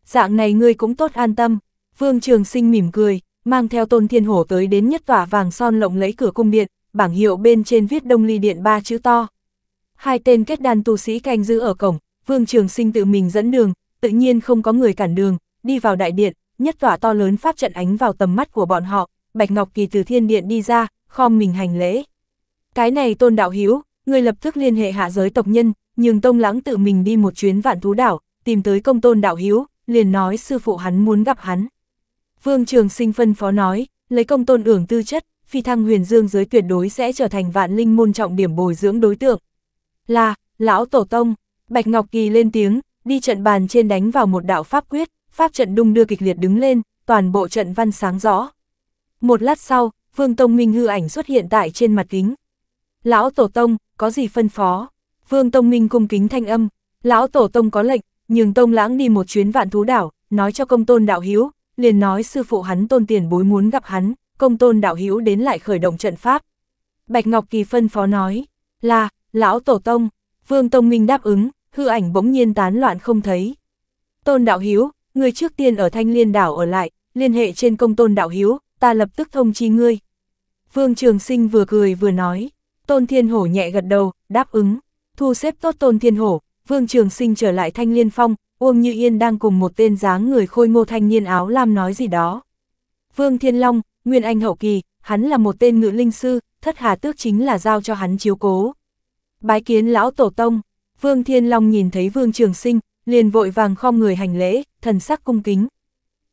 Dạng này ngươi cũng tốt an tâm, Vương Trường Sinh mỉm cười, mang theo tôn thiên hổ tới đến nhất tỏa vàng son lộng lẫy cửa cung điện, bảng hiệu bên trên viết đông ly điện ba chữ to. Hai tên kết đàn tu sĩ canh giữ ở cổng, Vương Trường Sinh tự mình dẫn đường, tự nhiên không có người cản đường, đi vào đại điện, nhất tỏa to lớn pháp trận ánh vào tầm mắt của bọn họ, Bạch Ngọc Kỳ từ thiên điện đi ra, khom mình hành lễ. Cái này tôn đạo hiếu, người lập tức liên hệ hạ giới tộc nhân, nhường Tông Lãng tự mình đi một chuyến vạn thú đảo, tìm tới công tôn đạo hiếu, liền nói sư phụ hắn muốn gặp hắn. Vương Trường Sinh phân phó nói, lấy công tôn ưởng tư chất, phi thăng huyền dương giới tuyệt đối sẽ trở thành vạn linh môn trọng điểm bồi dưỡng đối tượng. Là, lão tổ tông, Bạch Ngọc Kỳ lên tiếng, đi trận bàn trên đánh vào một đạo pháp quyết, pháp trận đung đưa kịch liệt đứng lên, toàn bộ trận văn sáng rõ. Một lát sau, Vương Tông Minh hư ảnh xuất hiện tại trên mặt kính. Lão tổ tông, có gì phân phó? Vương Tông Minh cung kính thanh âm, lão tổ tông có lệnh, nhường Tông Lãng đi một chuyến vạn thú đảo, nói cho công tôn đạo hiếu, liền nói sư phụ hắn tôn tiền bối muốn gặp hắn, công tôn đạo hiếu đến lại khởi động trận pháp. Bạch Ngọc Kỳ phân phó nói, là, lão tổ tông, Vương Tông Minh đáp ứng, hư ảnh bỗng nhiên tán loạn không thấy. Tôn đạo hiếu, người trước tiên ở thanh liên đảo ở lại, liên hệ trên công tôn đạo hiếu, ta lập tức thông chi ngươi. Vương Trường Sinh vừa cười vừa nói, Tôn Thiên Hổ nhẹ gật đầu, đáp ứng thu xếp tốt tôn thiên hổ, vương trường sinh trở lại thanh liên phong, Uông Như Yên đang cùng một tên dáng người khôi ngô thanh niên áo lam nói gì đó. Vương Thiên Long, Nguyên Anh Hậu Kỳ, hắn là một tên ngự linh sư, thất hà tước chính là giao cho hắn chiếu cố. Bái kiến lão tổ tông, Vương Thiên Long nhìn thấy Vương Trường Sinh, liền vội vàng khom người hành lễ, thần sắc cung kính.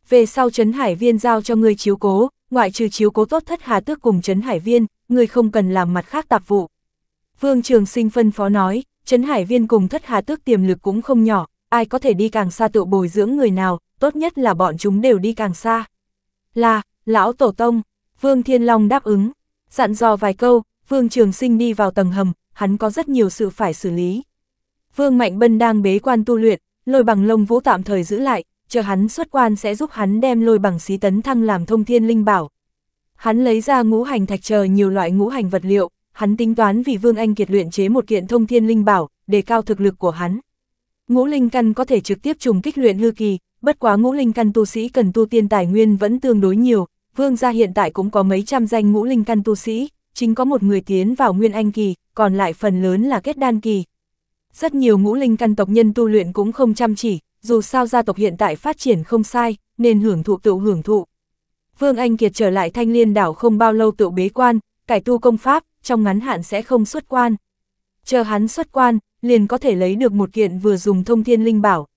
Về sau Trấn Hải Viên giao cho người chiếu cố, ngoại trừ chiếu cố tốt thất hà tước cùng Trấn Hải Viên, người không cần làm mặt khác tạp vụ. Vương Trường Sinh phân phó nói, Trấn Hải Viên cùng thất hà tước tiềm lực cũng không nhỏ, ai có thể đi càng xa tự bồi dưỡng người nào, tốt nhất là bọn chúng đều đi càng xa. Là, Lão Tổ Tông, Vương Thiên Long đáp ứng, dặn dò vài câu, Vương Trường Sinh đi vào tầng hầm, hắn có rất nhiều sự phải xử lý. Vương Mạnh Bân đang bế quan tu luyện, lôi bằng lông vũ tạm thời giữ lại, chờ hắn xuất quan sẽ giúp hắn đem lôi bằng xí tấn thăng làm thông thiên linh bảo. Hắn lấy ra ngũ hành thạch chờ nhiều loại ngũ hành vật liệu, hắn tính toán vì Vương Anh Kiệt luyện chế một kiện thông thiên linh bảo, để cao thực lực của hắn. Ngũ linh căn có thể trực tiếp trùng kích luyện hư kỳ, bất quá ngũ linh căn tu sĩ cần tu tiên tài nguyên vẫn tương đối nhiều, Vương gia hiện tại cũng có mấy trăm danh ngũ linh căn tu sĩ, chính có một người tiến vào nguyên anh kỳ, còn lại phần lớn là kết đan kỳ. Rất nhiều ngũ linh căn tộc nhân tu luyện cũng không chăm chỉ, dù sao gia tộc hiện tại phát triển không sai, nên hưởng thụ tựu hưởng thụ. Vương Anh Kiệt trở lại thanh liên đảo không bao lâu tựu bế quan, cải tu công pháp, trong ngắn hạn sẽ không xuất quan. Chờ hắn xuất quan, liền có thể lấy được một kiện vừa dùng thông thiên linh bảo.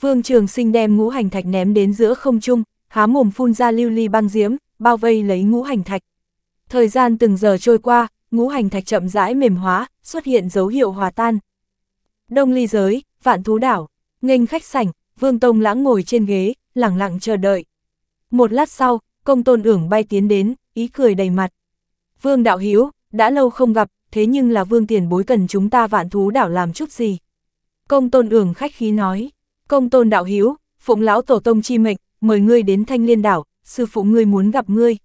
Vương Trường Sinh đem ngũ hành thạch ném đến giữa không trung, há mồm phun ra lưu ly băng diễm, bao vây lấy ngũ hành thạch. Thời gian từng giờ trôi qua, ngũ hành thạch chậm rãi mềm hóa, xuất hiện dấu hiệu hòa tan. Đông ly giới, vạn thú đảo, nghênh khách sảnh, Vương Tông lãng ngồi trên ghế, lặng lặng chờ đợi. Một lát sau, công tôn ưởng bay tiến đến, ý cười đầy mặt. Vương Đạo Hiếu, đã lâu không gặp, thế nhưng là vương tiền bối cần chúng ta vạn thú đảo làm chút gì. Công tôn ưởng khách khí nói, công tôn đạo hiếu, phụng lão tổ tông chi mệnh, mời ngươi đến thanh liên đảo, sư phụ ngươi muốn gặp ngươi.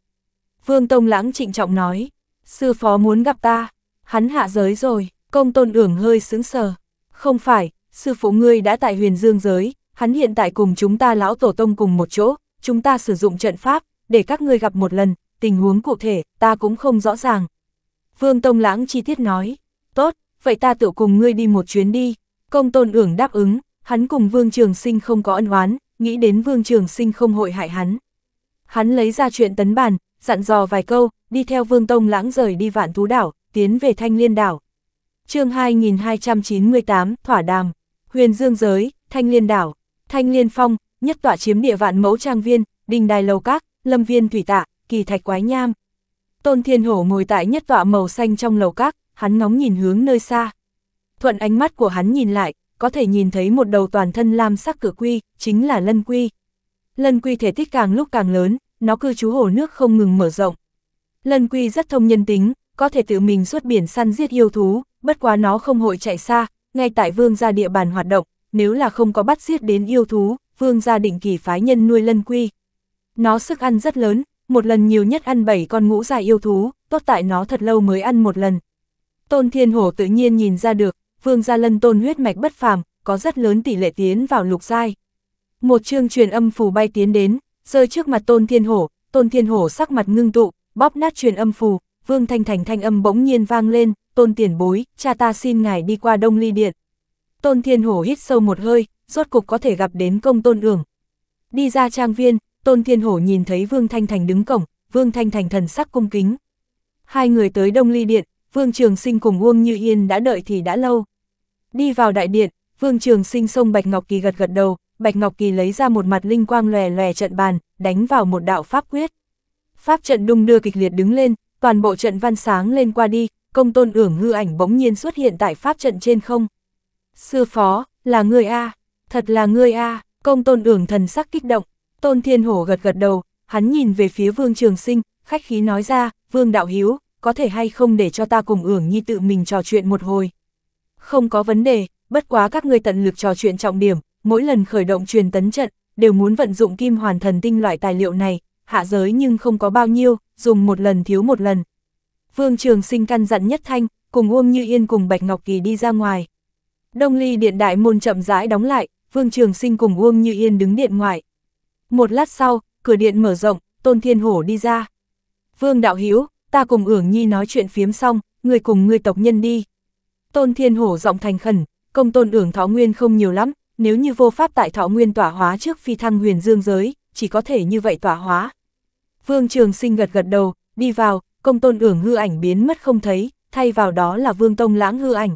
Vương Tông Lãng trịnh trọng nói, sư phó muốn gặp ta, hắn hạ giới rồi, công tôn ưởng hơi sững sờ. Không phải, sư phụ ngươi đã tại huyền dương giới, hắn hiện tại cùng chúng ta lão tổ tông cùng một chỗ, chúng ta sử dụng trận pháp, để các ngươi gặp một lần, tình huống cụ thể, ta cũng không rõ ràng, Vương Tông Lãng chi tiết nói, tốt, vậy ta tự cùng ngươi đi một chuyến đi. Công tôn ưởng đáp ứng, hắn cùng Vương Trường Sinh không có ân oán, nghĩ đến Vương Trường Sinh không hội hại hắn. Hắn lấy ra chuyện tấn bàn, dặn dò vài câu, đi theo Vương Tông Lãng rời đi vạn thú đảo, tiến về Thanh Liên đảo. chương 2298, Thỏa Đàm, Huyền Dương Giới, Thanh Liên đảo, Thanh Liên Phong, nhất tọa chiếm địa vạn mẫu trang viên, đình đài lầu các, lâm viên thủy tạ, kỳ thạch quái nham. Tôn Thiên Hổ ngồi tại nhất tọa màu xanh trong lầu các, hắn ngóng nhìn hướng nơi xa. Thuận ánh mắt của hắn nhìn lại, có thể nhìn thấy một đầu toàn thân lam sắc cửa quy, chính là lân quy. Lân quy thể tích càng lúc càng lớn, nó cư trú hồ nước không ngừng mở rộng. Lân quy rất thông nhân tính, có thể tự mình xuất biển săn giết yêu thú, bất quá nó không hội chạy xa, ngay tại vương gia địa bàn hoạt động, nếu là không có bắt giết đến yêu thú, vương gia định kỳ phái nhân nuôi lân quy. Nó sức ăn rất lớn, một lần nhiều nhất ăn 7 con ngũ dài yêu thú, tốt tại nó thật lâu mới ăn một lần. Tôn Thiên Hổ tự nhiên nhìn ra được, Vương Gia Lân tôn huyết mạch bất phàm, có rất lớn tỷ lệ tiến vào lục giai. Một chương truyền âm phù bay tiến đến, rơi trước mặt Tôn Thiên Hổ, Tôn Thiên Hổ sắc mặt ngưng tụ, bóp nát truyền âm phù, Vương Thanh Thành thanh âm bỗng nhiên vang lên, "Tôn tiền bối, cha ta xin ngài đi qua Đông Ly Điện." Tôn Thiên Hổ hít sâu một hơi, rốt cục có thể gặp đến công tôn ưởng. Đi ra trang viên, Tôn Thiên Hổ nhìn thấy Vương Thanh Thành đứng cổng, Vương Thanh Thành thần sắc cung kính. Hai người tới Đông Ly Điện, Vương Trường Sinh cùng Uông Như Yên đã đợi thì đã lâu. Đi vào đại điện, Vương Trường Sinh xông Bạch Ngọc Kỳ gật gật đầu, Bạch Ngọc Kỳ lấy ra một mặt linh quang lòe lòe trận bàn, đánh vào một đạo pháp quyết. Pháp trận đung đưa kịch liệt đứng lên, toàn bộ trận văn sáng lên qua đi, công tôn ưởng hư ảnh bỗng nhiên xuất hiện tại pháp trận trên không. Sư phó, là người A, thật là người A, công tôn ưởng thần sắc kích động. Tôn Thiên Hổ gật gật đầu, hắn nhìn về phía Vương Trường Sinh, khách khí nói ra, Vương Đạo Hiếu, có thể hay không để cho ta cùng ưởng nhi tự mình trò chuyện một hồi. Không có vấn đề, bất quá các ngươi tận lực trò chuyện trọng điểm, mỗi lần khởi động truyền tấn trận, đều muốn vận dụng kim hoàn thần tinh loại tài liệu này, hạ giới nhưng không có bao nhiêu, dùng một lần thiếu một lần. Vương Trường Sinh căn dặn nhất thanh, cùng Uông Như Yên cùng Bạch Ngọc Kỳ đi ra ngoài. Đông Ly điện đại môn chậm rãi đóng lại, Vương Trường Sinh cùng Uông Như Yên đứng điện ngoài, một lát sau, cửa điện mở rộng, Tôn Thiên Hổ đi ra. Vương Đạo Hiếu, ta cùng ưởng nhi nói chuyện phiếm xong, người cùng người tộc nhân đi. Tôn Thiên Hổ giọng thành khẩn, công tôn ưởng thọ nguyên không nhiều lắm, nếu như vô pháp tại thọ nguyên tỏa hóa trước phi thăng huyền dương giới, chỉ có thể như vậy tỏa hóa. Vương Trường Sinh gật gật đầu, đi vào, công tôn ưởng hư ảnh biến mất không thấy, thay vào đó là Vương Tông lãng hư ảnh.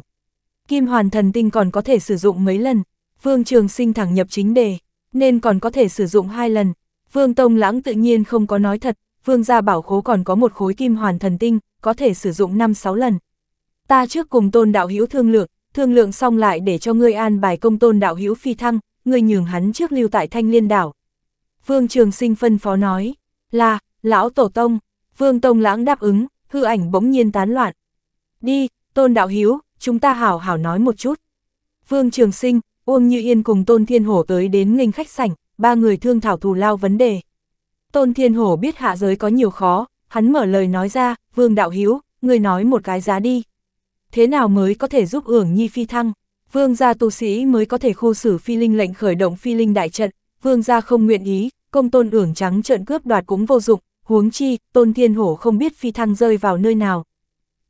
Kim Hoàn Thần Tinh còn có thể sử dụng mấy lần, Vương Trường Sinh thẳng nhập chính đề nên còn có thể sử dụng hai lần. Vương Tông Lãng tự nhiên không có nói thật, vương gia bảo khố còn có một khối kim hoàn thần tinh, có thể sử dụng 5-6 lần. Ta trước cùng tôn đạo hữu thương lượng, thương lượng xong lại để cho ngươi an bài công tôn đạo hữu phi thăng, ngươi nhường hắn trước lưu tại thanh liên đảo. Vương Trường Sinh phân phó nói, là, lão tổ tông, vương tông lãng đáp ứng, hư ảnh bỗng nhiên tán loạn. Đi, tôn đạo hữu chúng ta hảo hảo nói một chút. Vương Trường Sinh, Uông Như Yên cùng Tôn Thiên Hổ tới đến nghênh khách sảnh, ba người thương thảo thù lao vấn đề. Tôn Thiên Hổ biết hạ giới có nhiều khó, hắn mở lời nói ra, Vương Đạo Hiếu, người nói một cái giá đi. Thế nào mới có thể giúp ưởng nhi phi thăng? Vương gia tu sĩ mới có thể khu xử phi linh lệnh khởi động phi linh đại trận, vương gia không nguyện ý, công tôn ưởng trắng trận cướp đoạt cũng vô dụng, huống chi, tôn thiên hổ không biết phi thăng rơi vào nơi nào.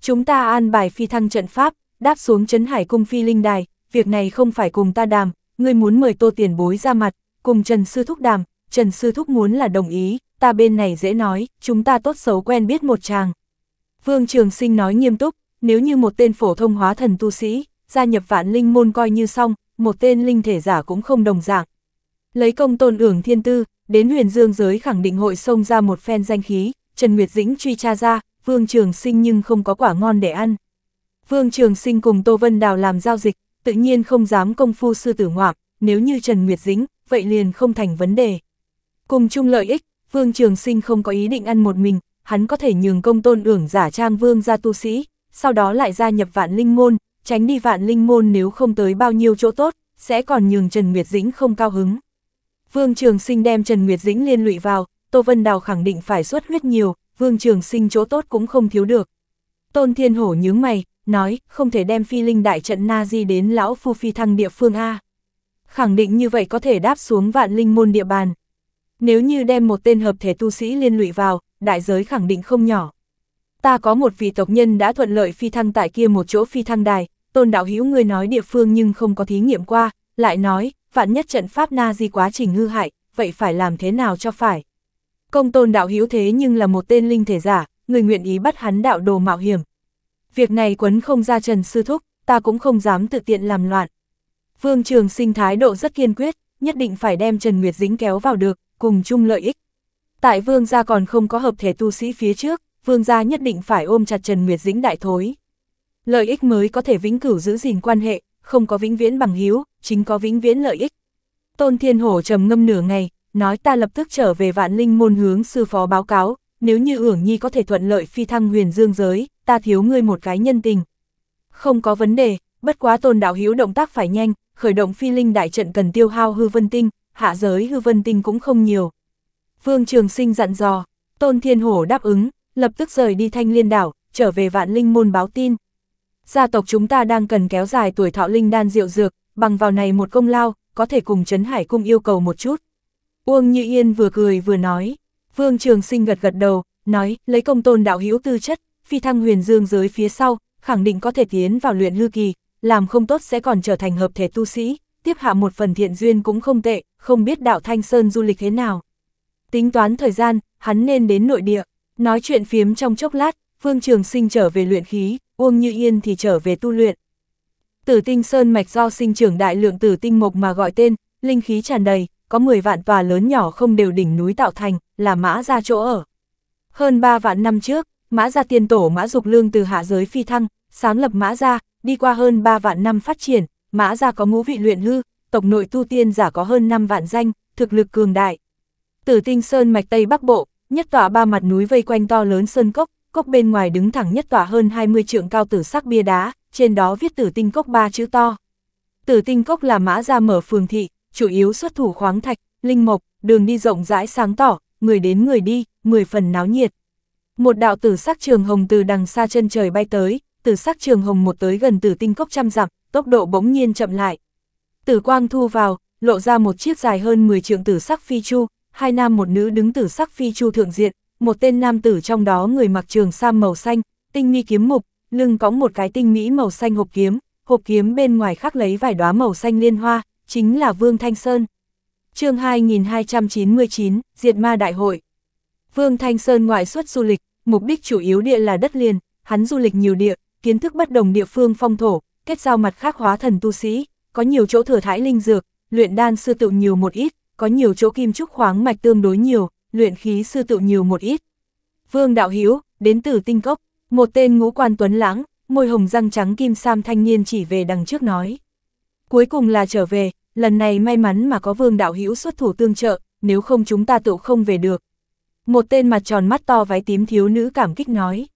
Chúng ta an bài phi thăng trận pháp, đáp xuống chấn hải cung phi linh đài, việc này không phải cùng ta đàm, ngươi muốn mời tô tiền bối ra mặt, cùng Trần Sư Thúc đàm, Trần Sư Thúc muốn là đồng ý, ta bên này dễ nói, chúng ta tốt xấu quen biết một chàng. Vương Trường Sinh nói nghiêm túc, nếu như một tên phổ thông hóa thần tu sĩ, gia nhập vạn linh môn coi như xong, một tên linh thể giả cũng không đồng dạng. Lấy công tôn ưởng thiên tư, đến huyền dương giới khẳng định hội xông ra một phen danh khí, Trần Nguyệt Dĩnh truy tra ra, Vương Trường Sinh nhưng không có quả ngon để ăn. Vương Trường Sinh cùng Tô Vân Đào làm giao dịch, tự nhiên không dám công phu sư tử ngoạm, nếu như Trần Nguyệt dĩnh vậy liền không thành vấn đề. Cùng chung lợi ích, Vương Trường Sinh không có ý định ăn một mình, hắn có thể nhường công tôn ưởng giả trang vương ra tu sĩ, sau đó lại gia nhập vạn linh môn, tránh đi vạn linh môn nếu không tới bao nhiêu chỗ tốt, sẽ còn nhường Trần Nguyệt Dĩnh không cao hứng. Vương Trường Sinh đem Trần Nguyệt Dĩnh liên lụy vào, Tô Vân Đào khẳng định phải xuất huyết nhiều, Vương Trường Sinh chỗ tốt cũng không thiếu được. Tôn Thiên Hổ nhướng mày, nói, không thể đem phi linh đại trận na di đến lão phu phi thăng địa phương A. Khẳng định như vậy có thể đáp xuống vạn linh môn địa bàn. Nếu như đem một tên hợp thể tu sĩ liên lụy vào, đại giới khẳng định không nhỏ. Ta có một vị tộc nhân đã thuận lợi phi thăng tại kia một chỗ phi thăng đài, tôn đạo hữu người nói địa phương nhưng không có thí nghiệm qua, lại nói, vạn nhất trận pháp na di quá trình hư hại, vậy phải làm thế nào cho phải. Công tôn đạo hữu thế nhưng là một tên linh thể giả, người nguyện ý bắt hắn đạo đồ mạo hiểm, Việc này quấn không ra Trần Sư Thúc, ta cũng không dám tự tiện làm loạn. Vương Trường Sinh thái độ rất kiên quyết, nhất định phải đem Trần Nguyệt Dĩnh kéo vào được, cùng chung lợi ích. Tại Vương gia còn không có hợp thể tu sĩ phía trước, Vương gia nhất định phải ôm chặt Trần Nguyệt Dĩnh đại thối. Lợi ích mới có thể vĩnh cửu giữ gìn quan hệ, không có vĩnh viễn bằng hiếu, chính có vĩnh viễn lợi ích. Tôn Thiên Hổ trầm ngâm nửa ngày, nói ta lập tức trở về vạn linh môn hướng sư phó báo cáo, nếu như ưởng nhi có thể thuận lợi phi thăng huyền dương giới, ta thiếu ngươi một cái nhân tình. Không có vấn đề, bất quá tôn đạo hiếu động tác phải nhanh, khởi động phi linh đại trận cần tiêu hao hư vân tinh, hạ giới hư vân tinh cũng không nhiều. Vương Trường Sinh dặn dò, Tôn Thiên Hổ đáp ứng, lập tức rời đi thanh liên đảo, trở về vạn linh môn báo tin. Gia tộc chúng ta đang cần kéo dài tuổi thọ linh đan diệu dược, bằng vào này một công lao, có thể cùng Trấn Hải Cung yêu cầu một chút. Uông Như Yên vừa cười vừa nói, Vương Trường Sinh gật gật đầu, nói, lấy công tôn đạo hữu tư chất, phi thăng huyền dương giới phía sau, khẳng định có thể tiến vào luyện hư kỳ, làm không tốt sẽ còn trở thành hợp thể tu sĩ, tiếp hạ một phần thiện duyên cũng không tệ, không biết đạo Thanh Sơn du lịch thế nào. Tính toán thời gian, hắn nên đến nội địa, nói chuyện phiếm trong chốc lát, Phương Trường Sinh trở về luyện khí, Uông Như Yên thì trở về tu luyện. Tử tinh sơn mạch do sinh trưởng đại lượng tử tinh mộc mà gọi tên, linh khí tràn đầy, có 10 vạn tòa lớn nhỏ không đều đỉnh núi tạo thành, là mã ra chỗ ở. Hơn 3 vạn năm trước, mã gia tiền tổ mã dục lương từ hạ giới phi thăng, sáng lập mã gia, đi qua hơn 3 vạn năm phát triển, mã gia có ngũ vị luyện hư, tộc nội tu tiên giả có hơn 5 vạn danh, thực lực cường đại. Tử tinh sơn mạch Tây Bắc Bộ, nhất tỏa ba mặt núi vây quanh to lớn sơn cốc, cốc bên ngoài đứng thẳng nhất tỏa hơn 20 trượng cao tử sắc bia đá, trên đó viết tử tinh cốc ba chữ to. Tử tinh cốc là mã gia mở phường thị, chủ yếu xuất thủ khoáng thạch, linh mộc, đường đi rộng rãi sáng tỏ, người đến người đi, 10 phần náo nhiệt. Một đạo tử sắc trường hồng từ đằng xa chân trời bay tới, tử sắc trường hồng một tới gần tử tinh cốc trăm dặm, tốc độ bỗng nhiên chậm lại. Tử quang thu vào, lộ ra một chiếc dài hơn 10 trượng tử sắc phi chu, hai nam một nữ đứng tử sắc phi chu thượng diện, một tên nam tử trong đó người mặc trường sam màu xanh, tinh nghi kiếm mục, lưng cõng một cái tinh mỹ màu xanh hộp kiếm, hộp kiếm bên ngoài khắc lấy vài đóa màu xanh liên hoa, chính là Vương Thanh Sơn. Chương 2299, Diệt Ma Đại hội. Vương Thanh Sơn ngoại xuất du lịch, mục đích chủ yếu địa là đất liền, hắn du lịch nhiều địa, kiến thức bất đồng địa phương phong thổ, kết giao mặt khác hóa thần tu sĩ, có nhiều chỗ thừa thải linh dược, luyện đan sư tự nhiều một ít, có nhiều chỗ kim trúc khoáng mạch tương đối nhiều, luyện khí sư tự nhiều một ít. Vương Đạo Hiếu, đến từ Tinh Cốc, một tên ngũ quan tuấn lãng, môi hồng răng trắng kim sam thanh niên chỉ về đằng trước nói. Cuối cùng là trở về, lần này may mắn mà có Vương Đạo Hiếu xuất thủ tương trợ, nếu không chúng ta tự không về được, một tên mặt tròn mắt to váy tím thiếu nữ cảm kích nói.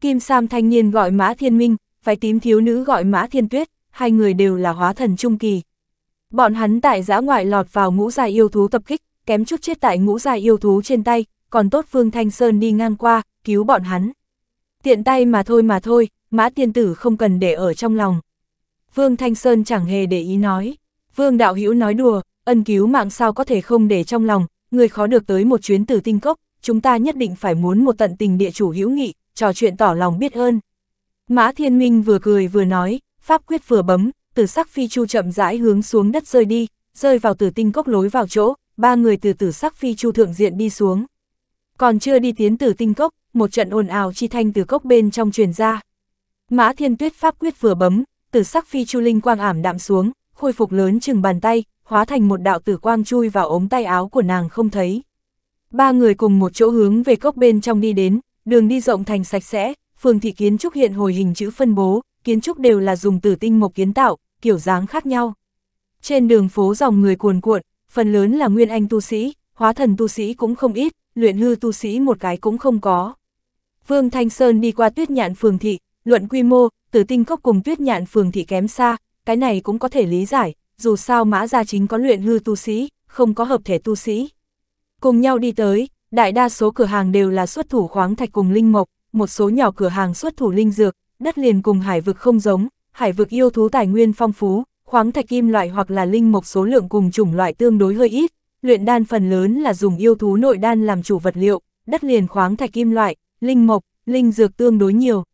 Kim Sam thanh niên gọi Mã Thiên Minh, váy tím thiếu nữ gọi Mã Thiên Tuyết, hai người đều là hóa thần trung kỳ. Bọn hắn tại giã ngoại lọt vào ngũ dài yêu thú tập kích, kém chút chết tại ngũ dài yêu thú trên tay, còn tốt Phương Thanh Sơn đi ngang qua, cứu bọn hắn. Tiện tay mà thôi mà thôi, Mã Tiên Tử không cần để ở trong lòng. phương Thanh Sơn chẳng hề để ý nói. Vương Đạo Hữu nói đùa, ân cứu mạng sao có thể không để trong lòng, người khó được tới một chuyến từ tinh cốc, chúng ta nhất định phải muốn một tận tình địa chủ hữu nghị, trò chuyện tỏ lòng biết ơn. Mã Thiên Minh vừa cười vừa nói, pháp quyết vừa bấm, từ sắc phi chu chậm rãi hướng xuống đất rơi đi, rơi vào từ tinh cốc lối vào chỗ, ba người từ tử sắc phi chu thượng diện đi xuống. Còn chưa đi tiến từ tinh cốc, một trận ồn ào chi thanh từ cốc bên trong truyền ra. Mã Thiên Tuyết pháp quyết vừa bấm, từ sắc phi chu linh quang ảm đạm xuống, khôi phục lớn chừng bàn tay, hóa thành một đạo tử quang chui vào ống tay áo của nàng không thấy. Ba người cùng một chỗ hướng về cốc bên trong đi đến, đường đi rộng thành sạch sẽ, phường thị kiến trúc hiện hồi hình chữ phân bố, kiến trúc đều là dùng tử tinh mộc kiến tạo, kiểu dáng khác nhau. Trên đường phố dòng người cuồn cuộn, phần lớn là nguyên anh tu sĩ, hóa thần tu sĩ cũng không ít, luyện hư tu sĩ một cái cũng không có. Vương Thanh Sơn đi qua tuyết nhạn phường thị, luận quy mô, tử tinh cốc cùng tuyết nhạn phường thị kém xa, cái này cũng có thể lý giải, dù sao mã gia chính có luyện hư tu sĩ, không có hợp thể tu sĩ. Cùng nhau đi tới, đại đa số cửa hàng đều là xuất thủ khoáng thạch cùng linh mộc, một số nhỏ cửa hàng xuất thủ linh dược, đất liền cùng hải vực không giống, hải vực yêu thú tài nguyên phong phú, khoáng thạch kim loại hoặc là linh mộc số lượng cùng chủng loại tương đối hơi ít, luyện đan phần lớn là dùng yêu thú nội đan làm chủ vật liệu, đất liền khoáng thạch kim loại, linh mộc, linh dược tương đối nhiều.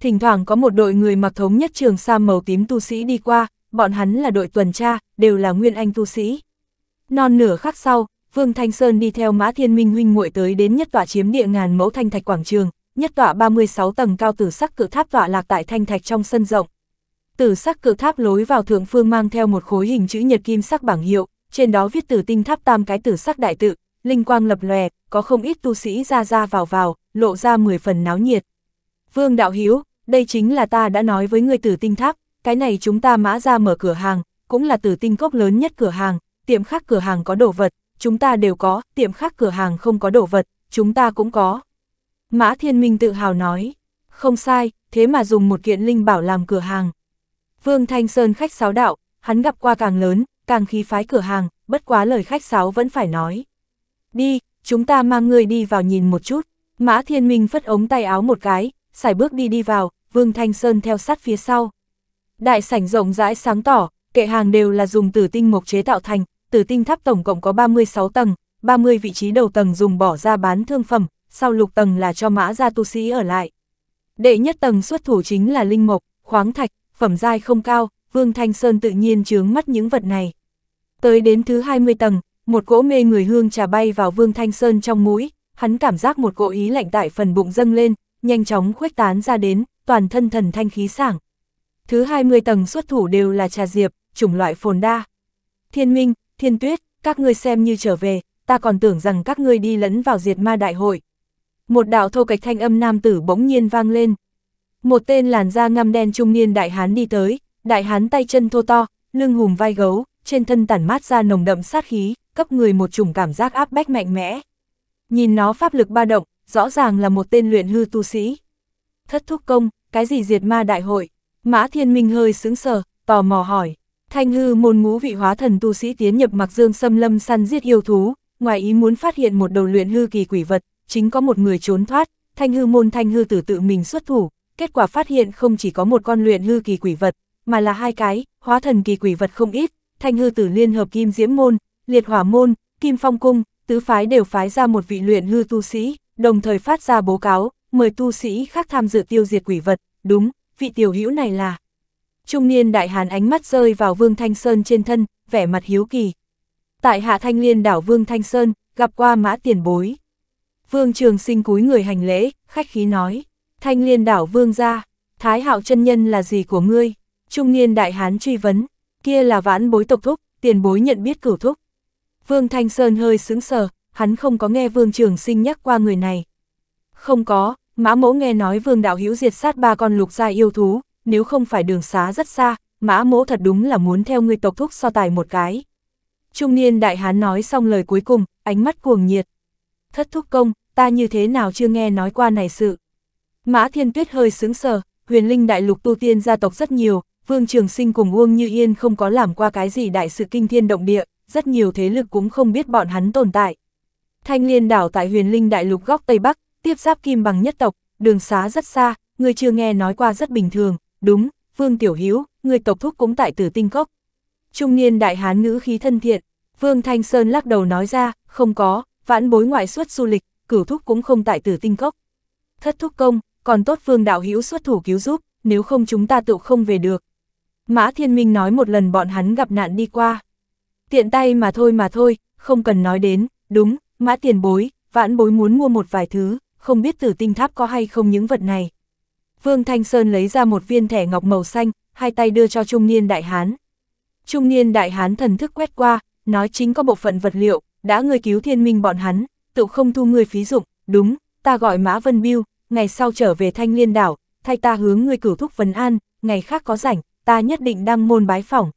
Thỉnh thoảng có một đội người mặc thống nhất trường sa màu tím tu sĩ đi qua, bọn hắn là đội tuần tra, đều là nguyên anh tu sĩ. Non nửa khắc sau, Vương Thanh Sơn đi theo Mã Thiên Minh huynh muội tới đến nhất tọa chiếm địa ngàn mẫu thanh thạch quảng trường, nhất tọa 36 tầng cao tử sắc cự tháp tọa lạc tại thanh thạch trong sân rộng. Tử sắc cự tháp lối vào thượng phương mang theo một khối hình chữ nhật kim sắc bảng hiệu, trên đó viết tử tinh tháp tam cái tử sắc đại tự, linh quang lập lòe, có không ít tu sĩ ra ra vào vào, lộ ra 10 phần náo nhiệt. Vương Đạo Hiếu, đây chính là ta đã nói với người tử tinh tháp, cái này chúng ta mã ra mở cửa hàng, cũng là từ tinh cốc lớn nhất cửa hàng, tiệm khác cửa hàng có đồ vật, chúng ta đều có, tiệm khác cửa hàng không có đồ vật, chúng ta cũng có. Mã Thiên Minh tự hào nói, không sai, thế mà dùng một kiện linh bảo làm cửa hàng. Vương Thanh Sơn khách sáo đạo, hắn gặp qua càng lớn, càng khí phái cửa hàng, bất quá lời khách sáo vẫn phải nói. Đi, chúng ta mang người đi vào nhìn một chút. Mã Thiên Minh phất ống tay áo một cái, xài bước đi đi vào, Vương Thanh Sơn theo sát phía sau. Đại sảnh rộng rãi sáng tỏ, kệ hàng đều là dùng tử tinh mộc chế tạo thành, tử tinh tháp tổng cộng có 36 tầng, 30 vị trí đầu tầng dùng bỏ ra bán thương phẩm, sau lục tầng là cho mã gia tu sĩ ở lại. Đệ nhất tầng xuất thủ chính là linh mộc, khoáng thạch, phẩm giai không cao, Vương Thanh Sơn tự nhiên chướng mắt những vật này. Tới đến thứ 20 tầng, một cỗ mê người hương trà bay vào Vương Thanh Sơn trong mũi, hắn cảm giác một cỗ ý lạnh tại phần bụng dâng lên, nhanh chóng khuếch tán ra đến, toàn thân thần thanh khí sảng. Thứ 20 tầng xuất thủ đều là trà diệp, chủng loại phồn đa. Thiên Minh, Thiên Tuyết, các ngươi xem như trở về, ta còn tưởng rằng các ngươi đi lẫn vào diệt ma đại hội. Một đạo thô cạch thanh âm nam tử bỗng nhiên vang lên. Một tên làn da ngăm đen trung niên đại hán đi tới, đại hán tay chân thô to, lưng hùm vai gấu, trên thân tản mát ra nồng đậm sát khí, cấp người một chủng cảm giác áp bách mạnh mẽ. Nhìn nó pháp lực ba động, rõ ràng là một tên luyện hư tu sĩ. Thất thúc công, cái gì diệt ma đại hội? Mã Thiên Minh hơi sững sờ, tò mò hỏi. Thanh hư môn ngũ vị hóa thần tu sĩ tiến nhập mặc dương xâm lâm săn giết yêu thú, ngoài ý muốn phát hiện một đầu luyện hư kỳ quỷ vật, chính có một người trốn thoát, thanh hư môn thanh hư tử tự mình xuất thủ, kết quả phát hiện không chỉ có một con luyện hư kỳ quỷ vật, mà là hai cái, hóa thần kỳ quỷ vật không ít, thanh hư tử liên hợp kim diễm môn, liệt hỏa môn, kim phong cung, tứ phái đều phái ra một vị luyện hư tu sĩ, đồng thời phát ra bố cáo, mời tu sĩ khác tham dự tiêu diệt quỷ vật, đúng, vị tiểu hữu này là... Trung niên đại hán ánh mắt rơi vào Vương Thanh Sơn trên thân, vẻ mặt hiếu kỳ. Tại hạ thanh liên đảo Vương Thanh Sơn, gặp qua mã tiền bối. Vương Trường Sinh cúi người hành lễ, khách khí nói. Thanh liên đảo Vương gia Thái hạo chân nhân là gì của ngươi? Trung niên đại hán truy vấn, kia là vãn bối tộc thúc, tiền bối nhận biết cửu thúc. Vương Thanh Sơn hơi sững sờ, hắn không có nghe Vương Trường Sinh nhắc qua người này. Không có, Mã mỗ nghe nói vương đạo hữu diệt sát ba con lục gia yêu thú, nếu không phải đường xá rất xa, mã mỗ thật đúng là muốn theo ngươi tộc thúc so tài một cái. Trung niên đại hán nói xong lời cuối cùng, ánh mắt cuồng nhiệt. Thất thúc công, ta như thế nào chưa nghe nói qua này sự. Mã thiên tuyết hơi sướng sờ, huyền linh đại lục tu tiên gia tộc rất nhiều, vương trường sinh cùng Uông Như Yên không có làm qua cái gì đại sự kinh thiên động địa, rất nhiều thế lực cũng không biết bọn hắn tồn tại. Thanh liên đảo tại huyền linh đại lục góc Tây Bắc, tiếp giáp kim bằng nhất tộc, đường xá rất xa, người chưa nghe nói qua rất bình thường, đúng, Vương Tiểu Hiếu, người tộc thúc cũng tại tử tinh cốc. Trung niên đại hán ngữ khí thân thiện, Vương Thanh Sơn lắc đầu nói ra, không có, vãn bối ngoại suất du lịch, cửu thúc cũng không tại tử tinh cốc. Thất thúc công, còn tốt Vương Đạo Hiếu xuất thủ cứu giúp, nếu không chúng ta tự không về được. Mã Thiên Minh nói một lần bọn hắn gặp nạn đi qua. Tiện tay mà thôi mà thôi, không cần nói đến, đúng, Mã Tiền Bối, vãn bối muốn mua một vài thứ không biết tử tinh tháp có hay không những vật này. Vương Thanh Sơn lấy ra một viên thẻ ngọc màu xanh, hai tay đưa cho trung niên đại hán. Trung niên đại hán thần thức quét qua, nói chính có bộ phận vật liệu, đã người cứu thiên minh bọn hắn, tự không thu người phí dụng, đúng, ta gọi Mã Vân Biêu, ngày sau trở về Thanh Liên đảo, thay ta hướng người cửu thúc vấn an, ngày khác có rảnh, ta nhất định đăng môn bái phỏng.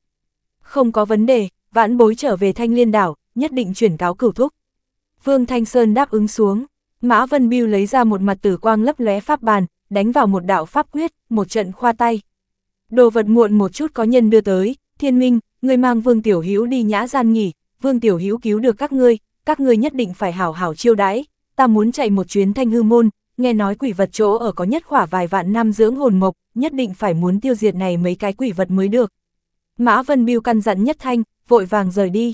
Không có vấn đề, vãn bối trở về Thanh Liên đảo, nhất định chuyển cáo cửu thúc. Vương Thanh Sơn đáp ứng xuống. Mã Vân Biêu lấy ra một mặt tử quang lấp lóe pháp bàn, đánh vào một đạo pháp quyết, một trận khoa tay. Đồ vật muộn một chút có nhân đưa tới, thiên minh, người mang Vương Tiểu Hữu đi nhã gian nghỉ, Vương Tiểu Hữu cứu được các ngươi, các ngươi nhất định phải hảo hảo chiêu đãi, ta muốn chạy một chuyến thanh hư môn, nghe nói quỷ vật chỗ ở có nhất khỏa vài vạn năm dưỡng hồn mộc, nhất định phải muốn tiêu diệt này mấy cái quỷ vật mới được. Mã Vân Biêu căn dặn nhất thanh, vội vàng rời đi.